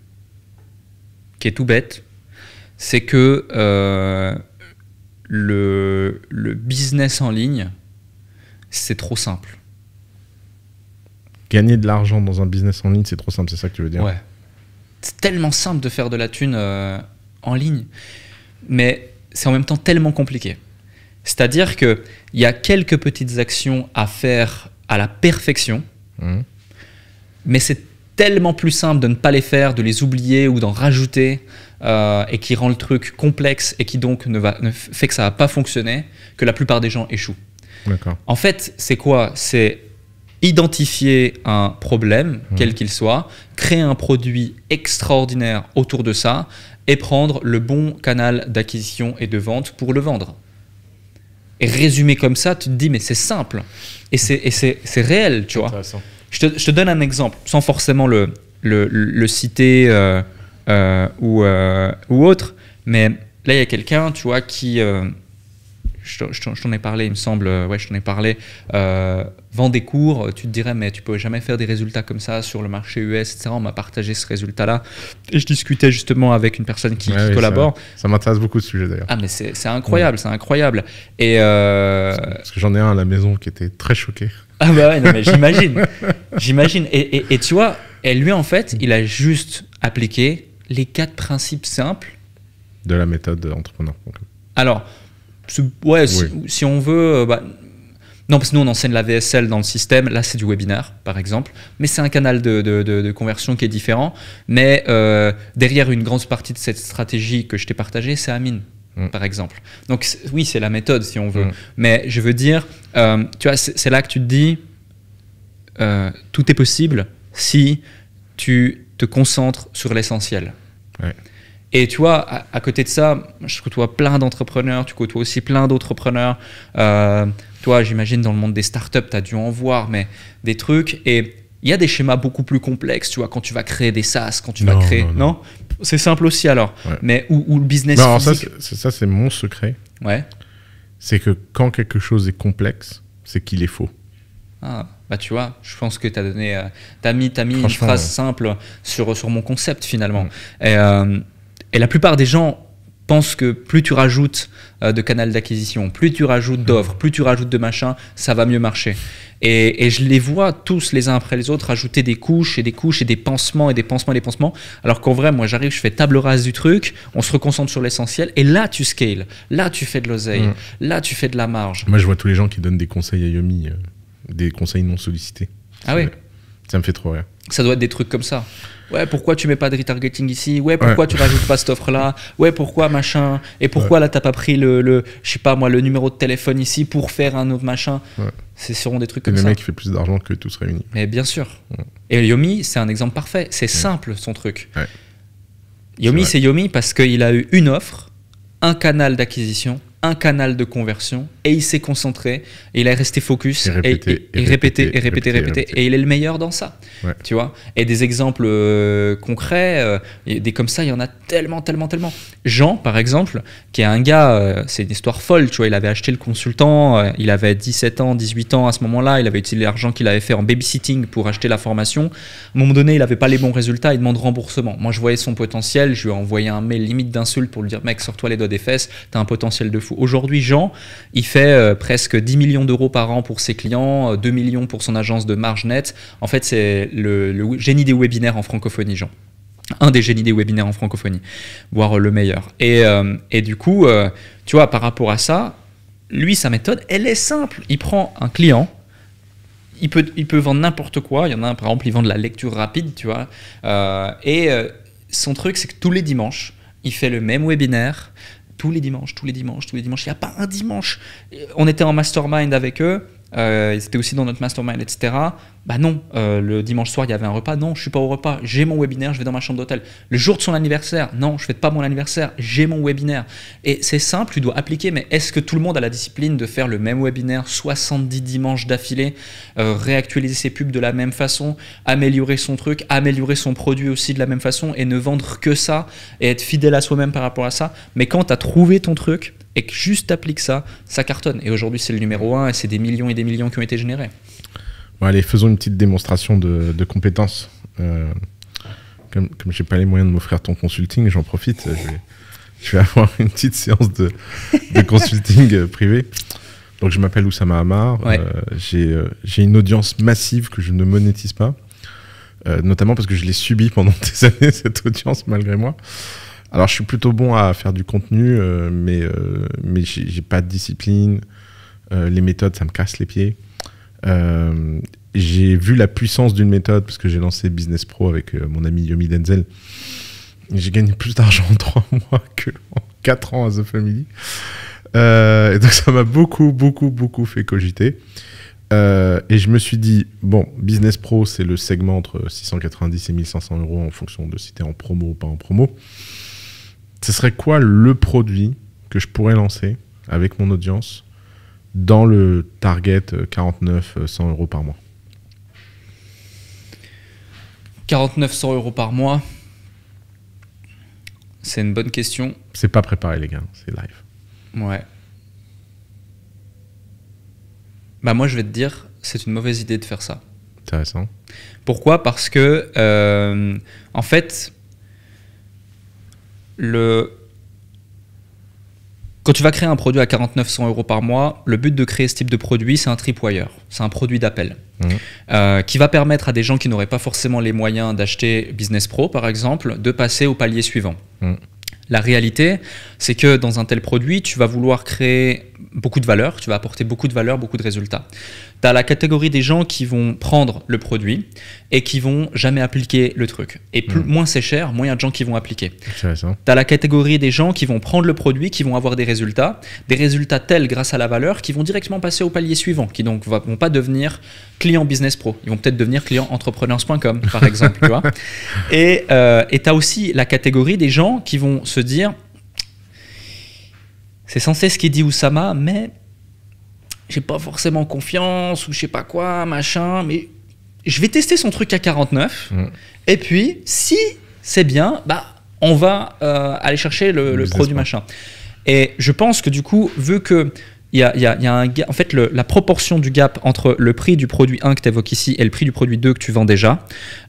[SPEAKER 1] qui est tout bête, c'est que euh, le, business en ligne, c'est trop simple.
[SPEAKER 2] Gagner de l'argent dans un business en ligne, c'est trop simple, c'est ça que tu veux dire Ouais.
[SPEAKER 1] C'est tellement simple de faire de la thune euh, en ligne, mais c'est en même temps tellement compliqué. C'est-à-dire qu'il y a quelques petites actions à faire à la perfection, hmm. mais c'est tellement plus simple de ne pas les faire, de les oublier ou d'en rajouter, euh, et qui rend le truc complexe et qui donc ne, fait que ça va pas fonctionner, que la plupart des gens échouent. En fait, c'est quoi C'est identifier un problème, hmm. quel qu'il soit, créer un produit extraordinaire autour de ça et prendre le bon canal d'acquisition et de vente pour le vendre résumé comme ça, tu te dis, mais c'est simple. Et c'est réel, tu vois. Je te, donne un exemple, sans forcément le, le, le citer euh, euh, ou, euh, ou autre, mais là, il y a quelqu'un, tu vois, qui je, t'en ai parlé, il me semble, euh, ouais, je t'en ai parlé, euh, vend des cours, tu te dirais, mais tu peux jamais faire des résultats comme ça sur le marché US, etc. On m'a partagé ce résultat-là. Et je discutais justement avec une personne qui, collabore.
[SPEAKER 2] Ça, m'intéresse beaucoup ce sujet d'ailleurs.
[SPEAKER 1] Ah, mais c'est incroyable, c'est incroyable. Et euh, Parce que j'en ai un à la maison qui était très choqué. Ah, bah ouais, non, mais j'imagine. j'imagine. Et, tu vois, et lui, en fait, il a juste appliqué les quatre principes simples
[SPEAKER 2] de la méthode entrepreneur.
[SPEAKER 1] Alors, ouais, si, on veut. Euh, bah, non, parce que nous, on enseigne la VSL dans le système. Là, c'est du webinaire, par exemple. Mais c'est un canal de, conversion qui est différent. Mais euh, derrière une grande partie de cette stratégie que je t'ai partagée, c'est Amine, mm. par exemple. Donc, oui, c'est la méthode, si on veut. Mm. Mais je veux dire, euh, tu vois, c'est là que tu te dis tout est possible si tu te concentres sur l'essentiel. Ouais. Et tu vois, à, côté de ça, je côtoie plein d'entrepreneurs, tu côtoies aussi plein d'entrepreneurs euh, toi, j'imagine, dans le monde des startups, tu as dû en voir, mais des trucs. Et il y a des schémas beaucoup plus complexes, tu vois, quand tu vas créer des SaaS, quand tu vas créer. Non, C'est simple aussi alors. Mais où, le business. Non, ça,
[SPEAKER 2] c'est mon secret. Ouais. C'est que quand quelque chose est complexe, c'est qu'il est faux.
[SPEAKER 1] Ah, bah tu vois, je pense que tu as donné. Euh, t'as mis, une phrase simple sur, sur mon concept finalement. Et. Euh, et la plupart des gens pensent que plus tu rajoutes euh, de canal d'acquisition, plus tu rajoutes mm. d'offres, plus tu rajoutes de machin, ça va mieux marcher. Et, je les vois tous les uns après les autres ajouter des couches et des couches et des pansements et des pansements et des pansements. Alors qu'en vrai, moi j'arrive, je fais table rase du truc, on se reconcentre sur l'essentiel et là tu scales, là tu fais de l'oseille, mm. là tu fais de la marge.
[SPEAKER 2] Moi je vois tous les gens qui donnent des conseils à Yomi, euh, des conseils non sollicités. Ah oui Ça me fait trop rire.
[SPEAKER 1] Ça doit être des trucs comme ça ouais, pourquoi tu mets pas de retargeting ici Ouais, pourquoi tu rajoutes pas cette offre-là Ouais, pourquoi machin Et pourquoi là, t'as pas pris le, le je sais pas moi, le numéro de téléphone ici pour faire un autre machin C'est seront des trucs comme ça. Le mec qui
[SPEAKER 2] fait plus d'argent que tous réunis.
[SPEAKER 1] Mais bien sûr. Et Yomi, c'est un exemple parfait. C'est simple son truc. Yomi, c'est Yomi parce qu'il a eu une offre, un canal d'acquisition un canal de conversion et il s'est concentré et il a resté focus et répété et, répété, et répété, et il est le meilleur dans ça tu vois et des exemples euh, concrets euh, et des comme ça il y en a tellement tellement tellement Jean par exemple qui est un gars euh, c'est une histoire folle tu vois il avait acheté le consultant il avait 17 ans 18 ans à ce moment-là il avait utilisé l'argent qu'il avait fait en babysitting pour acheter la formation à un moment donné il n'avait pas les bons résultats il demande remboursement moi je voyais son potentiel je lui ai envoyé un mail limite d'insulte pour lui dire mec sors-toi les doigts des fesses t'as un potentiel de fou Aujourd'hui, Jean, il fait euh, presque 10 millions d'euros par an pour ses clients, 2 euh, millions pour son agence de marge nette. En fait, c'est le, génie des webinaires en francophonie, Jean un des génies des webinaires en francophonie, voire euh, le meilleur. Et, et du coup, tu vois, par rapport à ça, lui, sa méthode, elle est simple. Il prend un client, il peut, il peut vendre n'importe quoi. Il y en a un, par exemple, il vend de la lecture rapide, tu vois. et son truc, c'est que tous les dimanches, il fait le même webinaire tous les dimanches, tous les dimanches, tous les dimanches. Il n'y a pas un dimanche. On était en mastermind avec eux. Euh, c'était aussi dans notre mastermind, etc. Bah non, euh, le dimanche soir, il y avait un repas. Non, je suis pas au repas. J'ai mon webinaire, je vais dans ma chambre d'hôtel. Le jour de son anniversaire, non, je ne fais pas mon anniversaire. J'ai mon webinaire. Et c'est simple, tu dois appliquer. Mais est-ce que tout le monde a la discipline de faire le même webinaire 70 dimanches d'affilée, euh, réactualiser ses pubs de la même façon, améliorer son truc, améliorer son produit aussi de la même façon et ne vendre que ça et être fidèle à soi-même par rapport à ça Mais quand tu as trouvé ton truc, et que juste applique ça, ça cartonne. Et aujourd'hui, c'est le numéro un, et c'est des millions et des millions qui ont été générés.
[SPEAKER 2] Bon, allez, faisons une petite démonstration de, compétences. Euh, comme comme j'ai pas les moyens de m'offrir ton consulting, j'en profite. Je vais, avoir une petite séance de, consulting euh, privé. Donc, je m'appelle Oussama Hamar. Euh, j'ai une audience massive que je ne monétise pas. notamment parce que je l'ai subi pendant des années, cette audience, malgré moi. Alors, je suis plutôt bon à faire du contenu, euh, mais, euh, mais j'ai pas de discipline. Euh, les méthodes, ça me casse les pieds. j'ai vu la puissance d'une méthode, parce que j'ai lancé Business Pro avec mon ami Yomi Denzel. J'ai gagné plus d'argent en trois mois que en quatre ans à The Family. et donc, ça m'a beaucoup, beaucoup, beaucoup fait cogiter. et je me suis dit, bon, Business Pro, c'est le segment entre 690 et 1500 euros en fonction de si t'es en promo ou pas en promo ce serait quoi le produit que je pourrais lancer avec mon audience dans le target 49-100 euh, euh, euros par mois
[SPEAKER 1] 49-100 euros par mois, c'est une bonne question.
[SPEAKER 2] C'est pas préparé, les gars, c'est live.
[SPEAKER 1] Ouais. Bah, moi, je vais te dire, c'est une mauvaise idée de faire ça. Intéressant. Pourquoi Parce que, euh, en fait, le... Quand tu vas créer un produit à 4900 euros par mois, le but de créer ce type de produit, c'est un tripwire, c'est un produit d'appel mmh. euh, qui va permettre à des gens qui n'auraient pas forcément les moyens d'acheter Business Pro, par exemple, de passer au palier suivant. Mmh. La réalité, c'est que dans un tel produit, tu vas vouloir créer beaucoup de valeur, tu vas apporter beaucoup de valeur, beaucoup de résultats. Tu as la catégorie des gens qui vont prendre le produit et qui vont jamais appliquer le truc. Et plus, hmm. moins c'est cher, moins il y a de gens qui vont appliquer. Tu as la catégorie des gens qui vont prendre le produit, qui vont avoir des résultats, des résultats tels grâce à la valeur qui vont directement passer au palier suivant, qui donc vont pas devenir client business pro, ils vont peut-être devenir client entrepreneurs.com par exemple, tu Et euh, tu as aussi la catégorie des gens qui vont se dire c'est censé ce qu'il dit Oussama, mais j'ai pas forcément confiance ou je sais pas quoi, machin, mais je vais tester son truc à 49. Mm. Et puis, si c'est bien, bah, on va euh, aller chercher le, produit machin. Et je pense que du coup, vu que il y a, En fait, la proportion du gap entre le prix du produit 1 que tu évoques ici et le prix du produit 2 que tu vends déjà,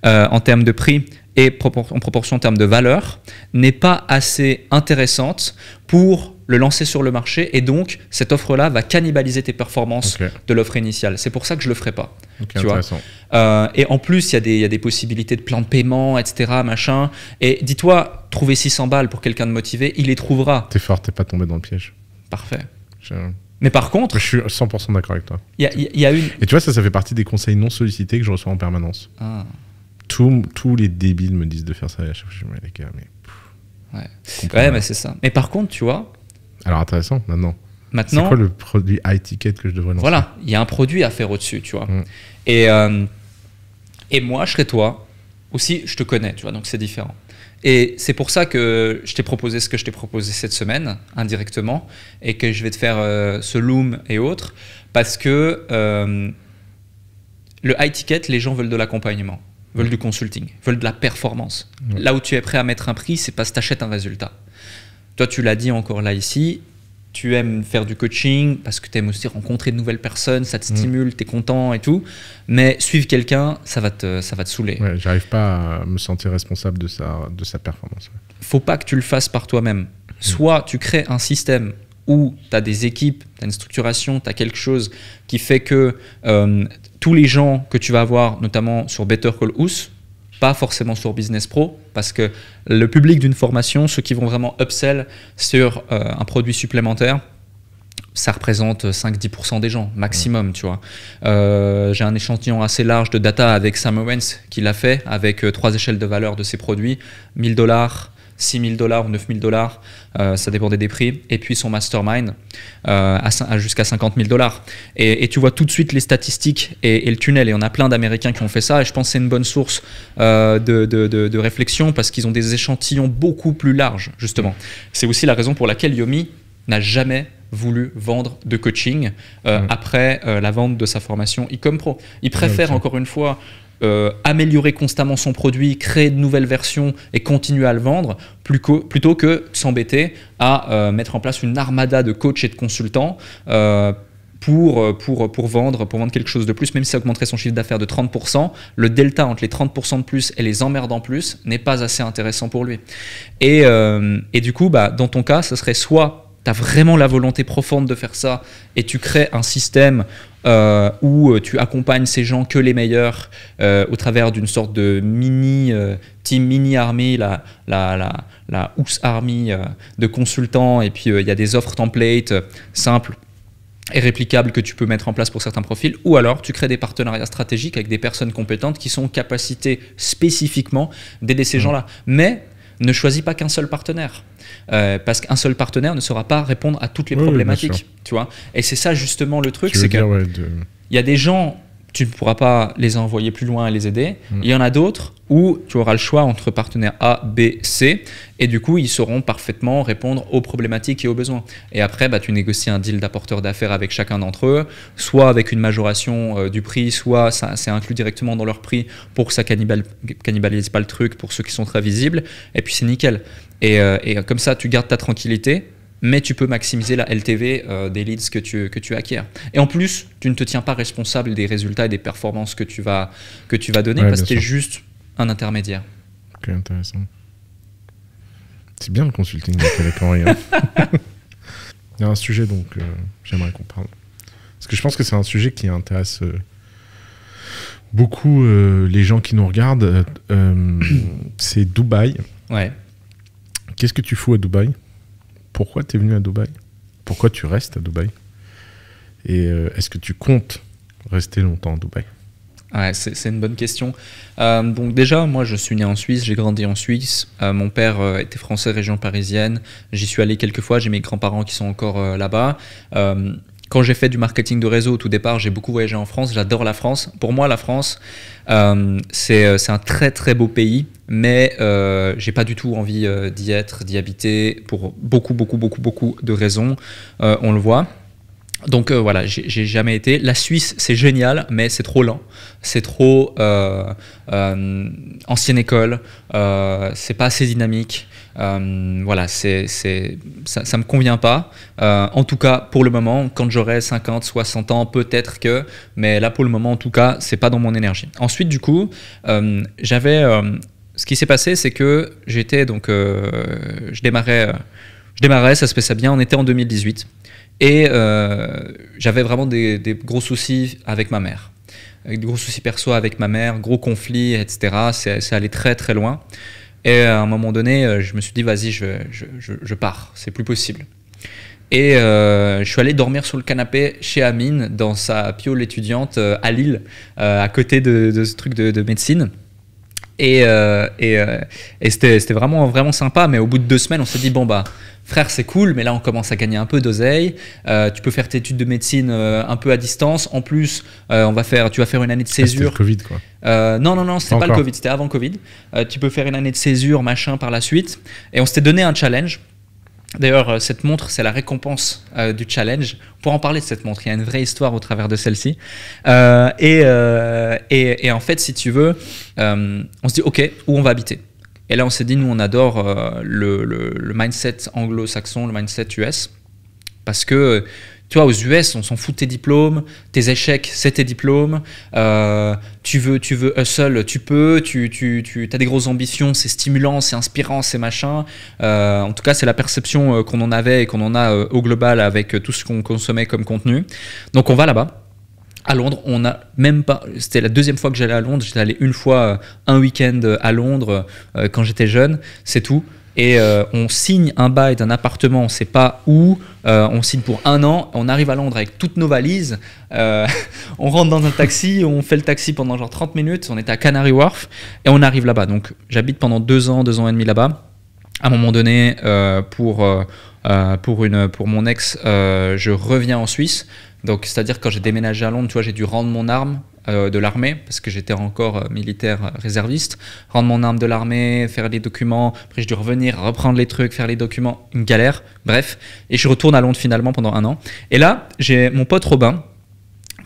[SPEAKER 1] euh, en termes de prix et en proportion en termes de valeur, n'est pas assez intéressante pour le lancer sur le marché et donc cette offre-là va cannibaliser tes performances de l'offre initiale. C'est pour ça que je le ferai pas. tu euh, et en plus, il y, a des possibilités de plan de paiement, etc. Machin. Et dis-toi, trouver 600 balles pour quelqu'un de motivé, il les trouvera.
[SPEAKER 2] T'es fort, t'es pas tombé dans le piège. Parfait. Mais par contre. Je suis 100% d'accord avec toi. Il y, a une. Et tu vois, ça, ça fait partie des conseils non sollicités que je reçois en permanence. Ah. Tous, les débiles me disent de faire ça je me les gars, mais. ouais mais c'est
[SPEAKER 1] ça. Mais par contre, tu vois,
[SPEAKER 2] alors intéressant, maintenant. Maintenant. C'est quoi le produit high ticket que je devrais lancer Voilà,
[SPEAKER 1] il y a un produit à faire au-dessus, tu vois. Mm. Et, euh, et moi, je serais toi. Aussi, je te connais, tu vois, donc c'est différent. Et c'est pour ça que je t'ai proposé ce que je t'ai proposé cette semaine, indirectement, et que je vais te faire euh, ce Loom et autres, parce que euh, le high ticket, les gens veulent de l'accompagnement, veulent mm. du consulting, veulent de la performance. Mm. Là où tu es prêt à mettre un prix, c'est parce que tu achètes un résultat. Toi, tu l'as dit encore là ici, tu aimes faire du coaching parce que tu aimes aussi rencontrer de nouvelles personnes, ça te mm. stimule, tu es content et tout. Mais suivre quelqu'un, ça va te, ça va te saouler. j'arrive pas à me sentir responsable de sa, de sa performance. Faut pas que tu le fasses par toi-même. Soit tu crées un système où tu as des équipes, tu as une structuration, tu as quelque chose qui fait que euh, tous les gens que tu vas avoir, notamment sur Better Call Us, pas forcément sur Business Pro, parce que le public d'une formation, ceux qui vont vraiment upsell sur euh, un produit supplémentaire, ça représente 5-10% euh, des gens, maximum, tu vois. Euh, j'ai un échantillon assez large de data avec Sam Owens, qui l'a fait, avec trois échelles de valeur de ses produits, 1000 dollars, 6 000 dollars ou 9 000 dollars, euh, ça dépendait des prix, et puis son mastermind euh, à, jusqu'à 50 000 dollars. Et, tu vois tout de suite les statistiques et, le tunnel, et on a plein d'Américains qui ont fait ça, et je pense que c'est une bonne source euh, de, réflexion parce qu'ils ont des échantillons beaucoup plus larges, justement. C'est aussi la raison pour laquelle Yomi n'a jamais voulu vendre de coaching mm. après la vente de sa formation Ecom Pro. Il préfère encore une fois euh, améliorer constamment son produit, créer de nouvelles versions et continuer à le vendre, plutôt que s'embêter à euh, mettre en place une armada de coachs et de consultants. Euh, pour, pour, pour, vendre, pour vendre quelque chose de plus, même si ça augmenterait son chiffre d'affaires de 30%, le delta entre les 30% de plus et les emmerdes en plus n'est pas assez intéressant pour lui. Et, du coup, bah, dans ton cas, ce serait soit tu as vraiment la volonté profonde de faire ça et tu crées un système euh, où euh, tu accompagnes ces gens que les meilleurs euh, au travers d'une sorte de mini team mini armée la la la, la army de consultants et puis il y a des offres templates simples et réplicables que tu peux mettre en place pour certains profils, ou alors tu crées des partenariats stratégiques avec des personnes compétentes qui sont capacités spécifiquement d'aider ces mmh. gens-là. Mais ne choisis pas qu'un seul partenaire. Euh, parce qu'un seul partenaire ne saura pas répondre à toutes les problématiques. tu vois Et c'est ça justement le truc. C'est qu'il y a des gens tu ne pourras pas les envoyer plus loin et les aider. Mm. Il y en a d'autres où tu auras le choix entre partenaires A, B, C, et du coup, ils sauront parfaitement répondre aux problématiques et aux besoins. Et après, bah, tu négocies un deal d'apporteur d'affaires avec chacun d'entre eux, soit avec une majoration euh, du prix, soit c'est inclus directement dans leur prix pour que ça cannibalise pas le truc pour ceux qui sont très visibles, et puis c'est nickel. Et, euh, et comme ça, tu gardes ta tranquillité, mais tu peux maximiser la LTV euh, des leads que tu, que tu acquiers. Et en plus, tu ne te tiens pas responsable des résultats et des performances que tu vas, que tu vas donner parce que tu es juste un intermédiaire.
[SPEAKER 2] Ok, intéressant. C'est bien le consulting avec hein. Il y a un sujet donc euh, j'aimerais qu'on parle. Parce que je pense que c'est un sujet qui intéresse euh, beaucoup les gens qui nous regardent. c'est Dubaï. Ouais. Qu'est-ce que tu fous à Dubaï pourquoi tu es venu à Dubaï Pourquoi tu restes à Dubaï Et euh, est-ce que tu comptes rester longtemps à Dubaï
[SPEAKER 1] c'est une bonne question. Euh, donc déjà, moi, je suis né en Suisse, j'ai grandi en Suisse. Euh, mon père était français, région parisienne. J'y suis allé quelques fois. J'ai mes grands-parents qui sont encore là-bas. Quand j'ai fait du marketing de réseau au tout départ, j'ai beaucoup voyagé en France, j'adore la France. Pour moi, la France, euh, c'est euh, un très très beau pays, mais euh, j'ai pas du tout envie euh, d'y être, d'y habiter, pour beaucoup beaucoup beaucoup beaucoup de raisons, euh, on le voit. Donc euh, voilà, j'ai jamais été. La Suisse, c'est génial, mais c'est trop lent. C'est trop euh, euh, ancienne école. c'est pas assez dynamique. voilà, c'est ça, ça me convient pas. en tout cas, pour le moment, quand j'aurai 50, 60 ans, peut-être que. Mais là, pour le moment, en tout cas, c'est pas dans mon énergie. Ensuite, du coup, j'avais. ce qui s'est passé, c'est que j'étais donc, je démarrais, je démarrais, ça se passait bien. On était en 2018. Et euh, j'avais vraiment des, gros soucis avec ma mère. des gros soucis perso avec ma mère, gros conflits, etc. C'est allé très très loin. Et euh, à un moment donné, euh, je me suis dit, vas-y, je, pars, c'est plus possible. Et je suis allé dormir sur le canapé chez Amine, dans sa piole étudiante à Lille, à côté de, ce truc de médecine. Et, euh, et, euh, c'était vraiment, vraiment sympa. Mais au bout de deux semaines, on s'est dit, bon, bah, frère, c'est cool, mais là, on commence à gagner un peu d'oseille. Euh, tu peux faire tes études de médecine euh, un peu à distance. En plus, euh, on va faire, tu vas faire une année de césure. C'était le Covid, quoi. non, non, non, c'était pas, le Covid, c'était avant Covid. tu peux faire une année de césure, machin, par la suite. Et on s'était donné un challenge. D'ailleurs, euh, cette montre, c'est la récompense euh, du challenge. Pour en parler de cette montre, il y a une vraie histoire au travers de celle-ci. Euh, et, en fait, si tu veux, on se dit, OK, où on va habiter Et là, on s'est dit, nous, on adore le mindset anglo-saxon, le mindset US, parce que tu vois, aux US, on s'en fout de tes diplômes, tes échecs, c'est tes diplômes. Euh, tu veux, tu veux hustle, tu peux. Tu, tu, tu as des grosses ambitions, c'est stimulant, c'est inspirant, c'est machin. Euh, en tout cas, c'est la perception euh, qu'on en avait et qu'on en a au global avec tout ce qu'on consommait comme contenu. Donc, on va là-bas à Londres, on n'a même pas. C'était la deuxième fois que j'allais à Londres. J'étais allé une fois, un week-end à Londres quand j'étais jeune. C'est tout et euh, on signe un bail d'un appartement, on ne sait pas où, euh, on signe pour un an, on arrive à Londres avec toutes nos valises, euh, on rentre dans un taxi, on fait le taxi pendant genre 30 minutes, on est à Canary Wharf et on arrive là-bas. Donc j'habite pendant deux ans, deux ans et demi là-bas. À un moment donné, pour, pour, une, pour mon ex, je reviens en Suisse. Donc, c'est-à-dire quand j'ai déménagé à Londres, tu vois, j'ai dû rendre mon arme euh, de l'armée parce que j'étais encore euh, militaire euh, réserviste, rendre mon arme de l'armée, faire les documents, après je dû revenir, reprendre les trucs, faire les documents, une galère. Bref, et je retourne à Londres finalement pendant un an. Et là, j'ai mon pote Robin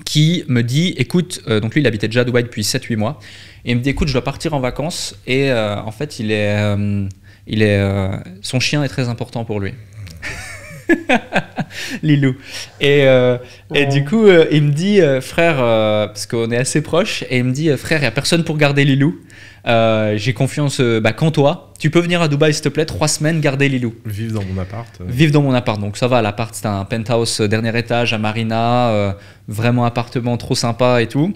[SPEAKER 1] qui me dit écoute, donc lui il habitait déjà à depuis 7-8 mois, et il me dit écoute, je dois partir en vacances, et en fait il est. il est son chien est très important pour lui. Lilou. Et, euh, et du coup, euh, il me dit, euh, frère, parce qu'on est assez proches, et il me dit, frère, il n'y a personne pour garder Lilou. J'ai confiance bah, qu'en toi. Tu peux venir à Dubaï, s'il te plaît, trois semaines, garder Lilou. Vivre dans mon appart. Vivre dans mon appart. Donc ça va, l'appart, c'est un penthouse dernier étage à Marina, vraiment appartement trop sympa et tout.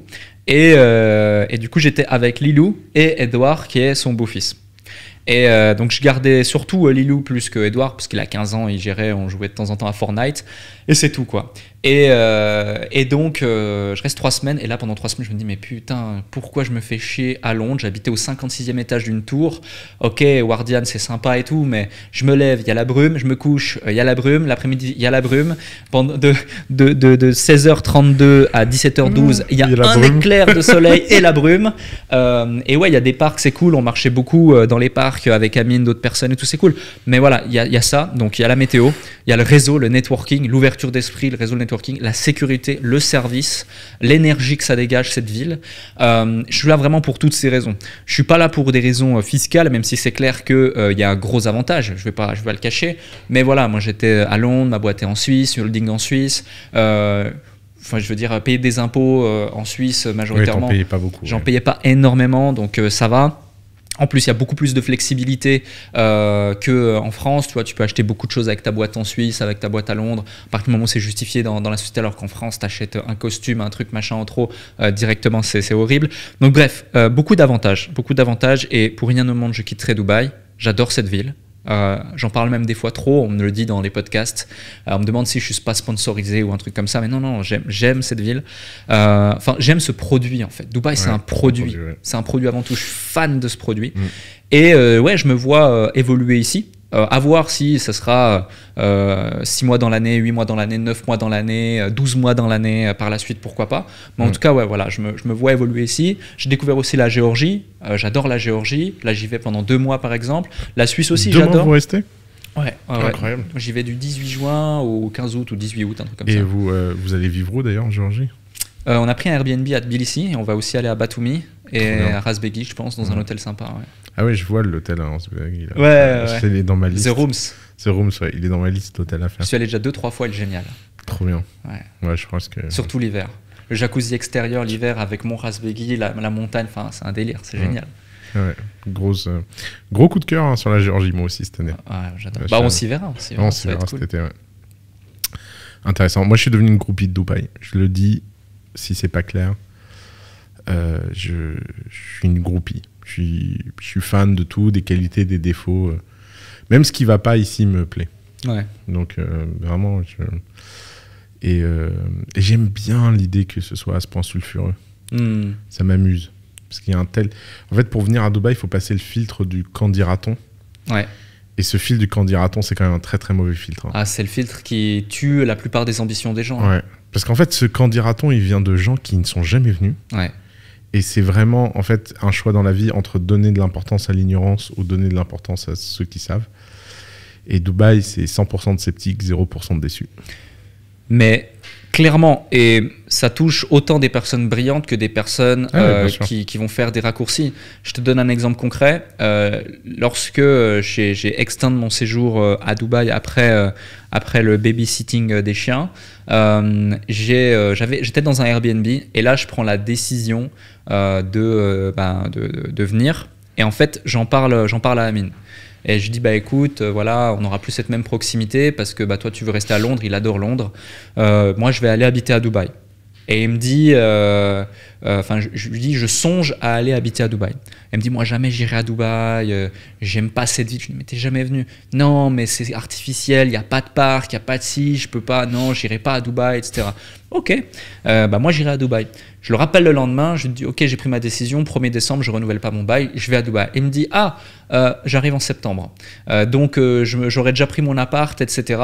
[SPEAKER 1] Et, et du coup, j'étais avec Lilou et Edouard, qui est son beau-fils. Et euh, donc je gardais surtout euh, Lilou plus que Edouard, parce qu'il a 15 ans, il gérait, on jouait de temps en temps à Fortnite, et c'est tout quoi. Euh, et, donc, euh, je reste trois semaines. Et là, pendant trois semaines, je me dis, mais putain, pourquoi je me fais chier à Londres J'habitais au 56e étage d'une tour. Ok, Wardian, c'est sympa et tout, mais je me lève, il y a la brume, je me couche, euh, il y a la brume, l'après-midi, il y a la brume. de, 16h32 à 17h12, il y a, un éclair de soleil et la brume. et ouais, il y a des parcs, c'est cool. On marchait beaucoup dans les parcs avec Amine, d'autres personnes et tout, c'est cool. Mais voilà, il y a, y a ça. Donc, il y a la météo, il y a le réseau, le networking, l'ouverture d'esprit, le réseau, le networking la sécurité, le service, l'énergie que ça dégage cette ville. Euh, je suis là vraiment pour toutes ces raisons. Je suis pas là pour des raisons euh, fiscales, même si c'est clair que euh, il y a un gros avantage. Je vais pas, je vais pas le cacher. Mais voilà, moi j'étais à Londres, ma boîte est en Suisse, holding en Suisse. enfin je veux dire payer des impôts en Suisse majoritairement. J'en payais pas beaucoup. J'en payais pas énormément, donc ça va. En plus, il y a beaucoup plus de flexibilité euh, euh, en France. Tu vois, tu peux acheter beaucoup de choses avec ta boîte en Suisse, avec ta boîte à Londres. À partir du moment où c'est justifié dans, la société, alors qu'en France, tu achètes un costume, un truc, machin en trop, euh, directement, c'est horrible. Donc bref, euh, beaucoup d'avantages. Beaucoup d'avantages. Et pour rien au monde, je quitterai Dubaï. J'adore cette ville. Euh, j'en parle même des fois trop, on me le dit dans les podcasts. Euh, on me demande si je suis pas sponsorisé ou un truc comme ça, mais non, non, j'aime cette ville. Euh, enfin, j'aime ce produit en fait. Dubaï, c'est un produit. C'est un produit avant tout. Je suis fan de ce produit. Mm. Et ouais, je me vois évoluer ici. Euh, à voir si ça sera 6 euh, mois dans l'année, 8 mois dans l'année, 9 mois dans l'année, 12 euh, mois dans l'année par la suite, pourquoi pas. Mais en mm. tout cas, ouais, voilà, je me, je me vois évoluer ici. J'ai découvert aussi la Géorgie. j'adore la Géorgie. Là, j'y vais pendant 2 mois, par exemple. La Suisse aussi, j'adore. Deux mois, vous restez Ouais, incroyable. J'y vais du 18 juin au 15 août ou 18 août, un truc comme ça. Et
[SPEAKER 2] vous, vous allez vivre où d'ailleurs en Géorgie
[SPEAKER 1] euh, on a pris un Airbnb à Tbilisi. et on va aussi aller à Batumi et à Rasbegi, je pense, dans un hôtel sympa.
[SPEAKER 2] Ah oui, je vois l'hôtel à Rasbegi. Ouais, euh, Il est dans ma liste. The Rooms. The Rooms, ouais. Il est dans ma liste d'hôtels à faire. Je suis
[SPEAKER 1] allé déjà deux, trois fois, il est génial.
[SPEAKER 2] Trop bien. Ouais. ouais je pense que. Surtout
[SPEAKER 1] l'hiver. Le jacuzzi extérieur l'hiver avec mon Rasbegi, la, montagne, enfin, c'est un délire, c'est génial.
[SPEAKER 2] Ouais, Gros euh, gros coup de cœur hein, sur la Géorgie, moi aussi, cette année. Ah, ouais, bah, on s'y verra. On s'y verra, cet été, ouais. Intéressant. Moi, je suis devenu une groupie de Dubaï. Je le dis, si c'est pas clair. Euh, je, suis une groupie. Je suis, fan de tout, des qualités, des défauts. Euh, même ce qui va pas ici me plaît. Donc euh, vraiment, et, j'aime bien l'idée que ce soit à ce point sulfureux. Hmm. Ça m'amuse parce qu'il y a un tel. En fait, pour venir à Dubaï, il faut passer le filtre du quand Ouais. Et ce fil du candidaton, c'est quand même un très très mauvais filtre. Hein.
[SPEAKER 1] Ah, c'est le filtre qui tue la plupart des ambitions des gens. Hein. Ouais.
[SPEAKER 2] Parce qu'en fait, ce candidaton, il vient de gens qui ne sont jamais venus. Ouais. Et c'est vraiment en fait un choix dans la vie entre donner de l'importance à l'ignorance ou donner de l'importance à ceux qui savent. Et Dubaï, c'est 100% de sceptiques, 0% de déçus. Mais Clairement,
[SPEAKER 1] et ça touche autant des personnes brillantes que des personnes ah euh, qui, vont faire des raccourcis. Je te donne un exemple concret. Euh, lorsque euh, j'ai exteint mon séjour à Dubaï après, après le babysitting des chiens, j'étais dans un Airbnb et là je prends la décision ben, de, de, venir. Et en fait, j'en parle, parle à Amine. Et je dis, bah écoute, euh, voilà, on n'aura plus cette même proximité parce que bah, toi, tu veux rester à Londres, il adore Londres. Euh, moi, je vais aller habiter à Dubaï. Et il me dit, euh, euh, enfin, je, dis, je songe à aller habiter à Dubaï. Elle me dit, moi jamais j'irai à Dubaï, euh, j'aime pas cette ville, Je ne m'étais jamais venu. Non, mais c'est artificiel, il n'y a pas de parc, il n'y a pas de si, je peux pas, non, j'irai pas à Dubaï, etc. Ok, euh, bah, moi j'irai à Dubaï. Je le rappelle le lendemain, je lui dis ok j'ai pris ma décision, 1er décembre je renouvelle pas mon bail, je vais à Dubaï. Il me dit ah j'arrive en septembre, donc j'aurais déjà pris mon appart, etc.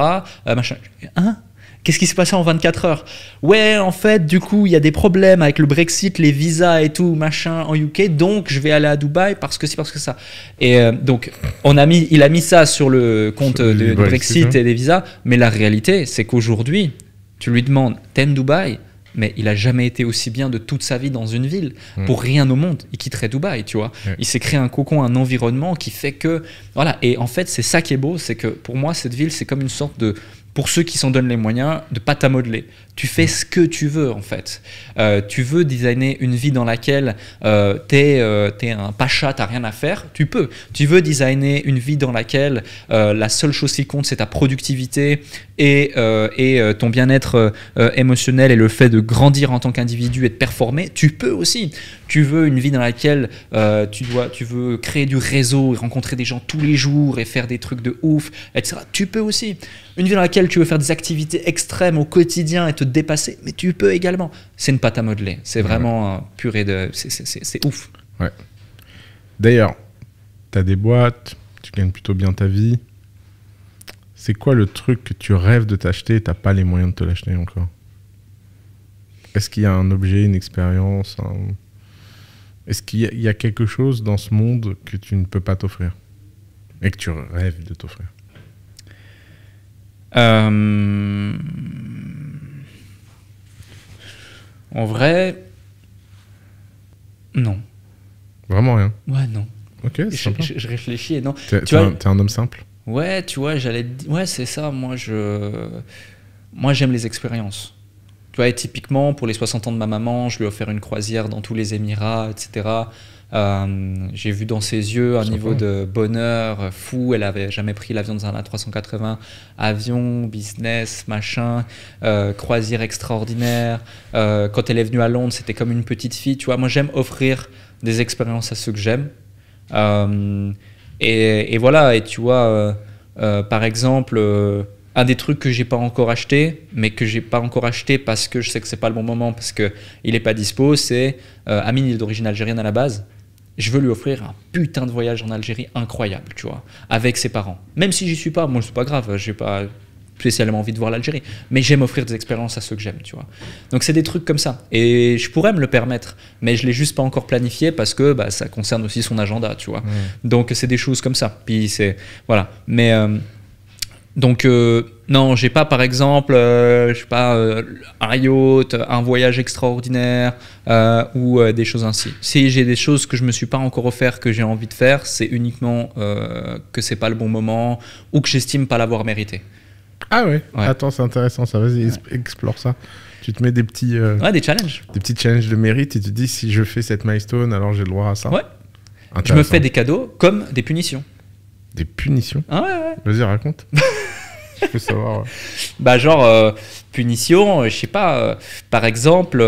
[SPEAKER 1] machin. Hein Qu'est-ce qui s'est passé en 24 heures Ouais, en fait, du coup, il y a des problèmes avec le Brexit, les visas et tout, machin, en UK, donc je vais aller à Dubaï parce que c'est parce que ça. Et euh, donc, on a mis, il a mis ça sur le compte du Brexit, hein. et des visas, mais la réalité, c'est qu'aujourd'hui, tu lui demandes, t'aimes Dubaï mais il a jamais été aussi bien de toute sa vie dans une ville. Hmm. Pour rien au monde, il quitterait Dubaï, tu vois. Il s'est créé un cocon, un environnement qui fait que voilà. Et en fait, c'est ça qui est beau, c'est que pour moi, cette ville, c'est comme une sorte de pour ceux qui s'en donnent les moyens, de pâte à modeler tu fais ce que tu veux en fait. Euh, tu veux designer une vie dans laquelle euh, euh, t'es un pacha, t'as rien à faire, tu peux. Tu veux designer une vie dans laquelle euh, la seule chose qui compte c'est ta productivité et, ton bien-être émotionnel et le fait de grandir en tant qu'individu et de performer, tu peux aussi. Tu veux une vie dans laquelle tu, dois, tu veux créer du réseau et rencontrer des gens tous les jours et faire des trucs de ouf, etc. Tu peux aussi. Une vie dans laquelle tu veux faire des activités extrêmes au quotidien et te dépasser, mais tu peux également. C'est une pâte à modeler. C'est vraiment un purée de. C'est ouf.
[SPEAKER 2] Ouais. D'ailleurs, tu as des boîtes, tu gagnes plutôt bien ta vie. C'est quoi le truc que tu rêves de t'acheter t'as pas les moyens de te l'acheter encore Est-ce qu'il y a un objet, une expérience Est-ce qu'il y, a quelque chose dans ce monde que tu ne peux pas t'offrir Et que tu rêves de t'offrir euh,
[SPEAKER 1] en vrai,
[SPEAKER 2] non. Vraiment rien
[SPEAKER 1] Ouais, non. Ok, c'est je, réfléchis et non. T'es, tu un, un, homme simple Ouais, tu vois, j'allais Ouais, c'est ça. Moi, je. Moi, j'aime les expériences. Tu vois, typiquement, pour les 60 ans de ma maman, je lui ai offert une croisière dans tous les Émirats, etc. Euh, j'ai vu dans ses yeux un niveau de bonheur fou. Elle avait jamais pris l'avion dans un A380. Avion, business, machin, euh, croisière extraordinaire. Euh, quand elle est venue à Londres, c'était comme une petite fille. Tu vois, moi j'aime offrir des expériences à ceux que j'aime. Et, et, voilà. Et tu vois, par exemple. un des trucs que j'ai pas encore acheté, mais que j'ai pas encore acheté parce que je sais que c'est pas le bon moment, parce que il est pas dispo, c'est Amine, il est d'origine algérienne à la base, je veux lui offrir un putain de voyage en Algérie incroyable, tu vois, avec ses parents. Même si j'y suis pas, moi, c'est pas grave, j'ai pas spécialement envie de voir l'Algérie, mais j'aime offrir des expériences à ceux que j'aime, tu vois. Donc c'est des trucs comme ça, et je pourrais me le permettre, mais je l'ai juste pas encore planifié parce que bah, ça concerne aussi son agenda, tu vois. Donc c'est des choses comme ça. Puis c'est voilà, mais euh, donc euh, non, j'ai pas par exemple, euh, je sais pas, euh, un yacht, un voyage extraordinaire ou des choses ainsi. Si j'ai des choses que je me suis pas encore offert que j'ai envie de faire, c'est uniquement que c'est pas le bon moment ou que j'estime pas l'avoir mérité. Ah oui
[SPEAKER 2] Attends, c'est intéressant ça. Vas-y, explore ça. Tu te mets des petits. ouais, des challenges. Des petits challenges de mérite et tu te dis si je fais cette milestone, alors j'ai le droit à ça. Ouais. Je me fais des cadeaux comme des punitions. Des punitions ah Vas-y, raconte.
[SPEAKER 1] Je veux savoir. Bah, genre, euh, punition, euh, je sais pas, euh, par exemple,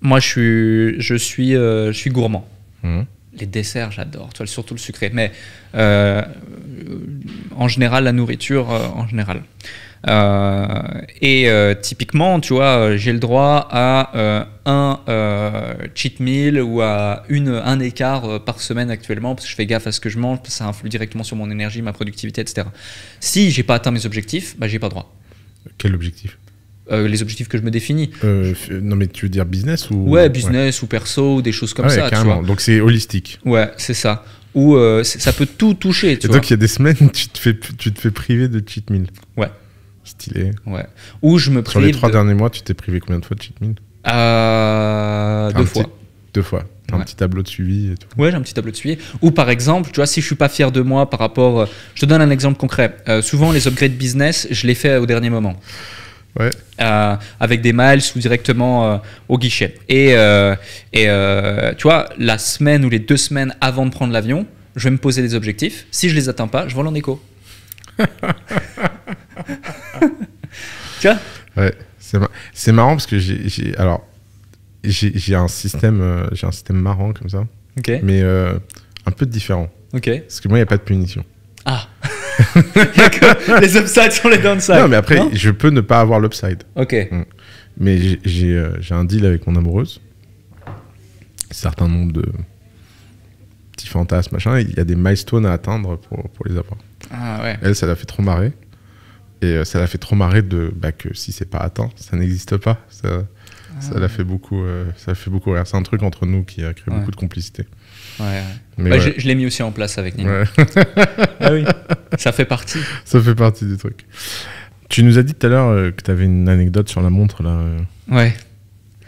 [SPEAKER 1] moi je suis, je suis, je suis gourmand. Mhm. Les desserts, j'adore, tu surtout le sucré. Mais en général, la nourriture, en général. Euh, et euh, typiquement, tu vois, euh, j'ai le droit à un cheat meal ou à une, un écart par semaine actuellement parce que je fais gaffe à ce que je mange, ça influe directement sur mon énergie, ma productivité, etc. Si j'ai pas atteint mes objectifs, bah j'ai pas droit.
[SPEAKER 2] Quel objectif les objectifs que je me définis. non, mais tu veux dire business ou Ouais, business
[SPEAKER 1] ou perso ou des choses comme ça. Donc
[SPEAKER 2] c'est holistique.
[SPEAKER 1] Ouais, c'est ça. Ou ça peut tout toucher. Tu vois. donc il y a
[SPEAKER 2] des semaines, tu te fais, tu te fais priver de cheat meal. Ouais. Stylé. Ouais. Ou je me prive. Sur les trois derniers mois, tu t'es privé combien de fois de cheat meal
[SPEAKER 1] euh,
[SPEAKER 2] Deux fois. deux fois. Un petit tableau de suivi
[SPEAKER 1] Ouais, j'ai un petit tableau de suivi. Ou par exemple, tu vois, si je suis pas fier de moi par rapport. Euh, je te donne un exemple concret. Euh, souvent, les upgrades business, je les fais au dernier moment. Ouais. avec des miles ou directement au guichet. Et, et tu vois, la semaine ou les deux semaines avant de prendre l'avion, je vais me poser des objectifs. Si je les atteins pas, je vole en écho
[SPEAKER 2] tu Ouais, c'est, marrant parce que j'ai, alors, j'ai, un système, euh, j'ai un système marrant comme ça. Mais euh, un peu différent. Ok. Parce que moi, il n'y a pas de punition.
[SPEAKER 1] Ah.
[SPEAKER 2] les upsides sont les downsides. Non, mais après, je peux ne pas avoir l'upside. Ok. Mm. Mais euh, j'ai un deal avec mon amoureuse. Certain nombre de petits fantasmes, machin. Il y a des milestones à atteindre pour, pour les avoir. Ah, Elle, ça l'a fait trop marrer. Et euh, ça l'a fait trop marrer de, bah, que si c'est pas atteint, ça n'existe pas. Ça, ah, l'a fait beaucoup, euh, ça fait beaucoup rire. C'est un truc entre nous qui a créé beaucoup de complicité. Bah, je, l'ai mis aussi en place avec Nino.
[SPEAKER 1] Ah ça fait
[SPEAKER 2] partie. Ça fait partie du truc. Tu nous as dit tout à l'heure euh, que tu avais une anecdote sur la montre là. Ouais.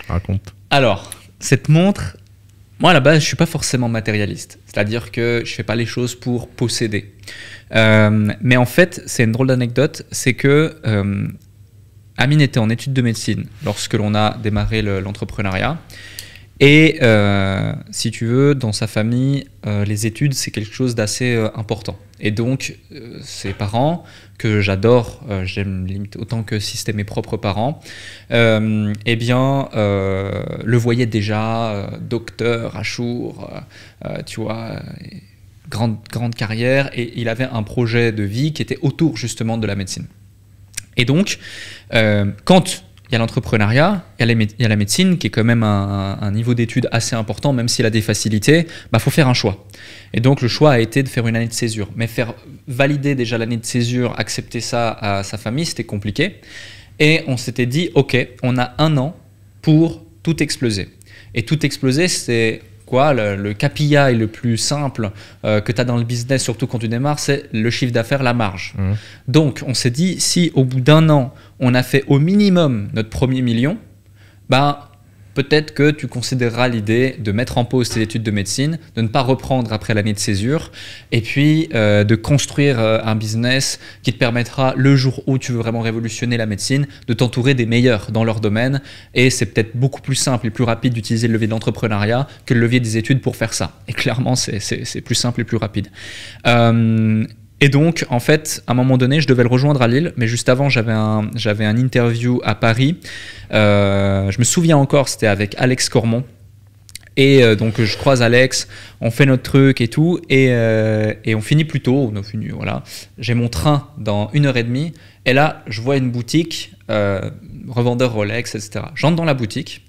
[SPEAKER 2] Raconte. Alors, cette montre,
[SPEAKER 1] moi à la base, je suis pas forcément matérialiste. C'est-à-dire que je fais pas les choses pour posséder. Euh, mais en fait, c'est une drôle d'anecdote, c'est que euh, Amine était en études de médecine lorsque l'on a démarré l'entrepreneuriat. et euh, si tu veux, dans sa famille, les études, c'est quelque chose d'assez important. Et donc, ses parents, que j'adore, j'aime limite autant que si c'était mes propres parents, eh bien, le voyaient déjà docteur, Achour, tu vois grande, grande carrière, et il avait un projet de vie qui était autour justement de la médecine. Et donc, euh, quand il y a l'entrepreneuriat, il, y a la médecine, qui est quand même un, niveau d'études assez important, même s'il a des facilités, il bah, faut faire un choix. Et donc le choix a été de faire une année de césure. Mais faire valider déjà l'année de césure, accepter ça à sa famille, c'était compliqué. Et on s'était dit, OK, on a un an pour tout exploser. Et tout exploser, c'est le, le KPI le plus simple euh, que tu as dans le business, surtout quand tu démarres, c'est le chiffre d'affaires, la marge. Mmh. Donc, on s'est dit, si au bout d'un an, on a fait au minimum notre premier million, bah, peut-être que tu considéreras l'idée de mettre en pause tes études de médecine, de ne pas reprendre après l'année de césure, et puis euh, de construire euh, un business qui te permettra, le jour où tu veux vraiment révolutionner la médecine, de t'entourer des meilleurs dans leur domaine. Et c'est peut-être beaucoup plus simple et plus rapide d'utiliser le levier de l'entrepreneuriat que le levier des études pour faire ça. Et clairement, c'est plus simple et plus rapide. Euh, et donc, en fait, à un moment donné, je devais le rejoindre à Lille, mais juste avant, j'avais un, un interview à Paris. Euh, je me souviens encore, c'était avec Alex Cormont. Et euh, donc, je croise Alex, on fait notre truc et tout, et, euh, on finit plus tôt. On a voilà. J'ai mon train dans une heure et demie, et là, je vois une boutique, revendeur Rolex, etc. J'entre dans la boutique,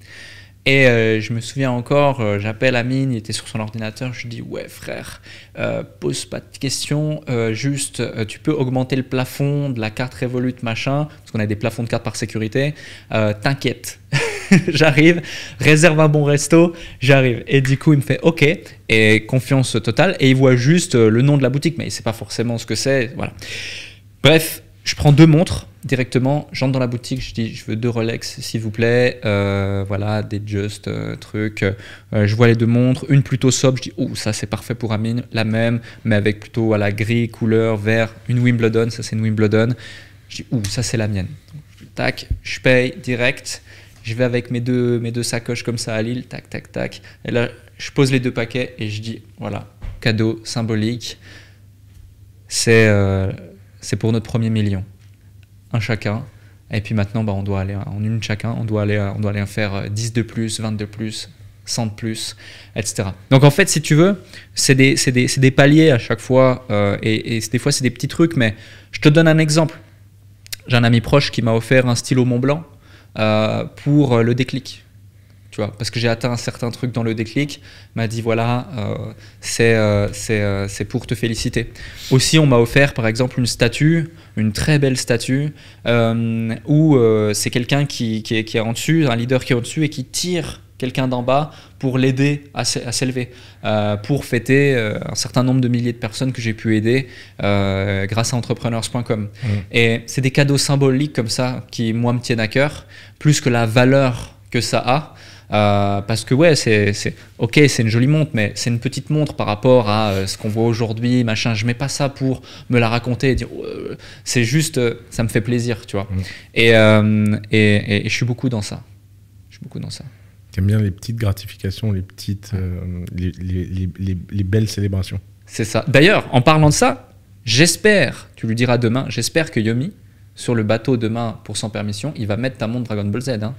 [SPEAKER 1] et euh, je me souviens encore, euh, j'appelle Amine, il était sur son ordinateur, je lui dis ouais frère, euh, pose pas de questions, juste tu peux augmenter le plafond de la carte Revolut machin, parce qu'on a des plafonds de carte par sécurité, t'inquiète, j'arrive, réserve un bon resto, j'arrive. Et du coup il me fait ok, et confiance totale, et il voit juste le nom de la boutique, mais il sait pas forcément ce que c'est, voilà. Bref, je prends deux montres, directement, j'entre dans la boutique, je dis je veux deux Rolex s'il vous plaît, euh, voilà, des Just euh, trucs. Euh, je vois les deux montres, une plutôt sobre, je dis oh ça c'est parfait pour Amine, la même, mais avec plutôt à la gris, couleur, vert, une Wimbledon, ça c'est une Wimbledon. Je dis ouh ça c'est la mienne. tac, je paye direct, je vais avec mes deux, mes deux sacoches comme ça à Lille, tac tac tac. Et là je pose les deux paquets et je dis voilà, cadeau symbolique, c'est c'est pour notre premier million un chacun. Et puis maintenant, bah, on doit aller en une chacun, on doit aller, on doit aller en faire 10 euh, de plus, 20 de plus, 100 de plus, etc. Donc en fait, si tu veux, c'est des, des, des, paliers à chaque fois, euh, et, des fois c'est des petits trucs, mais je te donne un exemple. J'ai un ami proche qui m'a offert un stylo Mont Blanc euh, pour le déclic tu vois, parce que j'ai atteint un certain truc dans le déclic, m'a dit voilà, euh, c'est euh, euh, pour te féliciter. Aussi, on m'a offert par exemple une statue, une très belle statue, euh, où c'est quelqu'un qui, qui, est, en dessus, un leader qui est au-dessus et qui tire quelqu'un d'en bas pour l'aider à s'élever, pour fêter un certain nombre de milliers de personnes que j'ai pu aider grâce à entrepreneurs.com. Mmh. Et c'est des cadeaux symboliques comme ça qui, moi, me tiennent à cœur, plus que la valeur que ça a. Euh, parce que ouais, c'est, ok, c'est une jolie montre, mais c'est une petite montre par rapport à euh, ce qu'on voit aujourd'hui, machin. Je mets pas ça pour me la raconter dire, oh, euh, c'est juste, ça me fait plaisir, tu vois. Mm. Et, et, je suis beaucoup dans ça. Je suis beaucoup dans ça.
[SPEAKER 2] T'aimes bien les petites gratifications, les petites, les, belles célébrations.
[SPEAKER 1] C'est ça. D'ailleurs, en parlant de ça, j'espère, tu lui diras demain, j'espère que Yomi, sur le bateau demain pour sans permission, il va mettre ta montre Dragon Ball Z. Hein.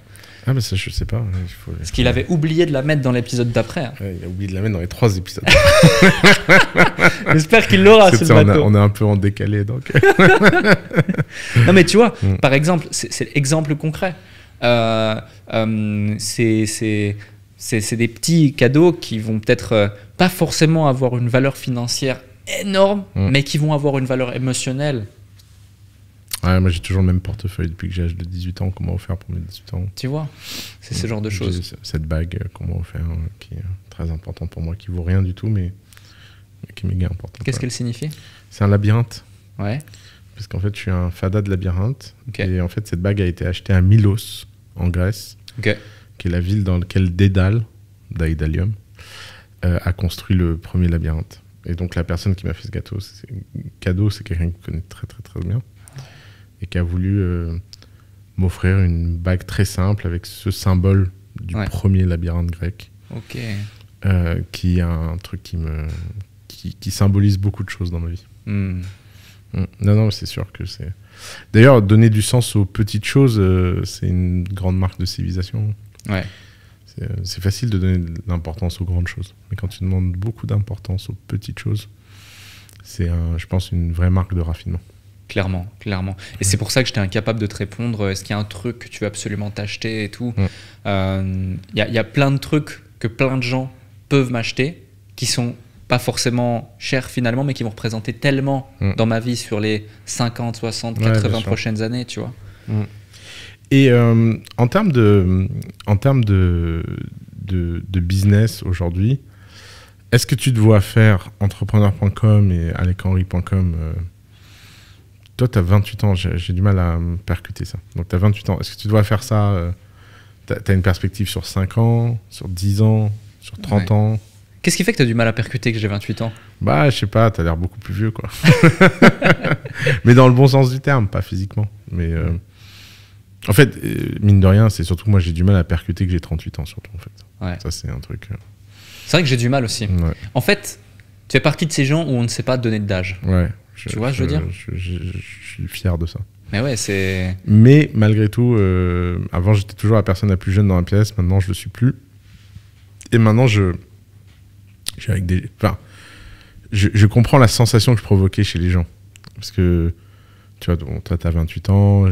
[SPEAKER 2] Ah, mais ça, je sais pas. Hein, Parce qu'il
[SPEAKER 1] avait oublié de la mettre dans l'épisode d'après. Hein. il a oublié de la mettre dans les trois épisodes. J'espère qu'il l'aura, ce On, est un peu en décalé, donc. non, mais tu vois, mm. par exemple, c'est l'exemple concret. Euh, euh c'est des petits cadeaux qui vont peut-être euh, pas forcément avoir une valeur financière énorme, mm. mais qui vont avoir une valeur émotionnelle
[SPEAKER 2] moi j'ai toujours le même portefeuille depuis que j'ai l'âge de 18 ans qu'on m'a offert pour mes 18 ans. Tu vois, c'est ce genre de choses. Cette bague qu'on m'a offert qui est euh, très importante pour moi, qui vaut rien du tout, mais, qui est méga importante. Qu'est-ce qu'elle signifie C'est un labyrinthe. Ouais. Parce qu'en fait, je suis un fada de labyrinthe. Et en fait, cette bague a été achetée à Milos, en Grèce, qui est la ville dans laquelle Dédale, Daedalium, euh, a construit le premier labyrinthe. Et donc, la personne qui m'a fait ce gâteau, cadeau, c'est quelqu'un que je connais très, très, très bien et qui a voulu euh, m'offrir une bague très simple avec ce symbole du premier labyrinthe grec. Ok. Euh, qui est un truc qui me qui, symbolise beaucoup de choses dans ma vie. Hmm. Hmm. Non, non, c'est sûr que c'est. D'ailleurs, donner du sens aux petites choses, euh, c'est une grande marque de civilisation. Ouais. C'est facile de donner de l'importance aux grandes choses. Mais quand tu demandes beaucoup d'importance aux petites choses, c'est, je pense, une vraie marque de raffinement.
[SPEAKER 1] Clairement, clairement. Et c'est pour ça que j'étais incapable de te répondre, euh, est-ce qu'il y a un truc que tu veux absolument t'acheter et tout. Il mm. euh, y, a, y, a plein de trucs que plein de gens peuvent m'acheter qui sont pas forcément chers finalement, mais qui vont représenter tellement mm. dans ma vie sur les 50, 60, 80 prochaines années, tu vois.
[SPEAKER 2] Mm. Et euh, en termes de, en termes de, de, business aujourd'hui, est-ce que tu te vois faire entrepreneur.com et alecanry.com toi, tu as 28 ans, j'ai du mal à percuter ça. Donc, tu as 28 ans. Est-ce que tu dois faire ça euh, Tu as, une perspective sur 5 ans, sur 10 ans, sur 30 ans
[SPEAKER 1] Qu'est-ce qui fait que tu as du mal à percuter que j'ai 28 ans
[SPEAKER 2] Bah, je sais pas, tu as l'air beaucoup plus vieux, quoi. mais dans le bon sens du terme, pas physiquement. Mais euh, en fait, euh, mine de rien, c'est surtout moi, j'ai du mal à percuter que j'ai 38 ans, surtout, en fait. Ça, c'est un truc. Euh,
[SPEAKER 1] c'est vrai que j'ai du mal aussi. En fait, tu fais partie de ces gens où on ne sait pas donner d'âge. Ouais. Je, tu vois, je, veux dire
[SPEAKER 2] je, suis fier de ça. Mais ouais, c'est. Mais malgré tout, euh, avant j'étais toujours la personne la plus jeune dans la pièce, maintenant je le suis plus. Et maintenant je. avec des. Enfin, je, comprends la sensation que je provoquais chez les gens. Parce que, tu vois, bon, toi t'as 28 ans,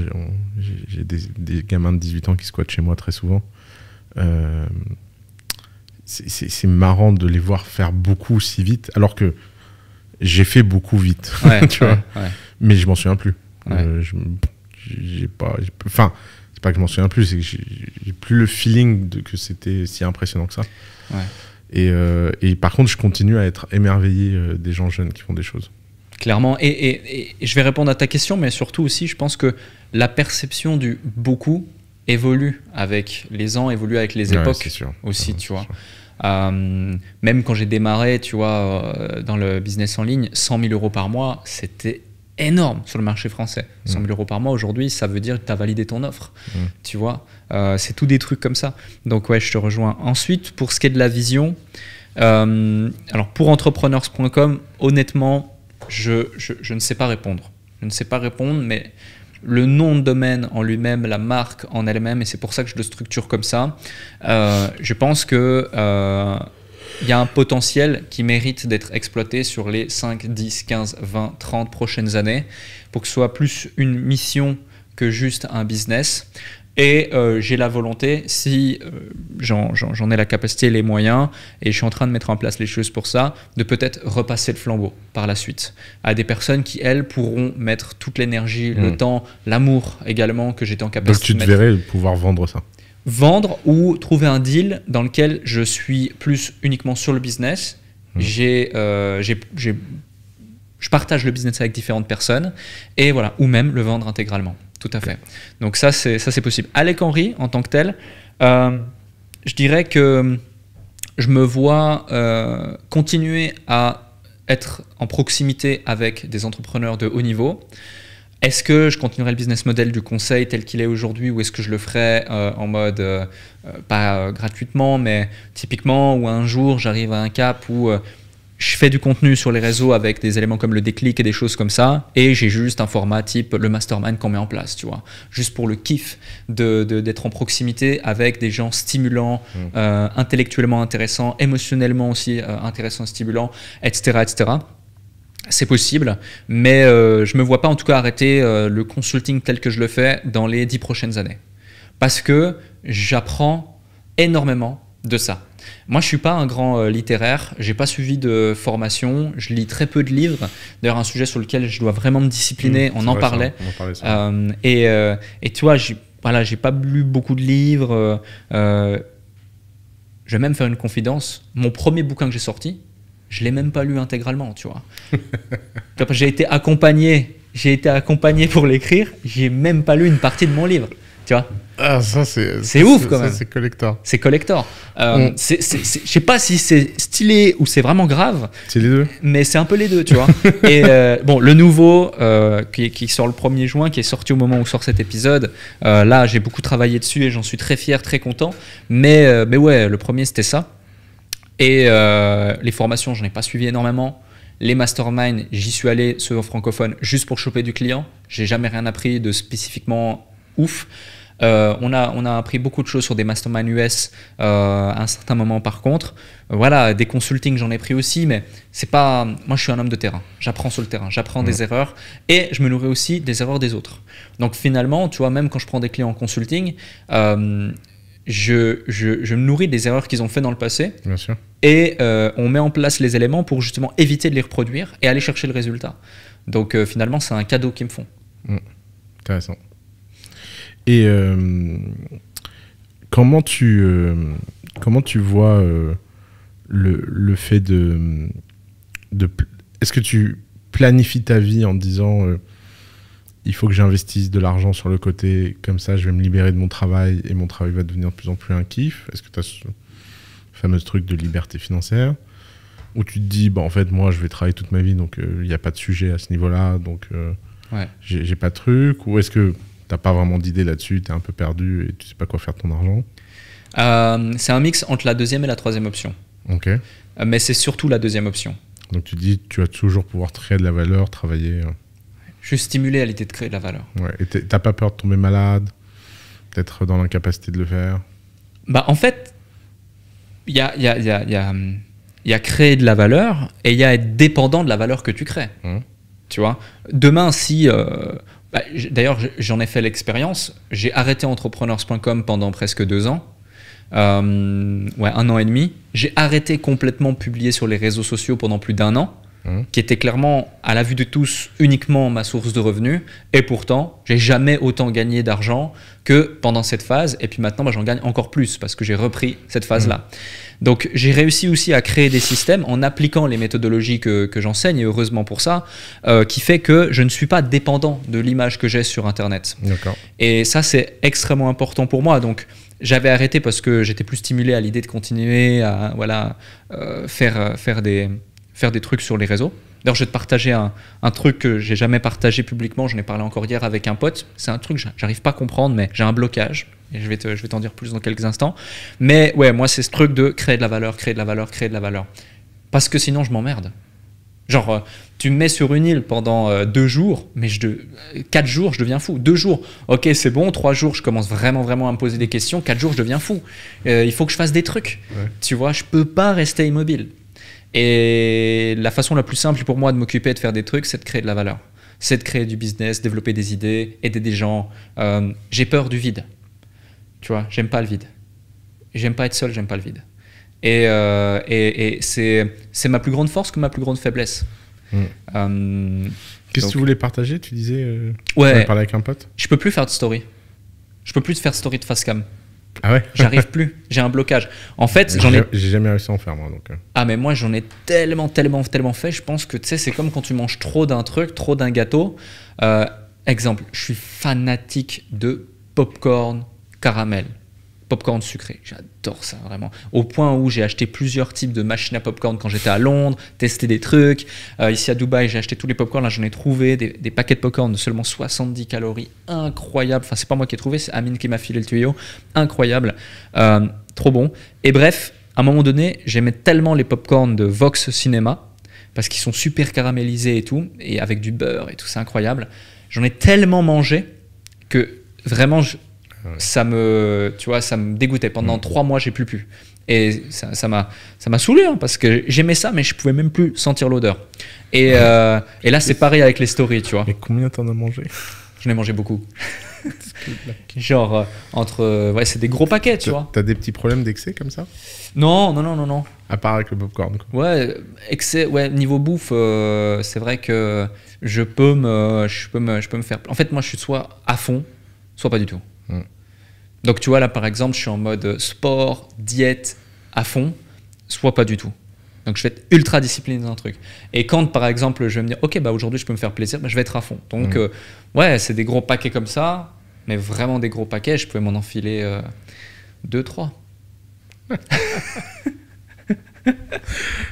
[SPEAKER 2] j'ai des, gamins de 18 ans qui squattent chez moi très souvent. Euh, c'est marrant de les voir faire beaucoup si vite, alors que j'ai fait beaucoup vite. tu vois Mais je m'en souviens plus. Euh, je j'ai pas. Enfin, c'est pas que je m'en souviens plus, c'est que j'ai plus le feeling de que c'était si impressionnant que ça. Et, euh, et, par contre, je continue à être émerveillé euh, des gens jeunes qui font des choses.
[SPEAKER 1] Clairement. Et, et, je vais répondre à ta question, mais surtout aussi, je pense que la perception du beaucoup évolue avec les ans, évolue avec les époques aussi, tu vois. Euh, même quand j'ai démarré, tu vois, euh, dans le business en ligne, 100 000 euros par mois, c'était énorme sur le marché français. 100 mmh. 000 euros par mois aujourd'hui, ça veut dire que tu as validé ton offre. Mmh. Tu vois, euh, c'est tout des trucs comme ça. Donc, ouais, je te rejoins. Ensuite, pour ce qui est de la vision, alors pour entrepreneurs.com, honnêtement, je, je, ne sais pas répondre. Je ne sais pas répondre, mais le nom de domaine en lui-même, la marque en elle-même, et c'est pour ça que je le structure comme ça. Euh, je pense que euh, il y a un potentiel qui mérite d'être exploité sur les 5, 10, 15, 20, 30 prochaines années pour que ce soit plus une mission que juste un business. Et euh, j'ai la volonté, si euh, j'en ai la capacité les moyens, et je suis en train de mettre en place les choses pour ça, de peut-être repasser le flambeau par la suite à des personnes qui, elles, pourront mettre toute l'énergie, le hmm. temps, l'amour également que j'étais en capacité de Donc tu
[SPEAKER 2] te pouvoir vendre ça
[SPEAKER 1] Vendre ou trouver un deal dans lequel je suis plus uniquement sur le business. Hmm. Euh, je partage le business avec différentes personnes et voilà, ou même le vendre intégralement tout à fait. Donc ça, c'est ça, c'est possible. Alec Henry, en tant que tel, euh, je dirais que je me vois euh, continuer à être en proximité avec des entrepreneurs de haut niveau. Est-ce que je continuerai le business model du conseil tel qu'il est aujourd'hui ou est-ce que je le ferai euh, en mode, pas gratuitement, mais typiquement, ou un jour j'arrive à un cap où je fais du contenu sur les réseaux avec des éléments comme le déclic et des choses comme ça, et j'ai juste un format type le mastermind qu'on met en place, tu vois, juste pour le kiff d'être de, en proximité avec des gens stimulants, mm. euh, intellectuellement intéressants, émotionnellement aussi euh, intéressants, stimulants, etc., etc. C'est possible, mais je euh, je me vois pas en tout cas arrêter le consulting tel que je le fais dans les dix prochaines années, parce que j'apprends énormément de ça. Moi, je suis pas un grand euh, littéraire. littéraire, n'ai pas suivi de formation, je lis très peu de livres. D'ailleurs, un sujet sur lequel je dois vraiment me discipliner, mmh, on, en parlait. Euh, et, euh, et tu vois, j'ai pas lu beaucoup de livres. je vais même faire une confidence. Mon premier bouquin que j'ai sorti, je l'ai même pas lu intégralement, tu vois. j'ai été accompagné j'ai été accompagné pour l'écrire, j'ai même pas lu une partie de mon livre. Tu vois ah, c'est, ouf quand même. C'est collector. C'est collector. Euh, mm. Je sais pas si c'est stylé ou c'est vraiment grave. C'est les deux. Mais c'est un peu les deux, tu vois. et euh, bon, le nouveau euh, qui, qui, sort le 1er juin, qui est sorti au moment où sort cet épisode, là j'ai beaucoup travaillé dessus et j'en suis très fier, très content. Mais, mais ouais, le premier c'était ça. Et les formations, j'en ai pas suivi énormément. Les masterminds, j'y suis allé, ceux francophone juste pour choper du client. J'ai jamais rien appris de spécifiquement ouf. Euh, on, a, on a appris beaucoup de choses sur des masterminds US euh, à un certain moment par contre. Euh, voilà, des consultings j'en ai pris aussi, mais c'est pas. Moi je suis un homme de terrain. J'apprends sur le terrain, j'apprends des erreurs et je me nourris aussi des erreurs des autres. Donc finalement, tu vois, même quand je prends des clients en consulting, je, je, me nourris des erreurs qu'ils ont fait dans le passé. Bien sûr. Et on met en place les éléments pour justement éviter de les reproduire et aller chercher le résultat. Donc finalement, c'est un cadeau qu'ils me
[SPEAKER 2] font. Mm. Intéressant. Et euh, comment, tu, euh, comment tu vois euh, le, fait de. de Est-ce que tu planifies ta vie en disant il faut que j'investisse de l'argent sur le côté, comme ça je vais me libérer de mon travail et mon travail va devenir de plus en plus un kiff Est-ce que tu as ce fameux truc de liberté financière Où tu te dis, bah, en fait, moi je vais travailler toute ma vie, donc il n'y a pas de sujet à ce niveau-là, donc j'ai pas de truc Ou est-ce que t'as pas vraiment d'idée là-dessus, tu es un peu perdu et tu sais pas quoi faire de ton argent
[SPEAKER 1] euh, C'est un mix entre la deuxième et la troisième option. Ok. Euh, mais c'est surtout la deuxième option.
[SPEAKER 2] Donc tu dis, tu vas toujours pouvoir créer de la valeur, travailler. Euh.
[SPEAKER 1] Je suis stimulé à l'idée de créer de la valeur.
[SPEAKER 2] Ouais. Et t'as pas peur de tomber malade, d'être dans l'incapacité de le faire
[SPEAKER 1] Bah en fait, il y a, créer de la valeur et il y a être dépendant de la valeur que tu crées. Hein? Tu vois Demain, si bah, d'ailleurs, j'en ai fait l'expérience. J'ai arrêté entrepreneurs.com pendant presque deux ans. Euh, ouais, un an et demi. J'ai arrêté complètement publier sur les réseaux sociaux pendant plus d'un an, mmh. qui était clairement à la vue de tous uniquement ma source de revenus. Et pourtant, j'ai jamais autant gagné d'argent que pendant cette phase. Et puis maintenant, bah, j'en gagne encore plus parce que j'ai repris cette phase-là. Mmh. Donc j'ai réussi aussi à créer des systèmes en appliquant les méthodologies que, j'enseigne, et heureusement pour ça, euh, qui fait que je ne suis pas dépendant de l'image que j'ai sur Internet. Et ça, c'est extrêmement important pour moi. Donc j'avais arrêté parce que j'étais plus stimulé à l'idée de continuer à voilà, euh, faire, euh, faire, des, faire des trucs sur les réseaux. D'ailleurs, je vais te partager un, truc que j'ai jamais partagé publiquement. Je n'ai parlé encore hier avec un pote. C'est un truc que j'arrive pas à comprendre, mais j'ai un blocage. Et je vais, je vais t'en dire plus dans quelques instants. Mais ouais, moi, c'est ce truc de créer de la valeur, créer de la valeur, créer de la valeur. Parce que sinon, je m'emmerde. Genre, euh, tu me mets sur une île pendant euh, deux jours, mais je de, euh, quatre jours, je deviens fou. Deux jours, ok, c'est bon. Trois jours, je commence vraiment, vraiment à me poser des questions. Quatre jours, je deviens fou. il faut que je fasse des trucs. Tu vois, je peux pas rester immobile. Et la façon la plus simple pour moi de m'occuper de faire des trucs, c'est de créer de la valeur. C'est de créer du business, développer des idées, aider des gens. j'ai peur du vide. Tu vois, j'aime pas le vide. J'aime pas être seul, j'aime pas le vide. Et, euh, et, et c'est ma plus grande force que ma plus grande faiblesse. Mm. Euh, Qu'est-ce que tu voulais partager Tu disais. Euh, ouais. parler avec un pote Je peux plus faire de story. Je peux plus faire story de face cam. Ah ouais J'arrive plus. J'ai un blocage. En fait, j'en ai.
[SPEAKER 2] J'ai jamais réussi à en faire, moi. Donc. Euh.
[SPEAKER 1] Ah, mais moi, j'en ai tellement, tellement, tellement fait. Je pense que, tu sais, c'est comme quand tu manges trop d'un truc, trop d'un gâteau. exemple, je suis fanatique de popcorn, caramel, popcorn sucré. J'adore ça vraiment. Au point où j'ai acheté plusieurs types de machines à popcorn quand j'étais à Londres, testé des trucs. Euh, ici à Dubaï, j'ai acheté tous les popcorns. Là, j'en ai trouvé des, paquets de popcorn de seulement 70 calories. Incroyable. Enfin, c'est pas moi qui ai trouvé, c'est Amine qui m'a filé le tuyau. Incroyable. Euh, trop bon. Et bref, à un moment donné, j'aimais tellement les popcorns de Vox Cinema parce qu'ils sont super caramélisés et tout, et avec du beurre et tout, c'est incroyable. J'en ai tellement mangé que vraiment, ça me, tu vois, ça me dégoûtait. Pendant mm. trois mois, j'ai plus pu. Et ça m'a ça m'a saoulé hein, parce que j'aimais ça, mais je pouvais même plus sentir l'odeur. Et, euh, là, c'est pareil avec les stories, tu vois. Mais combien t'en as mangé
[SPEAKER 2] je ai mangé beaucoup. Genre, euh, entre. Euh, ouais, c'est des gros paquets, tu vois. T'as des petits problèmes d'excès comme ça Non, non, non, non, non. À part avec le popcorn,
[SPEAKER 1] Ouais, excès, ouais, niveau bouffe, c'est vrai que je peux, me, je, peux me, je peux me faire. En fait, moi, je suis soit à fond, soit pas du tout. Mm. Donc tu vois, là par exemple, je suis en mode sport, diète à fond, soit pas du tout. Donc je vais être ultra discipliné dans un truc. Et quand par exemple je vais me dire, ok, bah aujourd'hui je peux me faire plaisir, mais bah, je vais être à fond. Donc mm. euh, ouais, c'est des gros paquets comme ça, mais vraiment des gros paquets. Je pouvais m'en enfiler euh, deux, trois.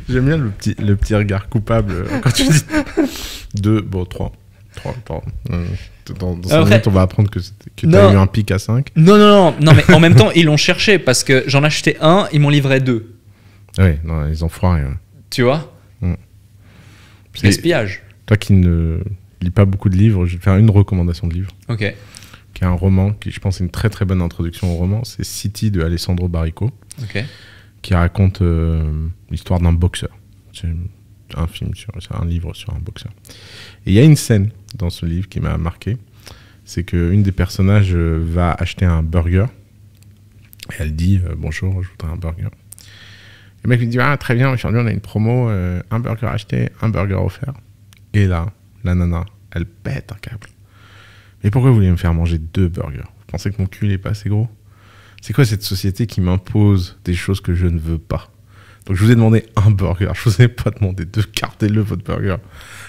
[SPEAKER 2] J'aime bien le petit, le petit regard coupable euh, quand tu dis deux, bon trois, trois, pardon dans, dans 5 on va apprendre que, que tu as eu un pic à 5. Non, non, non, non mais en même temps, ils
[SPEAKER 1] l'ont cherché parce que j'en achetais un, ils m'ont livré deux.
[SPEAKER 2] Ah oui, non, ils ont froid. Tu vois mmh. Toi qui ne lis pas beaucoup de livres, je vais faire une recommandation de livre. Ok. Qui est un roman qui, je pense, est une très très bonne introduction au roman. C'est City de Alessandro Barrico. Ok. Qui raconte euh, l'histoire d'un boxeur un film, sur, un livre sur un boxeur. Et il y a une scène dans ce livre qui m'a marqué. C'est qu'une des personnages euh, va acheter un burger. Et elle dit euh, Bonjour, je voudrais un burger. Le mec lui dit Ah, très bien, aujourd'hui on a une promo, euh, un burger acheté, un burger offert. Et là, la nana, elle pète un câble. Mais pourquoi vous voulez me faire manger deux burgers Vous pensez que mon cul n'est pas assez gros C'est quoi cette société qui m'impose des choses que je ne veux pas donc je vous ai demandé un burger, je vous ai pas demandé de garder le votre burger.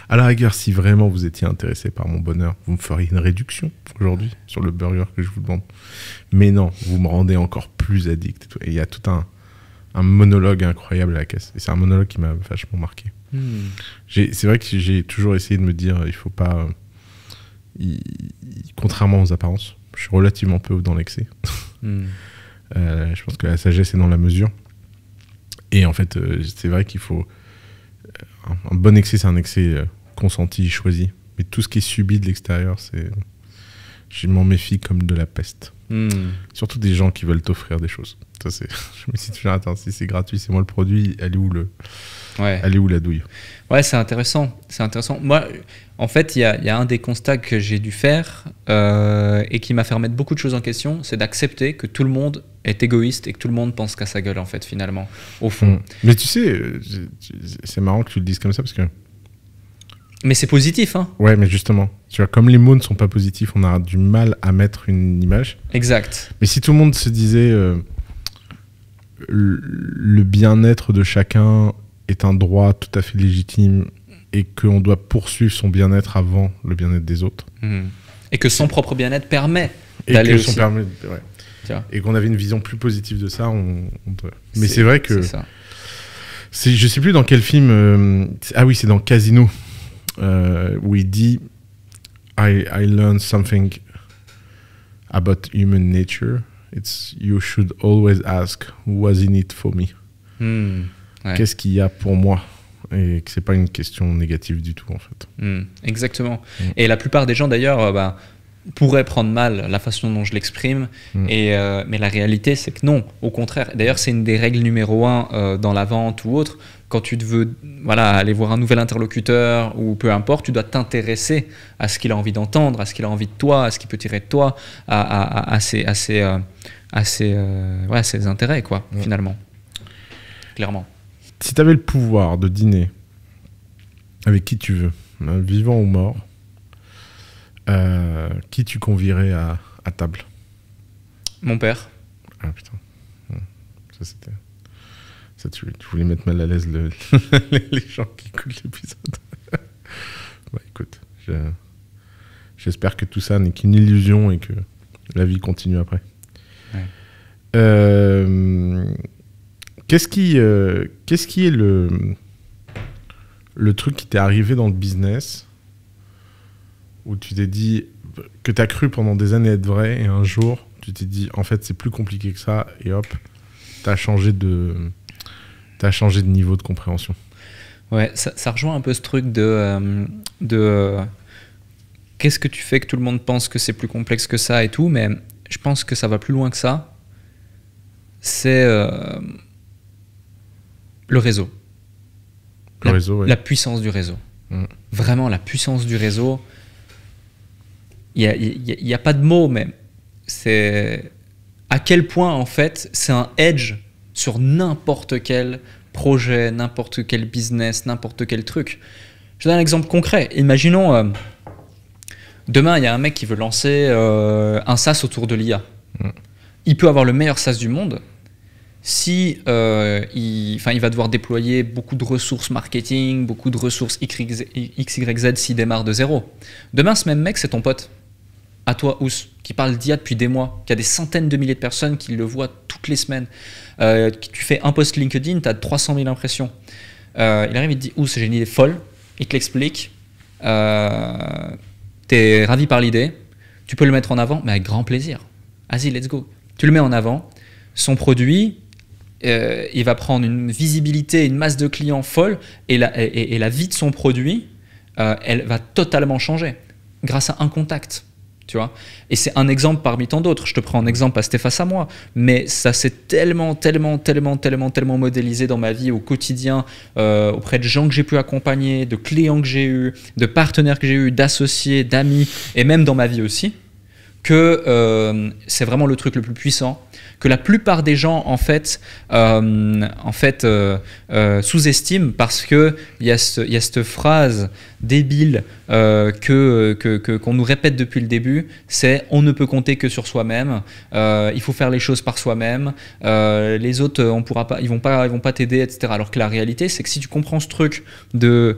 [SPEAKER 2] À la rigueur, si vraiment vous étiez intéressé par mon bonheur, vous me feriez une réduction aujourd'hui sur le burger que je vous demande. Mais non, vous me rendez encore plus addict. Et il y a tout un, monologue incroyable à la caisse. Et c'est un monologue qui m'a vachement marqué. Hmm. C'est vrai que j'ai toujours essayé de me dire, il faut pas... Euh, contrairement aux apparences, je suis relativement peu dans l'excès. Hmm. Euh, je pense que la sagesse est dans la mesure. Et en fait, euh, c'est vrai qu'il faut. Euh, un bon excès, c'est un excès euh, consenti, choisi. Mais tout ce qui est subi de l'extérieur, c'est. Je m'en méfie comme de la peste. Hmm. Surtout des gens qui veulent t'offrir des choses. Ça, je me suis toujours, attends, si c'est gratuit, c'est moi le produit, elle est où le. Ouais. Elle est où la douille
[SPEAKER 1] Ouais, c'est intéressant. C'est intéressant. Moi, en fait, il y, a, un des constats que j'ai dû faire euh, et qui m'a fait remettre beaucoup de choses en question, c'est d'accepter que tout le monde est égoïste et que tout le monde pense qu'à sa gueule, en fait, finalement,
[SPEAKER 2] au fond. Hmm. Mais tu sais, euh, c'est marrant que tu le dises comme ça parce que. Mais c'est positif, hein Ouais, mais justement, tu vois, comme les mots ne sont pas positifs, on a du mal à mettre une image. Exact. Mais si tout le monde se disait euh, le bien-être de chacun est un droit tout à fait légitime et qu'on doit poursuivre son bien-être avant le bien-être des autres.
[SPEAKER 1] Hmm. Et que son propre bien-être permet d'aller aussi. Permet,
[SPEAKER 2] ouais. Et qu'on avait une vision plus positive de ça. On, peut... Mais c'est vrai que... C'est je sais plus dans quel film... Euh, ah oui, c'est dans Casino, euh, où il dit « I learned something about human nature. It's you should always ask what's was in it for me. Hmm. Qu'est-ce qu'il y a pour moi et que c'est pas une question négative du tout en fait. Hmm,
[SPEAKER 1] exactement. Hmm. Et la plupart des gens d'ailleurs euh, bah, pourraient prendre mal la façon dont je l'exprime, hmm. et euh, mais la réalité c'est que non, au contraire. D'ailleurs c'est une des règles numéro un euh, dans la vente ou autre. Quand tu te veux voilà, aller voir un nouvel interlocuteur ou peu importe, tu dois t'intéresser à ce qu'il a envie d'entendre, à ce qu'il a envie de toi, à ce qu'il peut tirer de toi, à, à, à, à ses, ses, intérêts quoi, finalement. Clairement.
[SPEAKER 2] Si tu avais le pouvoir de dîner avec qui tu veux, hein, vivant ou mort, euh, qui tu convierais à, table
[SPEAKER 1] Mon père. Ah putain.
[SPEAKER 2] Ça c'était. Ça, tu, voulais mettre mal à l'aise les gens qui écoutent l'épisode. bah écoute, j'espère que tout ça n'est qu'une illusion et que la vie continue après. Euh Qu'est-ce qui, euh, qu'est-ce qui est le, le truc qui t'est arrivé dans le business où tu t'es dit que t'as cru pendant des années être vrai et un jour tu t'es dit en fait c'est plus compliqué que ça et hop t'as changé de changé de niveau de compréhension.
[SPEAKER 1] Ouais, ça, rejoint un peu ce truc de euh, de euh, qu'est-ce que tu fais que tout le monde pense que c'est plus complexe que ça et tout, mais je pense que ça va plus loin que ça. C'est le réseau. la, puissance du réseau. Mm. Vraiment, la puissance du réseau. Il n'y a, pas de mots, même. C'est à quel point, en fait, c'est un edge sur n'importe quel projet, n'importe quel business, n'importe quel truc. Je donne un exemple concret. Imaginons, euh, demain, il y a un mec qui veut lancer euh, un SaaS autour de l'IA. Mm. Il peut avoir le meilleur SaaS du monde, si euh, il, va devoir déployer beaucoup de ressources marketing, beaucoup de ressources XYZ s'il démarre de zéro. Demain, ce même mec, c'est ton pote, à toi, Ous, qui parle d'IA depuis des mois, qui a des centaines de milliers de personnes qui le voient toutes les semaines. Euh, tu fais un post LinkedIn, tu as 300 000 impressions. Euh, il arrive, il te dit Ous, j'ai une idée folle. Il te l'explique. tu es ravi par l'idée. Tu peux le mettre en avant, mais avec grand plaisir. Vas-y, let's go. Tu le mets en avant. Son produit, euh, il va prendre une visibilité, une masse de clients folle, et la, vie de son produit, euh, elle va totalement changer grâce à un contact. Tu vois et c'est un exemple parmi tant d'autres. Je te prends un exemple à face à moi, mais ça s'est tellement, tellement, tellement, tellement, tellement modélisé dans ma vie au quotidien, euh, auprès de gens que j'ai pu accompagner, de clients que j'ai eu, de partenaires que j'ai eu, d'associés, d'amis, et même dans ma vie aussi, que euh, c'est vraiment le truc le plus puissant, que la plupart des gens en fait, euh, en fait euh, sous-estiment parce qu'il y, a y a cette phrase débile qu'on que, que, nous répète depuis le début, c'est on ne peut compter que sur soi-même, il faut faire les choses par soi-même, les autres on pourra pas, ils vont pas, ils vont pas t'aider, etc. Alors que la réalité c'est que si tu comprends ce truc de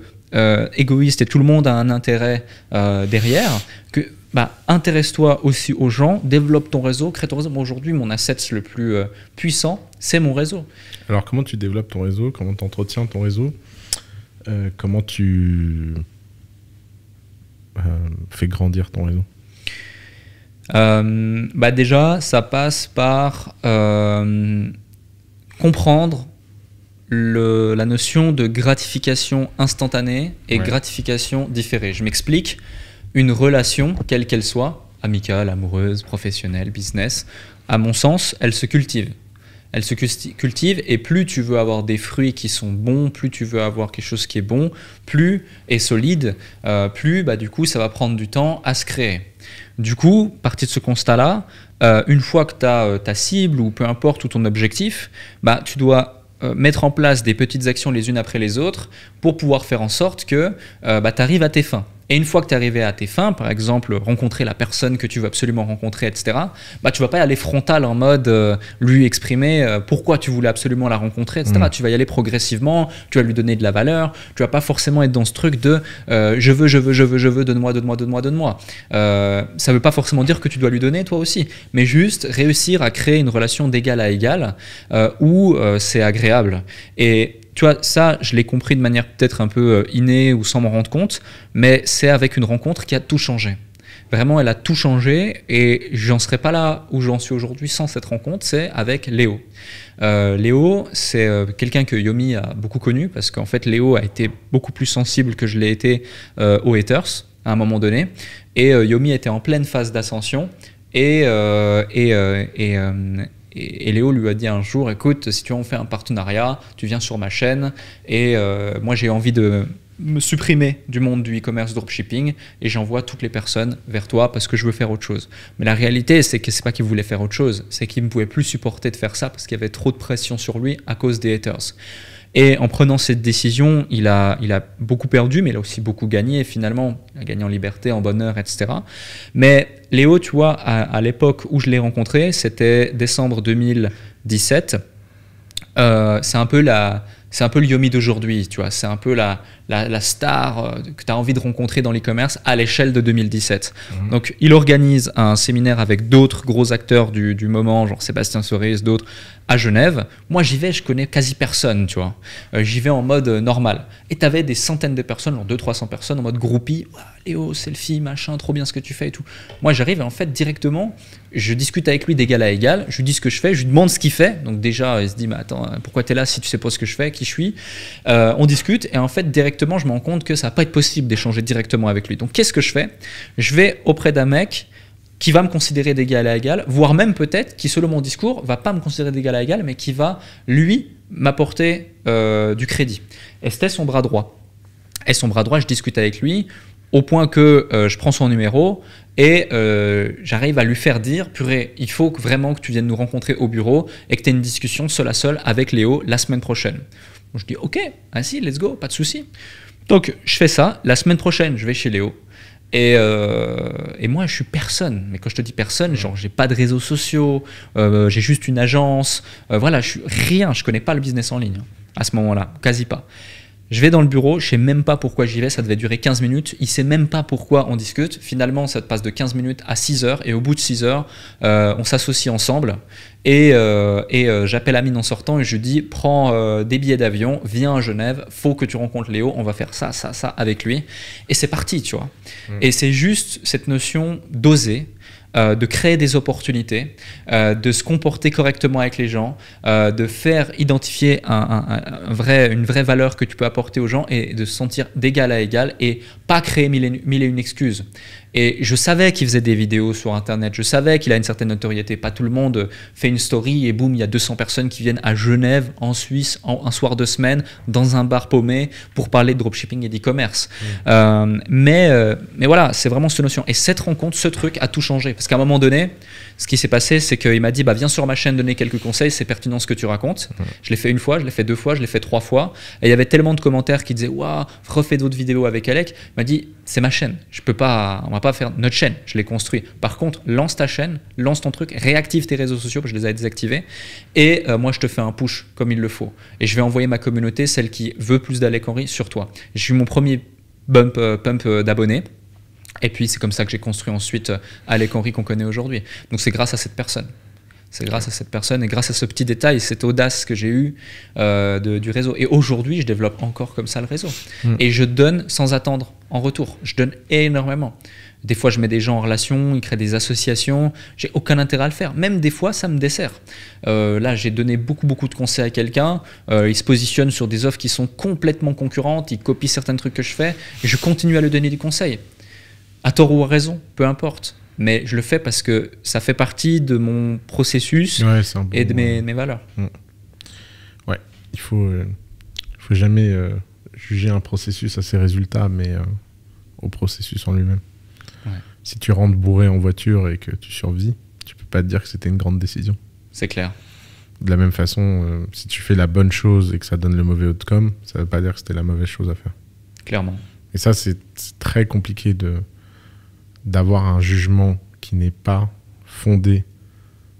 [SPEAKER 1] égoïste et tout le monde a un intérêt derrière, que bah, intéresse-toi aussi aux gens, développe ton réseau, crée ton réseau. aujourd'hui, mon asset le plus euh,
[SPEAKER 2] puissant, c'est mon réseau. Alors, comment tu développes ton réseau Comment tu entretiens ton réseau euh, Comment tu euh, fais grandir ton
[SPEAKER 1] réseau bah Déjà, ça passe par comprendre la notion de gratification instantanée et gratification différée. Je m'explique une relation, quelle qu'elle soit, amicale, amoureuse, professionnelle, business, à mon sens, elle se cultive. Elle se cultive et plus tu veux avoir des fruits qui sont bons, plus tu veux avoir quelque chose qui est bon, plus est solide, euh, plus bah, du coup ça va prendre du temps à se créer. Du coup, partie de ce constat-là, euh, une fois que tu as euh, ta cible ou peu importe ou ton objectif, bah, tu dois mettre en place des petites actions les unes après les autres pour pouvoir faire en sorte que bah, tu arrives à tes fins. Et une fois que tu es arrivé à tes fins, par exemple, rencontrer la personne que tu veux absolument rencontrer, etc., bah, tu vas pas y aller frontal en mode euh, lui exprimer euh, pourquoi tu voulais absolument la rencontrer, etc. Mm. Tu vas y aller progressivement, tu vas lui donner de la valeur, tu vas pas forcément être dans ce truc de euh, je veux, je veux, je veux, je veux, donne-moi, donne-moi, donne-moi, donne-moi. ça veut pas forcément dire que tu dois lui donner toi aussi, mais juste réussir à créer une relation d'égal à égal où c'est agréable. Et tu vois, ça, je l'ai compris de manière peut-être un peu euh, innée ou sans m'en rendre compte, mais c'est avec une rencontre qui a tout changé. Vraiment, elle a tout changé et j'en serais pas là où j'en suis aujourd'hui sans cette rencontre, c'est avec Léo. Euh, Léo, c'est euh, quelqu'un que Yomi a beaucoup connu parce qu'en fait, Léo a été beaucoup plus sensible que je l'ai été aux haters à un moment donné. Et Yomi était en pleine phase d'ascension et, et et, Léo lui a dit un jour, écoute, si tu en fais un partenariat, tu viens sur ma chaîne, et euh, moi j'ai envie de me supprimer du monde du e-commerce dropshipping et j'envoie toutes les personnes vers toi parce que je veux faire autre chose. Mais la réalité, c'est que c'est pas qu'il voulait faire autre chose, c'est qu'il ne pouvait plus supporter de faire ça parce qu'il y avait trop de pression sur lui à cause des haters. Et en prenant cette décision, il a, il a beaucoup perdu, mais il a aussi beaucoup gagné, finalement. Il a gagné en liberté, en bonheur, etc. Mais Léo, tu vois, à, l'époque où je l'ai rencontré, c'était décembre 2017. Euh, c'est un peu la, c'est un peu le Yomi d'aujourd'hui, tu vois. C'est un peu la, la, star euh, que tu as envie de rencontrer dans l'e-commerce à l'échelle de 2017. Mhm. Donc, il organise un séminaire avec d'autres gros acteurs du, du moment, genre Sébastien Cerise, d'autres, à Genève, moi j'y vais, je connais quasi personne, tu vois. Euh, j'y vais en mode euh, normal. Et tu t'avais des centaines de personnes, genre 200-300 personnes, en mode groupie, Léo, selfie, machin, trop bien ce que tu fais et tout. Moi j'arrive et en fait directement, je discute avec lui d'égal à égal, je lui dis ce que je fais, je lui demande ce qu'il fait. Donc déjà, il se dit, mais attends, euh, pourquoi t'es là si tu sais pas ce que je fais, qui je suis On discute et en fait directement, je me rends compte que ça va pas être possible d'échanger directement avec lui. Donc qu'est-ce que je fais Je vais auprès d'un mec qui va me considérer d'égal à égal, voire même peut-être qui, selon mon discours, va pas me considérer d'égal à égal, mais qui va, lui, m'apporter euh, du crédit. Et c'était son bras droit. Et son bras droit, je discute avec lui, au point que euh, je prends son numéro et euh, j'arrive à lui faire dire purée, il faut vraiment que tu viennes nous rencontrer au bureau et que tu aies une discussion seul à seul avec Léo la semaine prochaine. Je dis ok, ainsi, let's go, pas de souci. Donc je fais ça, la semaine prochaine je vais chez Léo, euh, et, moi, je suis personne. Mais quand je te dis personne, genre, j'ai pas de réseaux sociaux, euh, j'ai juste une agence. Euh, voilà, je suis rien. Je connais pas le business en ligne hein, à ce moment-là, quasi pas. Je vais dans le bureau, je sais même pas pourquoi j'y vais, ça devait durer 15 minutes, il sait même pas pourquoi on discute. Finalement, ça passe de 15 minutes à 6 heures, et au bout de 6 heures, euh, on s'associe ensemble. Et, euh, et euh, j'appelle Amine en sortant et je dis prends des billets d'avion, viens à Genève, faut que tu rencontres Léo, on va faire ça, ça, ça avec lui. Et c'est parti, tu vois. Mm. Et c'est juste cette notion d'oser, euh, de créer des opportunités, euh, de se comporter correctement avec les gens, euh, de faire identifier une vraie valeur que tu peux apporter aux gens et de se sentir d'égal à égal et pas créer mille et, une excuses. Et je savais qu'il faisait des vidéos sur Internet, je savais qu'il a une certaine notoriété. Pas tout le monde fait une story et boum, il y a 200 personnes qui viennent à Genève, en Suisse, un soir de semaine, dans un bar paumé, pour parler de dropshipping et d'e-commerce. Mmh. Euh, mais, euh, mais voilà, c'est vraiment cette notion. Et cette rencontre, ce truc a tout changé. Parce qu'à un moment donné, ce qui s'est passé, c'est qu'il m'a dit bah, Viens sur ma chaîne donner quelques conseils, c'est pertinent ce que tu racontes. Je l'ai fait une fois, je l'ai fait deux fois, je l'ai fait trois fois. Et il y avait tellement de commentaires qui disaient Waouh, refais d'autres vidéos avec Alec. Il m'a dit C'est ma chaîne, je peux pas, on va pas faire notre chaîne, je l'ai construit. Par contre, lance ta chaîne, lance ton truc, réactive tes réseaux sociaux, parce que je les avais désactivés. Et euh, moi, je te fais un push comme il le faut. Et je vais envoyer ma communauté, celle qui veut plus d'Alec Henry, sur toi. J'ai eu mon premier bump, euh, pump euh, d'abonnés. Et puis c'est comme ça que j'ai construit ensuite euh, Alec Henry qu'on connaît aujourd'hui. Donc c'est grâce à cette personne. C'est grâce à cette personne et grâce à ce petit détail, cette audace que j'ai eue euh, du réseau. Et aujourd'hui, je développe encore comme ça le réseau. Hmm. Et je donne sans attendre en retour. Je donne énormément. Des fois, je mets des gens en relation, ils créent des associations. J'ai aucun intérêt à le faire. Même des fois, ça me dessert. Euh, là, j'ai donné beaucoup, beaucoup de conseils à quelqu'un. il se positionne sur des offres qui sont complètement concurrentes. Il copie certains trucs que je fais. je continue à lui donner du conseil à tort ou à raison, peu importe. Mais je le fais parce que ça fait partie de mon
[SPEAKER 2] processus et de mes, euh, valeurs. Mm. Ouais. il faut, euh, faut jamais euh, juger un processus à ses résultats, mais au processus en lui-même. Si tu rentres bourré en voiture et que tu survis, tu peux pas te dire que c'était une grande décision. C'est clair. De la même façon, si tu fais la bonne chose et que ça donne le mauvais outcome, ça ne veut pas dire que c'était la mauvaise chose à faire. Clairement. Et ça, c'est très compliqué de, d'avoir un jugement qui n'est pas fondé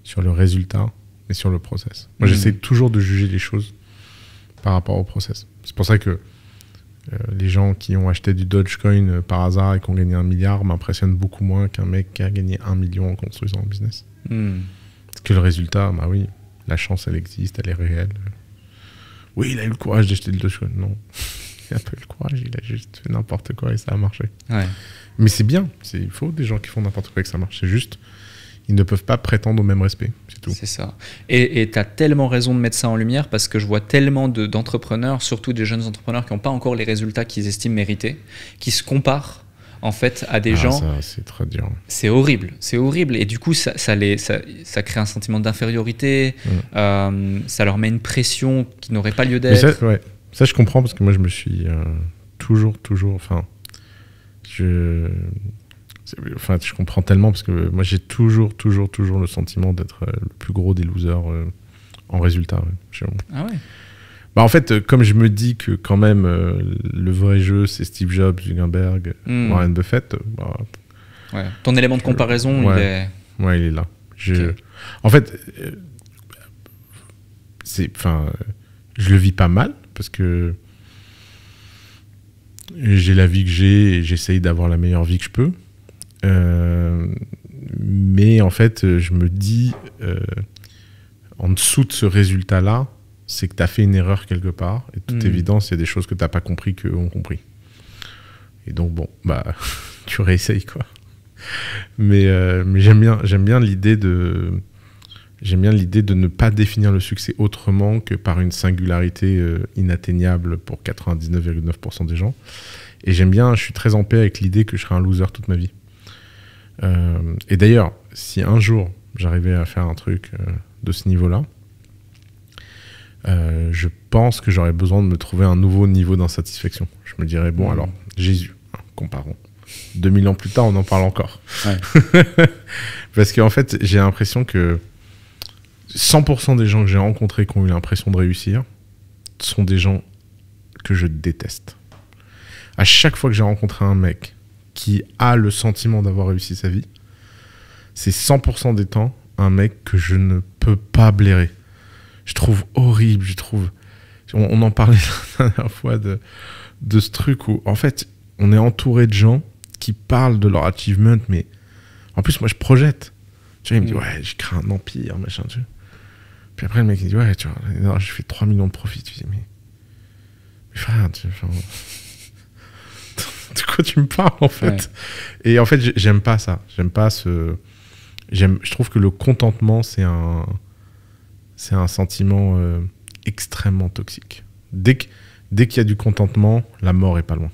[SPEAKER 2] sur le résultat, mais sur le process. Moi, mhm. j'essaie toujours de juger les choses par rapport au process. C'est pour ça que euh, les gens qui ont acheté du Dogecoin euh, par hasard et qui ont gagné un milliard m'impressionnent beaucoup moins qu'un mec qui a gagné un million en construisant un business. Hmm. Parce que le résultat, bah oui, la chance, elle existe, elle est réelle. Oui, il a eu le courage d'acheter du Dogecoin. Non, il n'a pas eu le courage, il a juste fait n'importe quoi et ça a marché. Ouais. Mais c'est bien. Il faut des gens qui font n'importe quoi et que ça marche. C'est juste, ils ne peuvent pas prétendre au même respect. C'est tout. C'est ça.
[SPEAKER 1] Et tu as tellement raison de mettre ça en lumière parce que je vois tellement d'entrepreneurs, surtout des jeunes entrepreneurs qui n'ont pas encore les résultats qu'ils estiment mériter, qui se comparent en fait à des ah, gens. C'est très dur. C'est horrible, c'est horrible. Et du coup, ça, ça, crée un sentiment d'infériorité, mm. euh, ça leur met une pression qui n'aurait pas lieu d'être.
[SPEAKER 2] Ça, ça, je comprends parce que moi, je me suis euh, toujours, toujours. Enfin, je. Enfin, je comprends tellement parce que moi j'ai toujours, toujours, toujours le sentiment d'être euh, le plus gros des losers euh, en résultat. Ah ouais. Bah en fait, euh, comme je me dis que quand même le vrai jeu c'est Steve Jobs, Zuckerberg, hmm. Warren Buffett. Bah, ouais. Ton élément
[SPEAKER 1] de comparaison, il est.
[SPEAKER 2] Ouais, il est là. Je... En fait, c'est, enfin, je le vis pas mal parce que j'ai la vie que j'ai et j'essaye d'avoir la meilleure vie que je peux. Euh, mais en fait, je me dis, euh, en dessous de ce résultat-là, c'est que tu as fait une erreur quelque part. Et toute hmm. évidence, il y a des choses que tu n'as pas compris qu'eux ont compris. Et donc, bon, bah, tu réessayes, quoi. Mais, euh, mais j'aime bien l'idée de J'aime bien l'idée de ne pas définir le succès autrement que par une singularité euh, inatteignable pour 99,9% des gens. Et j'aime bien, je suis très en paix avec l'idée que je serai un loser toute ma vie. Euh, et d'ailleurs, si un jour j'arrivais à faire un truc euh, de ce niveau-là, je pense que j'aurais besoin de me trouver un nouveau niveau d'insatisfaction. Je me dirais, bon, mmh. alors, Jésus, hein, comparons. 2000 ans plus tard, on en parle encore. Parce qu'en fait, j'ai l'impression que 100% des gens que j'ai rencontrés qui ont eu l'impression de réussir sont des gens que je déteste. À chaque fois que j'ai rencontré un mec qui a le sentiment d'avoir réussi sa vie, c'est 100% des temps un mec que je ne peux pas blairer. Je trouve horrible, je trouve... On, en parlait la dernière fois de, de ce truc où, en fait, on est entouré de gens qui parlent de leur achievement, mais en plus, moi, je projette. Tu vois, il me dit, mm. ouais, je crains un empire, machin, tu vois. Puis après, le mec, il dit Ouais, tu vois, j'ai je fais 3 millions de profits. Tu dis Mais, mais frère, tu de quoi tu me parles, en fait Et en fait, j'aime pas ça. J'aime pas ce. Je trouve que le contentement, c'est un. C'est un sentiment euh, extrêmement toxique. Dès qu'il dès y a du contentement, la mort est pas loin.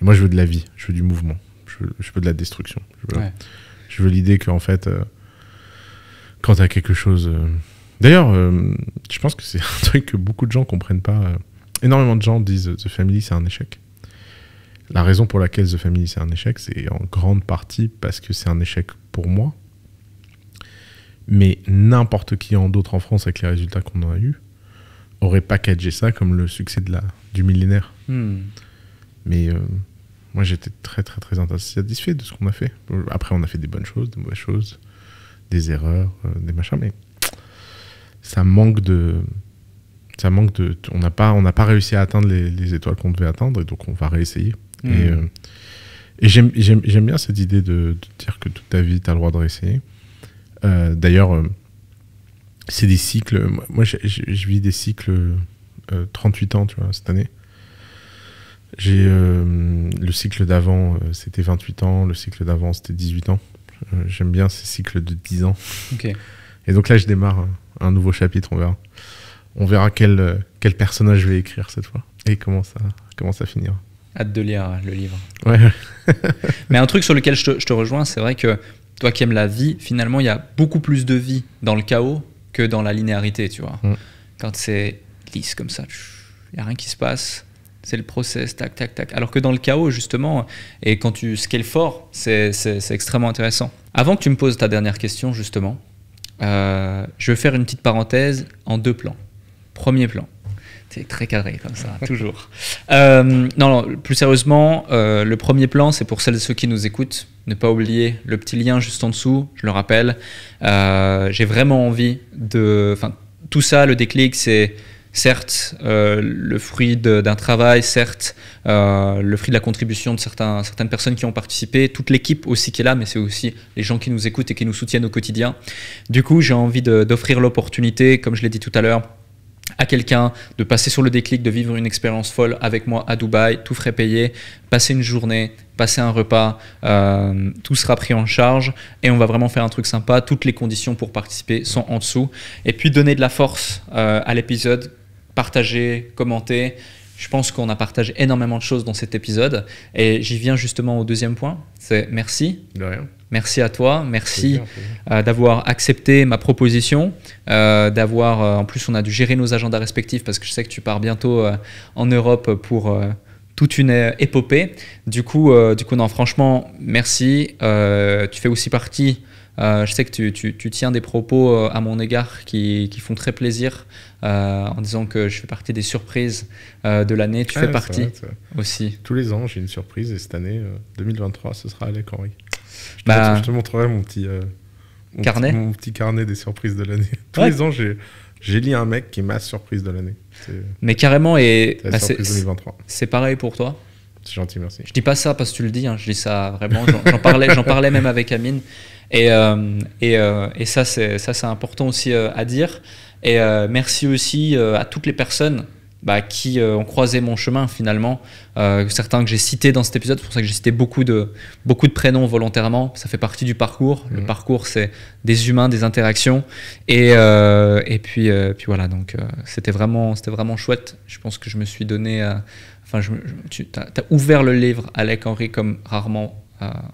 [SPEAKER 2] Et moi, je veux de la vie, je veux du mouvement, je veux, de la destruction. Je veux, l'idée veux l'idée qu'en fait, euh, quand tu as quelque chose. Euh, D'ailleurs, euh, je pense que c'est un truc que beaucoup de gens comprennent pas. Euh, énormément de gens disent euh, The Family, c'est un échec. La raison pour laquelle The Family, c'est un échec, c'est en grande partie parce que c'est un échec pour moi. Mais n'importe qui en d'autres en France, avec les résultats qu'on a eu, aurait packagé ça comme le succès de la, du millénaire. Hmm. Mais moi, j'étais très, très, très satisfait de ce qu'on a fait. Après, on a fait des bonnes choses, des mauvaises choses, des erreurs, des machins, mais ça manque de. Ça manque de on n'a pas, on pas réussi à atteindre les, étoiles qu'on devait atteindre, et donc on va réessayer. Mmh. Et, euh, j'aime bien cette idée de, dire que toute ta vie, tu as le droit de réessayer. Euh, d'ailleurs, euh, c'est des cycles. Moi, je vis des cycles 38 ans, tu vois, cette année. J'ai le cycle d'avant, c'était 28 ans. Le cycle d'avant, c'était 18 ans. j'aime bien ces cycles de 10 ans. Et donc là, je démarre hein un nouveau chapitre, on verra. On verra quel, euh, quel personnage je vais écrire cette fois et comment ça, comment ça finira.
[SPEAKER 1] Hâte de lire euh, le livre.
[SPEAKER 2] Ouais.
[SPEAKER 1] Mais un truc sur lequel je te, rejoins, c'est vrai que toi qui aimes la vie, finalement, il y a beaucoup plus de vie dans le chaos que dans la linéarité, tu vois. Mm. Quand c'est lisse comme ça, il n'y a rien qui se passe, c'est le process, tac, tac, tac. Alors que dans le chaos, justement, et quand tu scales fort, c'est extrêmement intéressant. Avant que tu me poses ta dernière question, justement, euh, je vais faire une petite parenthèse en deux plans. Premier plan. C'est très cadré comme ça, toujours. Euh, non, non, plus sérieusement, euh, le premier plan, c'est pour celles et ceux qui nous écoutent. Ne pas oublier le petit lien juste en dessous, je le rappelle. J'ai vraiment envie de... Enfin, tout ça, le déclic, c'est certes euh, le fruit d'un travail, certes euh, le fruit de la contribution de certaines personnes qui ont participé, toute l'équipe aussi qui est là, mais c'est aussi les gens qui nous écoutent et qui nous soutiennent au quotidien. Du coup, j'ai envie d'offrir l'opportunité, comme je l'ai dit tout à l'heure, à quelqu'un de passer sur le déclic, de vivre une expérience folle avec moi à Dubaï, tout frais payé, passer une journée, passer un repas, euh, tout sera pris en charge et on va vraiment faire un truc sympa. Toutes les conditions pour participer sont en dessous. Et puis donner de la force à l'épisode partager, commenter Je pense qu'on a partagé énormément de choses dans cet épisode. Et j'y viens justement au deuxième point, c'est merci. Merci à toi, merci euh, d'avoir accepté ma proposition, euh, d'avoir, euh, en plus on a dû gérer nos agendas respectifs parce que je sais que tu pars bientôt en Europe pour toute une épopée. Du coup, du coup non, franchement, merci. tu fais aussi partie je sais que tu, tu, tu, tiens des propos à mon égard qui, qui font très plaisir. Euh, en disant que je fais partie des surprises euh, de l'année. Tu fais partie
[SPEAKER 2] aussi. Tous les ans, j'ai une surprise et cette année, 2023, euh, ce sera Alec Henry. Je, bah, te montrerai mon petit mon carnet. Petit, mon petit carnet des surprises de l'année. Tous les ans, j'ai. J'ai lié un mec qui est ma surprise de l'année.
[SPEAKER 1] Mais carrément, et 2023 bah, c'est pareil pour toi.
[SPEAKER 2] C'est gentil, merci. Je
[SPEAKER 1] dis pas ça parce que tu le dis, hein. je dis ça vraiment. J'en parlais, j'en parlais même avec Amine. Et, et, ça c'est ça, c'est important aussi à dire. Et euh, merci aussi euh, à toutes les personnes bah, qui euh, ont croisé mon chemin finalement. certains que j'ai cités dans cet épisode, c'est pour ça que j'ai cité beaucoup de, beaucoup de prénoms volontairement. Ça fait partie du parcours. Le mhm. parcours, c'est des humains, des interactions. Et, et puis, puis voilà, donc c'était vraiment, c'était vraiment chouette. Je pense que je me suis donné. Enfin, tu as, ouvert le livre, Alec Henry, comme rarement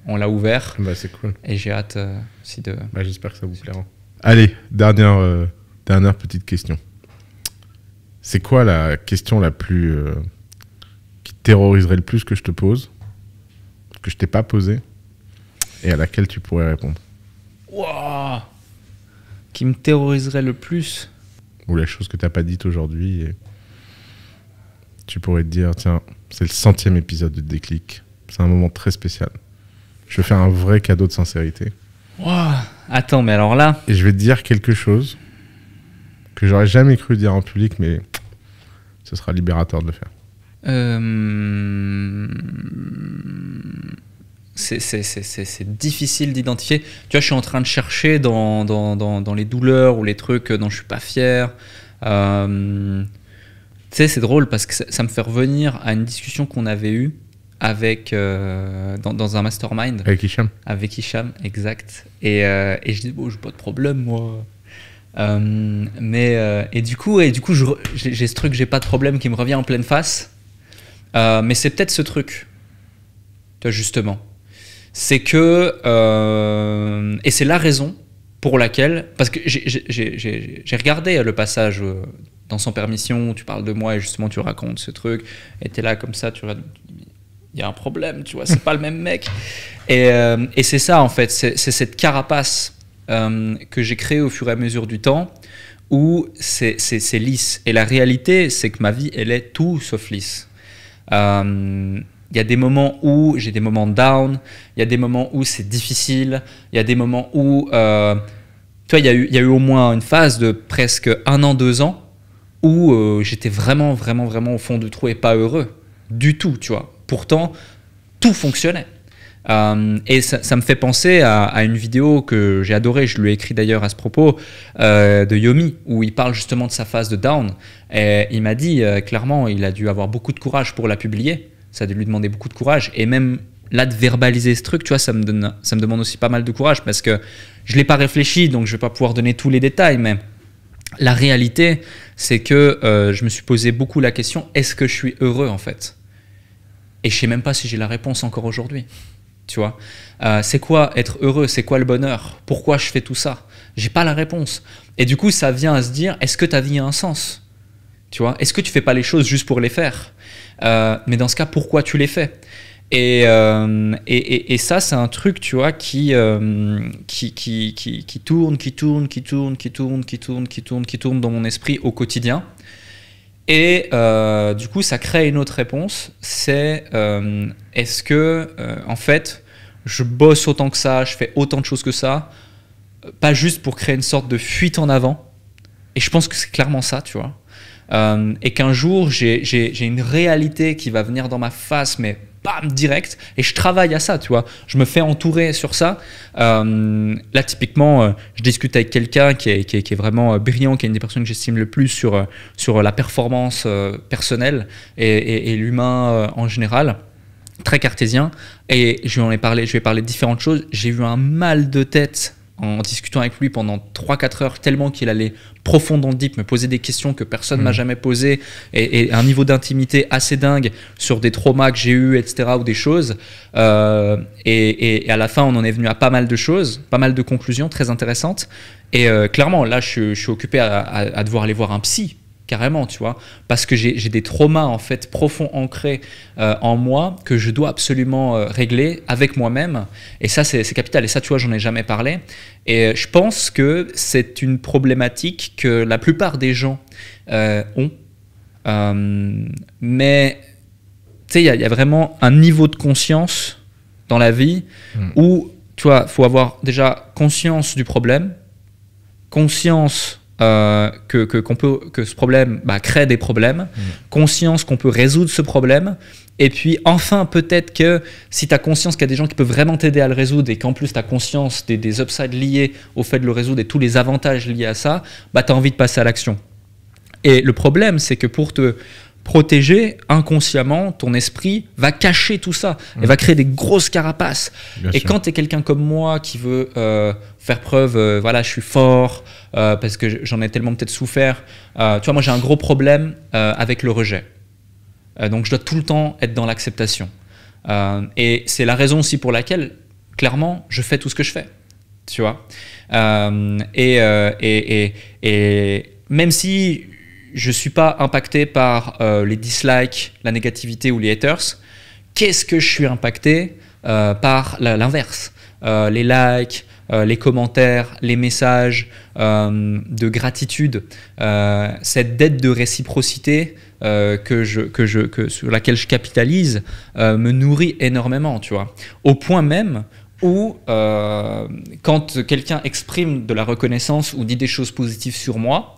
[SPEAKER 1] on l'a ouvert. Bah, c'est cool. Et j'ai hâte aussi de. Bah, J'espère que ça vous plaira.
[SPEAKER 2] Allez, dernière dernière petite question. C'est quoi la question la plus. Euh, qui terroriserait le plus que je te pose Que je t'ai pas posée Et à laquelle tu pourrais répondre Qui me terroriserait le plus Ou la chose que t'as pas dite aujourd'hui tu pourrais te dire tiens, c'est le centième épisode de Déclic. C'est un moment très spécial. Je fais faire un vrai cadeau de sincérité. Attends, mais alors là. Et je vais te dire quelque chose que j'aurais jamais cru dire en public, mais ce sera libérateur de le faire.
[SPEAKER 1] Euh... C'est difficile d'identifier. Tu vois, je suis en train de chercher dans, dans, dans, les douleurs ou les trucs dont je suis pas fier. Euh, tu sais, c'est drôle parce que ça, me fait revenir à une discussion qu'on avait eue avec, euh, dans, dans, un mastermind. Avec Hicham. Avec Hicham, exact. Et, euh, et je dis, bon, j'ai pas de problème, moi. Euh, mais euh, et du coup et du coup j'ai ce truc j'ai pas de problème qui me revient en pleine face euh, mais c'est peut-être ce truc justement c'est que et c'est la raison pour laquelle parce que j'ai regardé le passage dans sans permission où tu parles de moi et justement tu racontes ce truc et t'es là comme ça tu il y a un problème tu vois c'est pas le même mec et, et c'est ça en fait c'est cette carapace euh, que j'ai créé au fur et à mesure du temps où c'est lisse. Et la réalité, c'est que ma vie, elle est tout sauf lisse. Euh, il y a des moments où j'ai des moments down, il y a des moments où c'est difficile, il y a des moments où... Euh, tu vois, il y, a eu au moins une phase de presque un an, deux ans, où j'étais vraiment, vraiment, vraiment au fond du trou et pas heureux. Du tout, tu vois. Pourtant, tout fonctionnait. Euh, et ça, me fait penser à, une vidéo que j'ai adorée, je lui ai écrit d'ailleurs à ce propos, euh, de Yomi, où il parle justement de sa phase de down. Et il m'a dit euh, clairement, il a dû avoir beaucoup de courage pour la publier, ça a dû lui demander beaucoup de courage. Et même là, de verbaliser ce truc, tu vois, ça me, donne, ça me demande aussi pas mal de courage parce que je ne l'ai pas réfléchi, donc je ne vais pas pouvoir donner tous les détails, mais la réalité, c'est que je me suis posé beaucoup la question, est-ce que je suis heureux en fait Et je sais même pas si j'ai la réponse encore aujourd'hui tu vois. Euh, c'est quoi être heureux C'est quoi le bonheur Pourquoi je fais tout ça J'ai pas la réponse. Et du coup, ça vient à se dire est-ce que ta vie a un sens Tu vois Est-ce que tu fais pas les choses juste pour les faire euh, Mais dans ce cas, pourquoi tu les fais euh, et, et, et, ça, c'est un truc, tu vois, qui, qui, qui, qui, qui, tourne, qui tourne, qui tourne, qui tourne, qui tourne, qui tourne, qui tourne dans mon esprit au quotidien. Et euh, du coup, ça crée une autre réponse. C'est euh, est-ce que, euh, en fait, je bosse autant que ça, je fais autant de choses que ça, pas juste pour créer une sorte de fuite en avant. Et je pense que c'est clairement ça, tu vois. et qu'un jour, j'ai une réalité qui va venir dans ma face, mais direct. Et je travaille à ça, tu vois. Je me fais entourer sur ça. Euh, là, typiquement, euh, je discute avec quelqu'un qui est, qui, est, vraiment euh, brillant, qui est une des personnes que j'estime le plus sur, sur la performance personnelle et, l'humain en général très cartésien et je lui en ai parlé je lui ai parlé de différentes choses j'ai eu un mal de tête en discutant avec lui pendant 3-4 heures, tellement qu'il allait profond dans deep, me poser des questions que personne m'a mm. jamais posées, et, un niveau d'intimité assez dingue sur des traumas que j'ai eu, etc., ou des choses. Euh, et, à la fin, on en est venu à pas mal de choses, pas mal de conclusions très intéressantes. Et euh, clairement, là, je, suis occupé à, devoir aller voir un psy carrément, tu vois, parce que j'ai des traumas en fait profonds ancrés euh, en moi que je dois absolument euh, régler avec moi-même. Et ça, c'est capital. Et ça, tu vois, j'en ai jamais parlé. Et euh, je pense que c'est une problématique que la plupart des gens ont. mais tu sais, il y, a vraiment un niveau de conscience dans la vie hmm. où, tu vois, faut avoir déjà conscience du problème, conscience euh, que, peut, que ce problème bah, crée des problèmes, mmh. conscience qu'on peut résoudre ce problème, et puis enfin peut-être que si tu as conscience qu'il y a des gens qui peuvent vraiment t'aider à le résoudre et qu'en plus tu conscience des, upsides liés au fait de le résoudre et tous les avantages liés à ça, bah, tu as envie de passer à l'action. Et le problème, c'est que pour te protéger inconsciemment ton esprit va cacher tout ça et va mm. créer des grosses carapaces et quand tu es quelqu'un comme moi qui veut euh, faire preuve euh, voilà je suis fort euh, parce que j'en ai tellement peut-être souffert tu vois moi j'ai un gros problème avec le rejet donc je dois tout le temps être dans l'acceptation et c'est la raison aussi pour laquelle clairement je fais tout ce que je fais tu vois et, et, et, et même si je suis pas impacté par euh, les dislikes, la négativité ou les haters. Qu'est-ce que je suis impacté euh, par l'inverse euh, Les likes, les commentaires, les messages de gratitude, cette dette de réciprocité que je, que je, que, sur laquelle je capitalise me nourrit énormément, tu vois. Au point même où quand quelqu'un exprime de la reconnaissance ou dit des choses positives sur moi,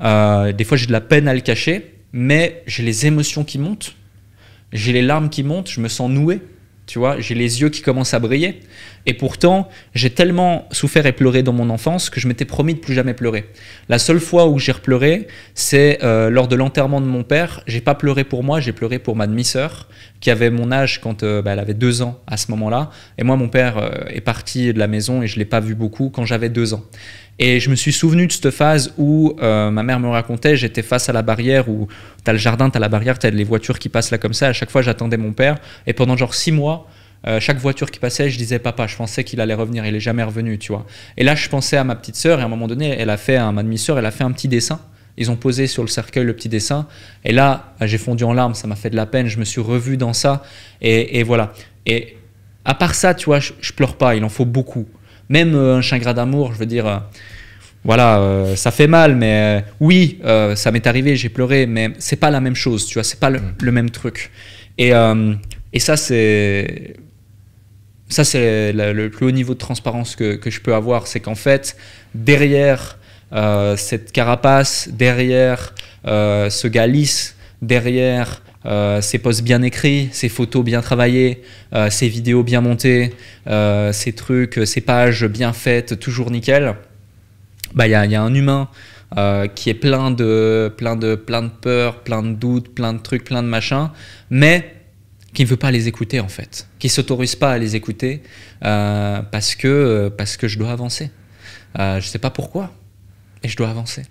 [SPEAKER 1] euh, des fois, j'ai de la peine à le cacher, mais j'ai les émotions qui montent, j'ai les larmes qui montent, je me sens noué. Tu vois, j'ai les yeux qui commencent à briller. Et pourtant, j'ai tellement souffert et pleuré dans mon enfance que je m'étais promis de plus jamais pleurer. La seule fois où j'ai repleuré, c'est euh, lors de l'enterrement de mon père. J'ai pas pleuré pour moi, j'ai pleuré pour ma demi-sœur qui avait mon âge quand euh, bah, elle avait deux ans à ce moment-là. Et moi, mon père est parti de la maison et je l'ai pas vu beaucoup quand j'avais deux ans. Et je me suis souvenu de cette phase où euh, ma mère me racontait, j'étais face à la barrière où as le jardin, tu as la barrière, tu as les voitures qui passent là comme ça. À chaque fois, j'attendais mon père. Et pendant genre six mois, euh, chaque voiture qui passait, je disais papa, je pensais qu'il allait revenir, il est jamais revenu, tu vois. Et là, je pensais à ma petite sœur et à un moment donné, elle a fait, un ma elle a fait un petit dessin. Ils ont posé sur le cercueil le petit dessin. Et là, j'ai fondu en larmes, ça m'a fait de la peine, je me suis revu dans ça. Et, voilà. Et à part ça, tu vois, je, je pleure pas, il en faut beaucoup. Même euh, un chagrin d'amour, je veux dire, euh, voilà, euh, ça fait mal, mais oui, ça m'est arrivé, j'ai pleuré, mais c'est pas la même chose, tu vois, c'est pas le, mm. même truc. Et, ça, c'est. Ça, c'est le, plus haut niveau de transparence que, que je peux avoir, c'est qu'en fait, derrière cette carapace, derrière ce galice, derrière euh, ses posts bien écrits, ses photos bien travaillées, euh, ses vidéos bien montées, euh, ses trucs, ses euh, pages bien faites, toujours nickel, bah, il y, a, y, a, un humain euh, qui est plein de, plein, de, plein de peurs, plein de doutes, plein de trucs, plein de machins, mais qui ne veut pas les écouter en fait, qui ne s'autorise pas à les écouter euh, parce, que, parce que je dois avancer. je ne sais pas pourquoi, et je dois avancer.